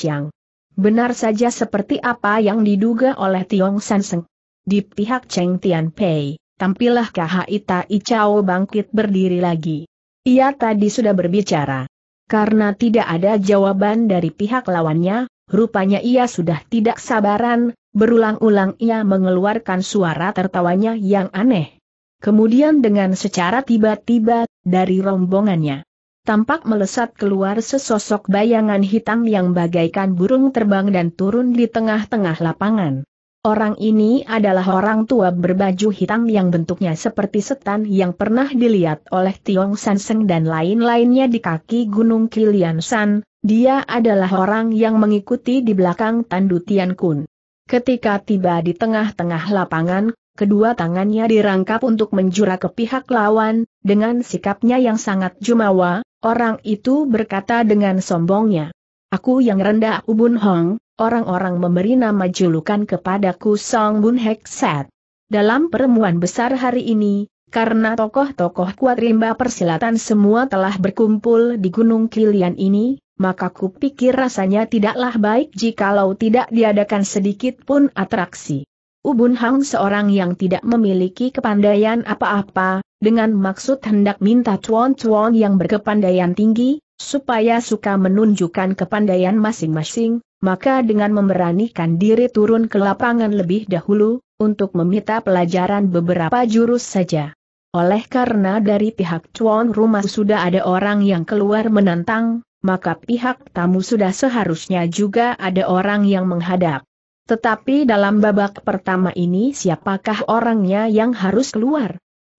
Benar saja seperti apa yang diduga oleh Tiong San Seng. Di pihak Cheng Tian Pei, tampillah KHI Tai Chao bangkit berdiri lagi. Ia tadi sudah berbicara. Karena tidak ada jawaban dari pihak lawannya, rupanya ia sudah tidak sabaran, berulang-ulang ia mengeluarkan suara tertawanya yang aneh. Kemudian dengan secara tiba-tiba, dari rombongannya tampak melesat keluar sesosok bayangan hitam yang bagaikan burung terbang dan turun di tengah-tengah lapangan. Orang ini adalah orang tua berbaju hitam yang bentuknya seperti setan yang pernah dilihat oleh Tiong Sanseng dan lain-lainnya di kaki Gunung Kilian San, dia adalah orang yang mengikuti di belakang Tandu Tian Kun. Ketika tiba di tengah-tengah lapangan, kedua tangannya dirangkap untuk menjura ke pihak lawan, dengan sikapnya yang sangat jumawa, Orang itu berkata dengan sombongnya. Aku yang rendah Ubun Hong, orang-orang memberi nama julukan kepadaku Song Bun Hek Sat. Dalam peremuan besar hari ini, karena tokoh-tokoh kuat rimba persilatan semua telah berkumpul di Gunung Kilian ini, maka kupikir rasanya tidaklah baik jikalau tidak diadakan sedikit pun atraksi. Ubun Hong seorang yang tidak memiliki kepandaian apa-apa, dengan maksud hendak minta cuan-cuan yang berkepandaian tinggi, supaya suka menunjukkan kepandaian masing-masing, maka dengan memberanikan diri turun ke lapangan lebih dahulu, untuk meminta pelajaran beberapa jurus saja. Oleh karena dari pihak cuan rumah sudah ada orang yang keluar menantang, maka pihak tamu sudah seharusnya juga ada orang yang menghadap. Tetapi dalam babak pertama ini siapakah orangnya yang harus keluar?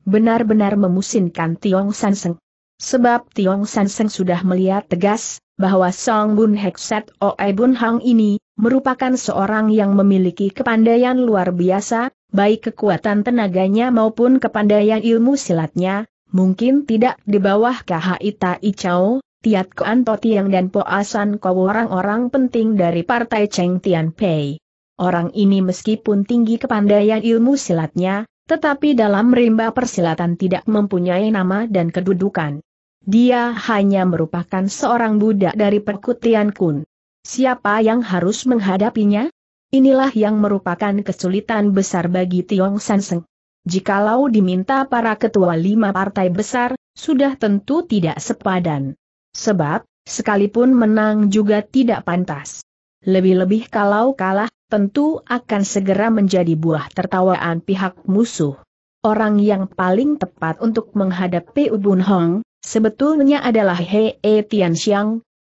benar-benar memusinkan Tiong Seng. Sebab Tiong Seng sudah melihat tegas, bahwa Song Bun Set Oe Bun Hang ini, merupakan seorang yang memiliki kepandaian luar biasa, baik kekuatan tenaganya maupun kepandaian ilmu silatnya, mungkin tidak di bawah KHI Tai Chao, Tiat Kuan Totiang dan Po Asan Kau orang-orang penting dari Partai Cheng Tian Pei. Orang ini meskipun tinggi kepandaian ilmu silatnya, tetapi dalam rimba persilatan tidak mempunyai nama dan kedudukan. Dia hanya merupakan seorang budak dari perkutian kun. Siapa yang harus menghadapinya? Inilah yang merupakan kesulitan besar bagi Tiong Sanseng. Jikalau diminta para ketua lima partai besar, sudah tentu tidak sepadan. Sebab, sekalipun menang juga tidak pantas. Lebih-lebih kalau kalah, tentu akan segera menjadi buah tertawaan pihak musuh. Orang yang paling tepat untuk menghadapi Ubun Hong, sebetulnya adalah He e Tian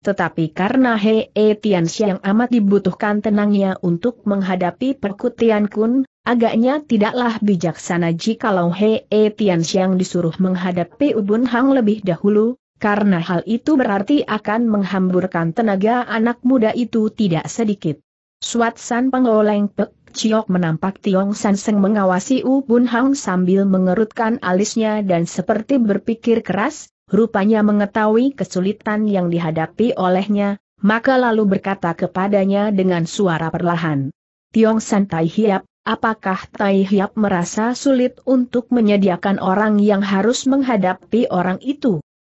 tetapi karena He e Tian amat dibutuhkan tenangnya untuk menghadapi perkutian kun, agaknya tidaklah bijaksana jikalau He e Tian disuruh menghadapi Ubun Hong lebih dahulu, karena hal itu berarti akan menghamburkan tenaga anak muda itu tidak sedikit. Suat San Pengoleng Pek Ciok menampak Tiong San Seng mengawasi U Bun Hang sambil mengerutkan alisnya dan seperti berpikir keras, rupanya mengetahui kesulitan yang dihadapi olehnya, maka lalu berkata kepadanya dengan suara perlahan. Tiong San Tai Hiap, apakah Tai Hiap merasa sulit untuk menyediakan orang yang harus menghadapi orang itu?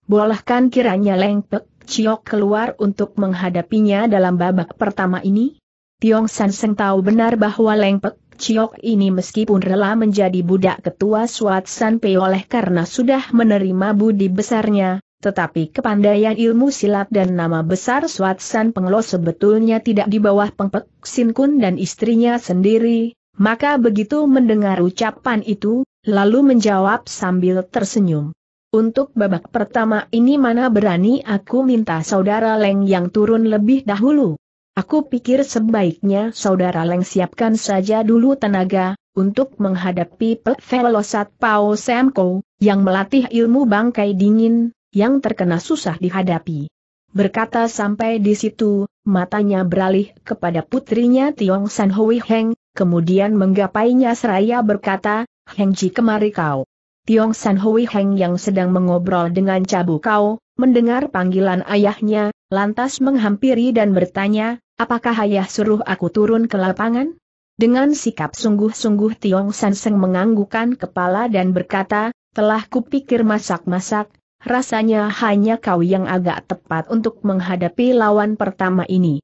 Bolehkan kiranya Leng Lengpek Chiok keluar untuk menghadapinya dalam babak pertama ini? Tiong San Seng tahu benar bahwa Leng Lengpek Chiok ini meskipun rela menjadi budak ketua Suat San Pei oleh karena sudah menerima budi besarnya, tetapi kepandaian ilmu silat dan nama besar Suat San Penglo sebetulnya tidak di bawah Pengpek Sin Kun dan istrinya sendiri, maka begitu mendengar ucapan itu, lalu menjawab sambil tersenyum. Untuk babak pertama ini mana berani aku minta saudara Leng yang turun lebih dahulu. Aku pikir sebaiknya saudara Leng siapkan saja dulu tenaga, untuk menghadapi Velosat Pao Semko, yang melatih ilmu bangkai dingin, yang terkena susah dihadapi. Berkata sampai di situ, matanya beralih kepada putrinya Tiong San Hui Heng, kemudian menggapainya seraya berkata, Heng Ji kemari kau. Tiong San Hui Heng yang sedang mengobrol dengan Cabu Kau, mendengar panggilan ayahnya, lantas menghampiri dan bertanya, apakah ayah suruh aku turun ke lapangan? Dengan sikap sungguh-sungguh Tiong San Seng menganggukan kepala dan berkata, telah kupikir masak-masak, rasanya hanya kau yang agak tepat untuk menghadapi lawan pertama ini.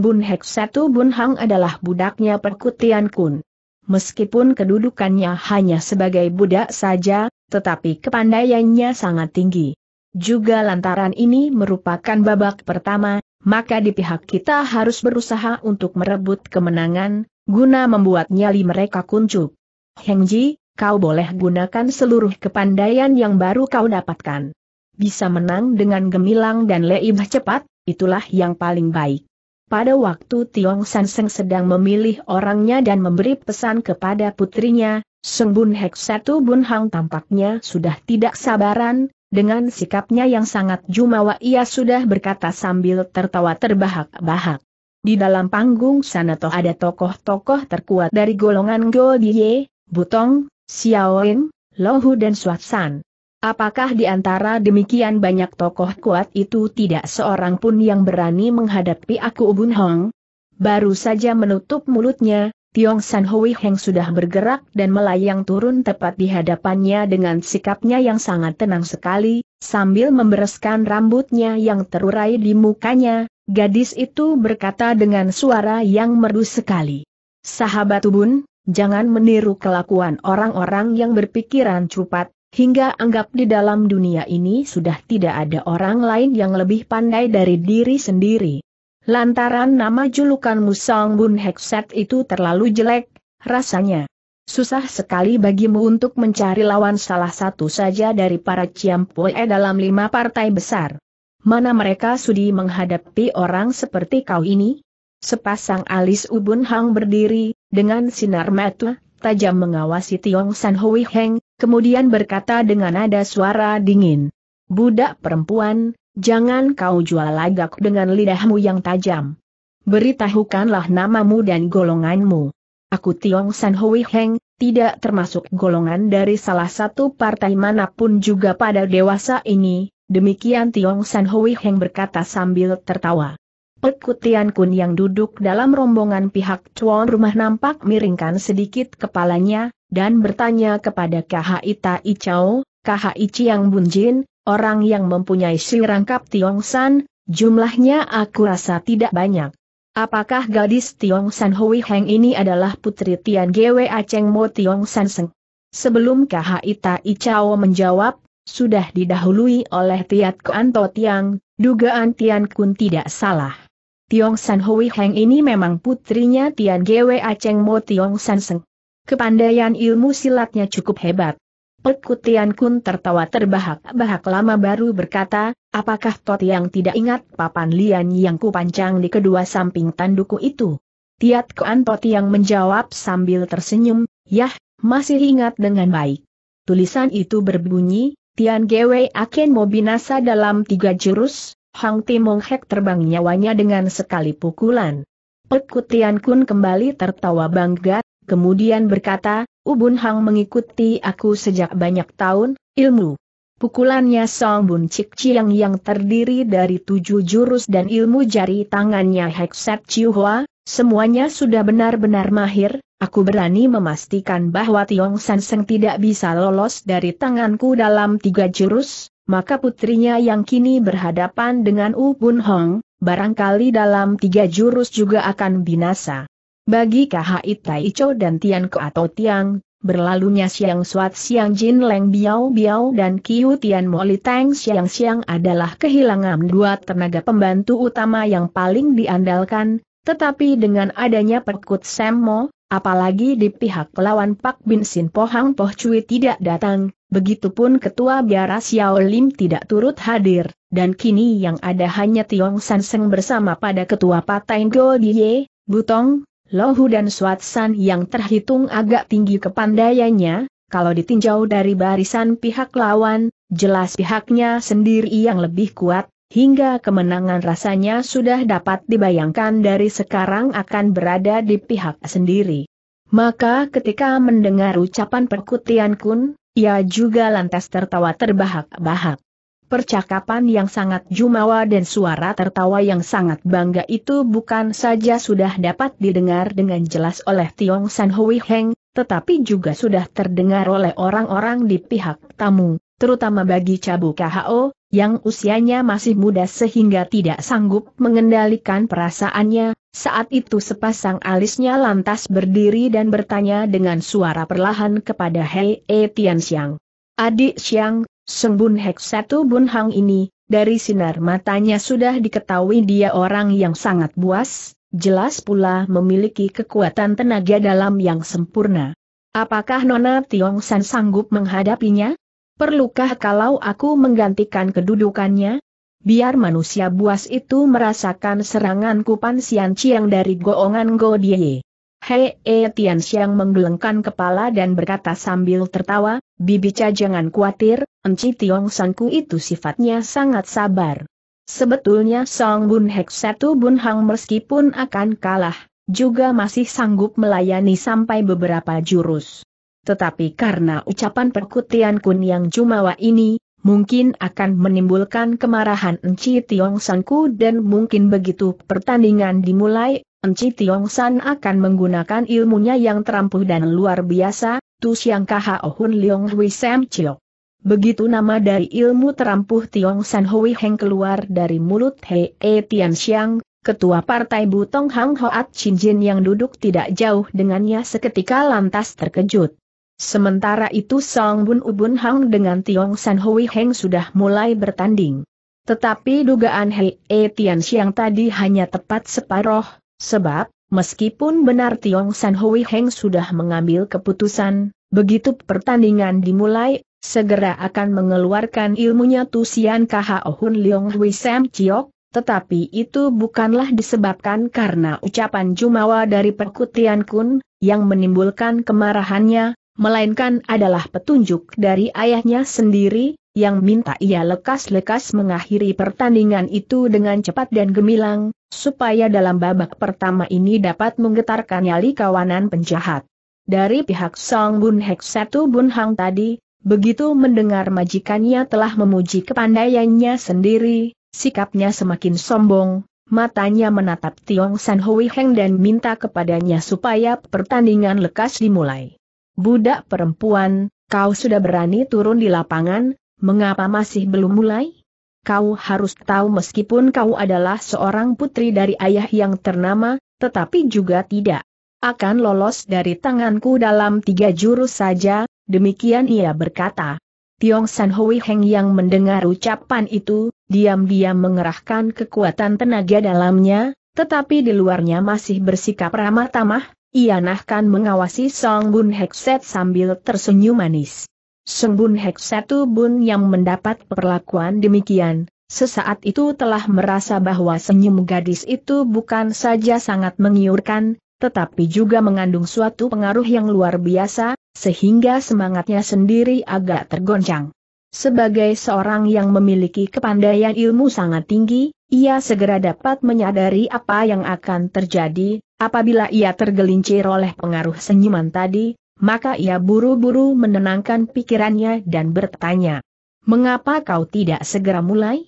Bun Hek Satu Bun Hang adalah budaknya perkutian kun meskipun kedudukannya hanya sebagai budak saja, tetapi kepandaiannya sangat tinggi. Juga lantaran ini merupakan babak pertama, maka di pihak kita harus berusaha untuk merebut kemenangan, guna membuat nyali mereka kuncup. Hengji, kau boleh gunakan seluruh kepandaian yang baru kau dapatkan. Bisa menang dengan gemilang dan leibah cepat, itulah yang paling baik. Pada waktu Tiong San Seng sedang memilih orangnya dan memberi pesan kepada putrinya, Seng Bun Hek Satu Bun Hang tampaknya sudah tidak sabaran, dengan sikapnya yang sangat jumawa ia sudah berkata sambil tertawa terbahak-bahak. Di dalam panggung sana toh ada tokoh-tokoh terkuat dari golongan Go Die, Butong, Xiaoing, Lohu dan Suat San. Apakah di antara demikian banyak tokoh kuat itu tidak seorang pun yang berani menghadapi aku Bun Hong? Baru saja menutup mulutnya, Tiong San Hui Heng sudah bergerak dan melayang turun tepat di hadapannya dengan sikapnya yang sangat tenang sekali, sambil membereskan rambutnya yang terurai di mukanya, gadis itu berkata dengan suara yang merdu sekali. Sahabat Ubun, jangan meniru kelakuan orang-orang yang berpikiran cupat, Hingga anggap di dalam dunia ini sudah tidak ada orang lain yang lebih pandai dari diri sendiri. Lantaran nama julukan Musang Bun Hekset itu terlalu jelek, rasanya susah sekali bagimu untuk mencari lawan salah satu saja dari para Ciampoe dalam lima partai besar. Mana mereka sudi menghadapi orang seperti kau ini? Sepasang alis ubun hang berdiri, dengan sinar mata tajam mengawasi Tiong San Hui Heng, kemudian berkata dengan nada suara dingin. Budak perempuan, jangan kau jual lagak dengan lidahmu yang tajam. Beritahukanlah namamu dan golonganmu. Aku Tiong San Hui Heng, tidak termasuk golongan dari salah satu partai manapun juga pada dewasa ini, demikian Tiong San Hui Heng berkata sambil tertawa. Pekutian Kun yang duduk dalam rombongan pihak tuan rumah nampak miringkan sedikit kepalanya, dan bertanya kepada Ita Icao, Chao, Ichi yang Bunjin, orang yang mempunyai si rangkap San, jumlahnya aku rasa tidak banyak. Apakah gadis Tiong San Hui Heng ini adalah putri Tian Gwe Aceng Mo Tiong San Seng? Sebelum KHI Ita Chao menjawab, sudah didahului oleh Tiat Kuan Tiang, dugaan Tian Kun tidak salah. Tiong San Hui Heng ini memang putrinya Tian Gwe Aceng Mo Tiong San Seng. Kepandaian ilmu silatnya cukup hebat. Pekut Tian Kun tertawa terbahak-bahak lama baru berkata, apakah Tot yang tidak ingat papan lian yang Panjang di kedua samping tanduku itu? Tiat Kuan Tot yang menjawab sambil tersenyum, yah, masih ingat dengan baik. Tulisan itu berbunyi, Tian Gwe Aken Mo binasa dalam tiga jurus, Hang Timong Hek terbang nyawanya dengan sekali pukulan. Pekutian Kun kembali tertawa bangga, kemudian berkata, Ubun Hang mengikuti aku sejak banyak tahun, ilmu. Pukulannya Song Bun Cik Chiang yang terdiri dari tujuh jurus dan ilmu jari tangannya Heksat Hua, semuanya sudah benar-benar mahir, aku berani memastikan bahwa Tiong San Seng tidak bisa lolos dari tanganku dalam tiga jurus, maka putrinya yang kini berhadapan dengan U Bun Hong, barangkali dalam tiga jurus juga akan binasa. Bagi KHI Taicho dan Tian Ko atau Tiang, berlalunya Siang Suat Siang Jin Leng Biao Biao dan Kiu Tian Moli Tang Siang Siang adalah kehilangan dua tenaga pembantu utama yang paling diandalkan, tetapi dengan adanya perkut Semmo, Apalagi di pihak lawan Pak Bin Sin Pohang Poh Cui tidak datang, begitu pun Ketua Biara Xiao Lim tidak turut hadir, dan kini yang ada hanya Tiong San Seng bersama pada Ketua Patain Go Diye, Butong, Lohu dan Suat San yang terhitung agak tinggi kepandaiannya, kalau ditinjau dari barisan pihak lawan, jelas pihaknya sendiri yang lebih kuat, hingga kemenangan rasanya sudah dapat dibayangkan dari sekarang akan berada di pihak sendiri. Maka ketika mendengar ucapan perkutian kun, ia juga lantas tertawa terbahak-bahak. Percakapan yang sangat jumawa dan suara tertawa yang sangat bangga itu bukan saja sudah dapat didengar dengan jelas oleh Tiong San Hui Heng, tetapi juga sudah terdengar oleh orang-orang di pihak tamu terutama bagi Cabu KHO, yang usianya masih muda sehingga tidak sanggup mengendalikan perasaannya, saat itu sepasang alisnya lantas berdiri dan bertanya dengan suara perlahan kepada Hei E Tian Xiang. Adik Xiang, Bun Hek Satu Bun Hang ini, dari sinar matanya sudah diketahui dia orang yang sangat buas, jelas pula memiliki kekuatan tenaga dalam yang sempurna. Apakah Nona Tiong San sanggup menghadapinya? Perlukah kalau aku menggantikan kedudukannya? Biar manusia buas itu merasakan serangan kupan Sian Chiang dari goongan Go Die. Hei E Tian Xiang menggelengkan kepala dan berkata sambil tertawa, Bibica jangan khawatir, Enci Tiong Sangku itu sifatnya sangat sabar. Sebetulnya Song Bun Hek Satu Bun Hang meskipun akan kalah, juga masih sanggup melayani sampai beberapa jurus. Tetapi karena ucapan perkutian kun yang jumawa ini, mungkin akan menimbulkan kemarahan Enci Tiong Sanku dan mungkin begitu pertandingan dimulai, Enci Tiong San akan menggunakan ilmunya yang terampuh dan luar biasa, Tu Siang Kaha Ohun Leong Hui Sam Chiok. Begitu nama dari ilmu terampuh Tiong San Hui Heng keluar dari mulut He E Tian Xiang, ketua partai Butong Hang Hoat Chin Jin yang duduk tidak jauh dengannya seketika lantas terkejut. Sementara itu Song Bun Ubun Hang dengan Tiong San Hui Heng sudah mulai bertanding. Tetapi dugaan Hei E Tian Xiang tadi hanya tepat separoh, sebab, meskipun benar Tiong San Hui Heng sudah mengambil keputusan, begitu pertandingan dimulai, segera akan mengeluarkan ilmunya Sian Khao Ohun Leong Hui Sam Chiok, tetapi itu bukanlah disebabkan karena ucapan Jumawa dari perkutian Kun, yang menimbulkan kemarahannya, melainkan adalah petunjuk dari ayahnya sendiri, yang minta ia lekas-lekas mengakhiri pertandingan itu dengan cepat dan gemilang, supaya dalam babak pertama ini dapat menggetarkan nyali kawanan penjahat. Dari pihak Song Bun Hek Satu Bun Hang tadi, begitu mendengar majikannya telah memuji kepandaiannya sendiri, sikapnya semakin sombong, matanya menatap Tiong San Hui Heng dan minta kepadanya supaya pertandingan lekas dimulai. Budak perempuan, kau sudah berani turun di lapangan, mengapa masih belum mulai? Kau harus tahu meskipun kau adalah seorang putri dari ayah yang ternama, tetapi juga tidak akan lolos dari tanganku dalam tiga jurus saja, demikian ia berkata. Tiong San Hui Heng yang mendengar ucapan itu, diam-diam mengerahkan kekuatan tenaga dalamnya, tetapi di luarnya masih bersikap ramah tamah, ia nahkan mengawasi Song Bun Hekset sambil tersenyum manis. Song Bun Hekset Bun yang mendapat perlakuan demikian, sesaat itu telah merasa bahwa senyum gadis itu bukan saja sangat mengiurkan, tetapi juga mengandung suatu pengaruh yang luar biasa, sehingga semangatnya sendiri agak tergoncang. Sebagai seorang yang memiliki kepandaian ilmu sangat tinggi, ia segera dapat menyadari apa yang akan terjadi, Apabila ia tergelincir oleh pengaruh senyuman tadi, maka ia buru-buru menenangkan pikirannya dan bertanya, Mengapa kau tidak segera mulai?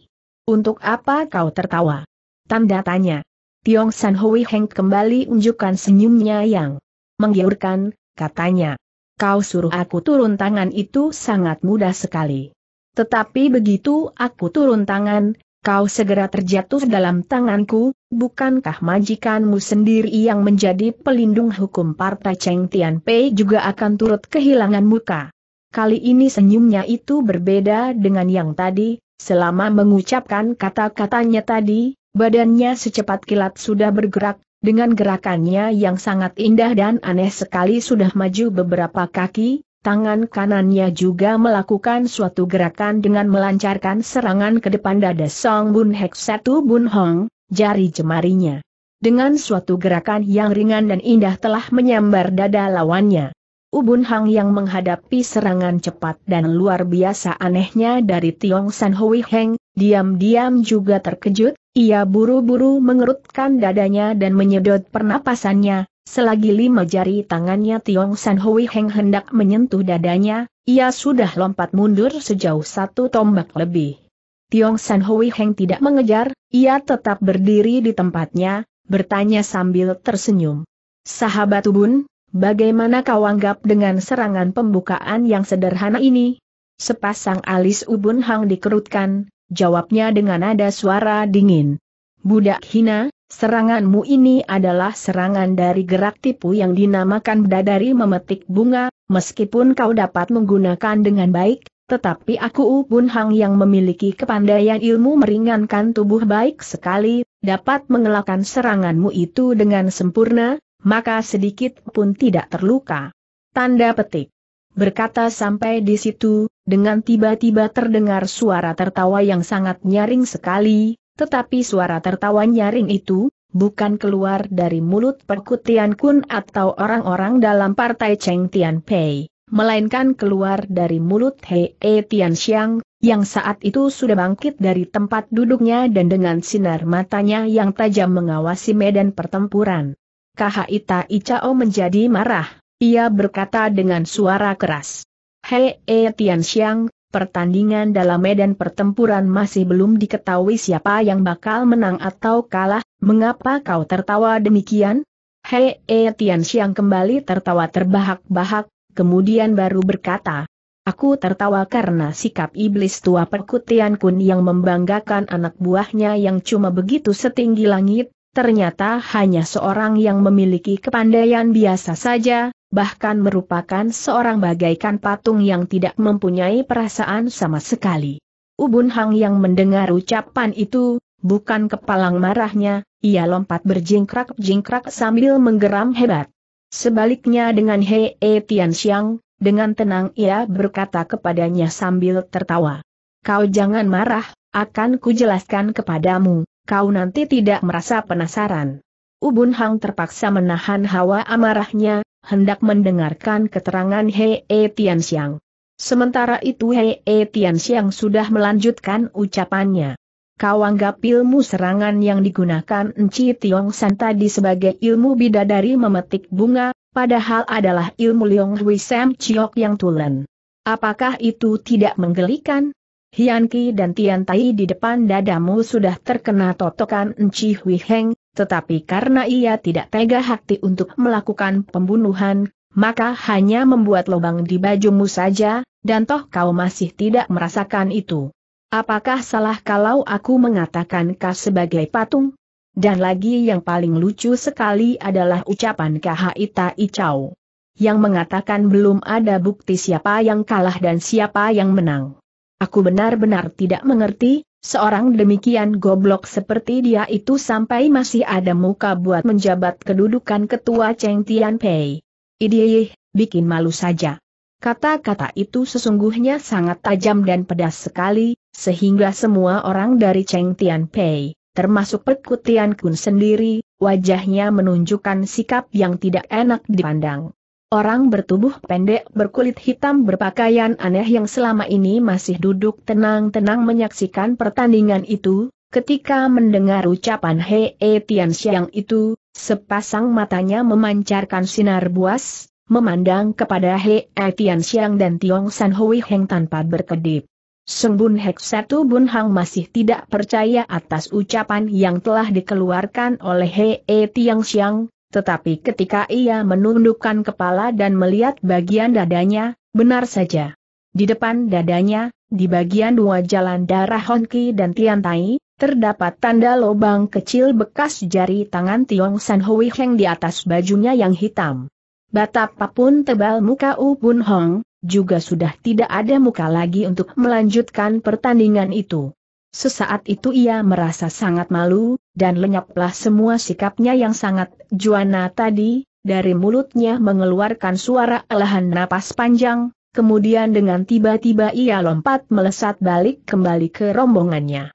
Untuk apa kau tertawa? Tanda tanya. Tiong San Hui Heng kembali unjukkan senyumnya yang menggiurkan, katanya. Kau suruh aku turun tangan itu sangat mudah sekali. Tetapi begitu aku turun tangan, kau segera terjatuh dalam tanganku, bukankah majikanmu sendiri yang menjadi pelindung hukum partai Cheng Tian Pei juga akan turut kehilangan muka. Kali ini senyumnya itu berbeda dengan yang tadi, selama mengucapkan kata-katanya tadi, badannya secepat kilat sudah bergerak, dengan gerakannya yang sangat indah dan aneh sekali sudah maju beberapa kaki, Tangan kanannya juga melakukan suatu gerakan dengan melancarkan serangan ke depan dada Song Bun Hek Satu Bun Hong, jari jemarinya. Dengan suatu gerakan yang ringan dan indah telah menyambar dada lawannya. Ubun Hang yang menghadapi serangan cepat dan luar biasa anehnya dari Tiong San Hui Heng, diam-diam juga terkejut, ia buru-buru mengerutkan dadanya dan menyedot pernapasannya, Selagi lima jari tangannya Tiong San Hui Heng hendak menyentuh dadanya, ia sudah lompat mundur sejauh satu tombak lebih. Tiong San Hui Heng tidak mengejar, ia tetap berdiri di tempatnya, bertanya sambil tersenyum. Sahabat Ubun, bagaimana kau anggap dengan serangan pembukaan yang sederhana ini? Sepasang alis Ubun Hang dikerutkan, jawabnya dengan nada suara dingin. Budak hina, Seranganmu ini adalah serangan dari gerak tipu yang dinamakan dadari memetik bunga, meskipun kau dapat menggunakan dengan baik, tetapi aku Ubun Hang yang memiliki kepandaian ilmu meringankan tubuh baik sekali, dapat mengelakkan seranganmu itu dengan sempurna, maka sedikit pun tidak terluka. Tanda petik. Berkata sampai di situ, dengan tiba-tiba terdengar suara tertawa yang sangat nyaring sekali, tetapi suara tertawa nyaring itu, bukan keluar dari mulut perkutian kun atau orang-orang dalam partai Cheng Tian Pei, melainkan keluar dari mulut He e Tian Xiang, yang saat itu sudah bangkit dari tempat duduknya dan dengan sinar matanya yang tajam mengawasi medan pertempuran. Kahita Icao menjadi marah, ia berkata dengan suara keras. He E Tian Xiang, pertandingan dalam medan pertempuran masih belum diketahui siapa yang bakal menang atau kalah, mengapa kau tertawa demikian? Hei, e, Tian kembali tertawa terbahak-bahak, kemudian baru berkata, Aku tertawa karena sikap iblis tua perkutian kun yang membanggakan anak buahnya yang cuma begitu setinggi langit, ternyata hanya seorang yang memiliki kepandaian biasa saja, bahkan merupakan seorang bagaikan patung yang tidak mempunyai perasaan sama sekali. Ubun Hang yang mendengar ucapan itu, bukan kepalang marahnya, ia lompat berjingkrak-jingkrak sambil menggeram hebat. Sebaliknya dengan Hei e Tian Xiang, dengan tenang ia berkata kepadanya sambil tertawa. Kau jangan marah, akan kujelaskan kepadamu, kau nanti tidak merasa penasaran. Ubun Hang terpaksa menahan hawa amarahnya, hendak mendengarkan keterangan Hei e Tian Xiang. Sementara itu Hei e Tian Xiang sudah melanjutkan ucapannya. Kau anggap ilmu serangan yang digunakan Enci Tiong San tadi sebagai ilmu bidadari memetik bunga, padahal adalah ilmu Leong Hui Sam Chiok yang tulen. Apakah itu tidak menggelikan? Hian Ki dan Tian Tai di depan dadamu sudah terkena totokan Enci Hui Heng, tetapi karena ia tidak tega hati untuk melakukan pembunuhan, maka hanya membuat lubang di bajumu saja, dan toh kau masih tidak merasakan itu. Apakah salah kalau aku mengatakan kau sebagai patung? Dan lagi yang paling lucu sekali adalah ucapan Kahita Icau. Yang mengatakan belum ada bukti siapa yang kalah dan siapa yang menang. Aku benar-benar tidak mengerti, Seorang demikian goblok seperti dia itu sampai masih ada muka buat menjabat kedudukan ketua Cheng Pei. Idih, bikin malu saja. Kata-kata itu sesungguhnya sangat tajam dan pedas sekali, sehingga semua orang dari Cheng Pei, termasuk Pekutian Kun sendiri, wajahnya menunjukkan sikap yang tidak enak dipandang. Orang bertubuh pendek berkulit hitam berpakaian aneh yang selama ini masih duduk tenang-tenang menyaksikan pertandingan itu, ketika mendengar ucapan Hei -he Tian Xiang itu, sepasang matanya memancarkan sinar buas, memandang kepada Hei -he Tian Xiang dan Tiong San Hui Heng tanpa berkedip. Seng Bun Hek Satu Bun Hang masih tidak percaya atas ucapan yang telah dikeluarkan oleh Hei -he Tian Xiang, tetapi ketika ia menundukkan kepala dan melihat bagian dadanya, benar saja. Di depan dadanya, di bagian dua jalan darah Honki dan Tiantai, terdapat tanda lubang kecil bekas jari tangan Tiong San Hui Heng di atas bajunya yang hitam. Batapa tebal muka U Bun Hong, juga sudah tidak ada muka lagi untuk melanjutkan pertandingan itu. Sesaat itu ia merasa sangat malu, dan lenyaplah semua sikapnya yang sangat juana tadi, dari mulutnya mengeluarkan suara alahan napas panjang, kemudian dengan tiba-tiba ia lompat melesat balik kembali ke rombongannya.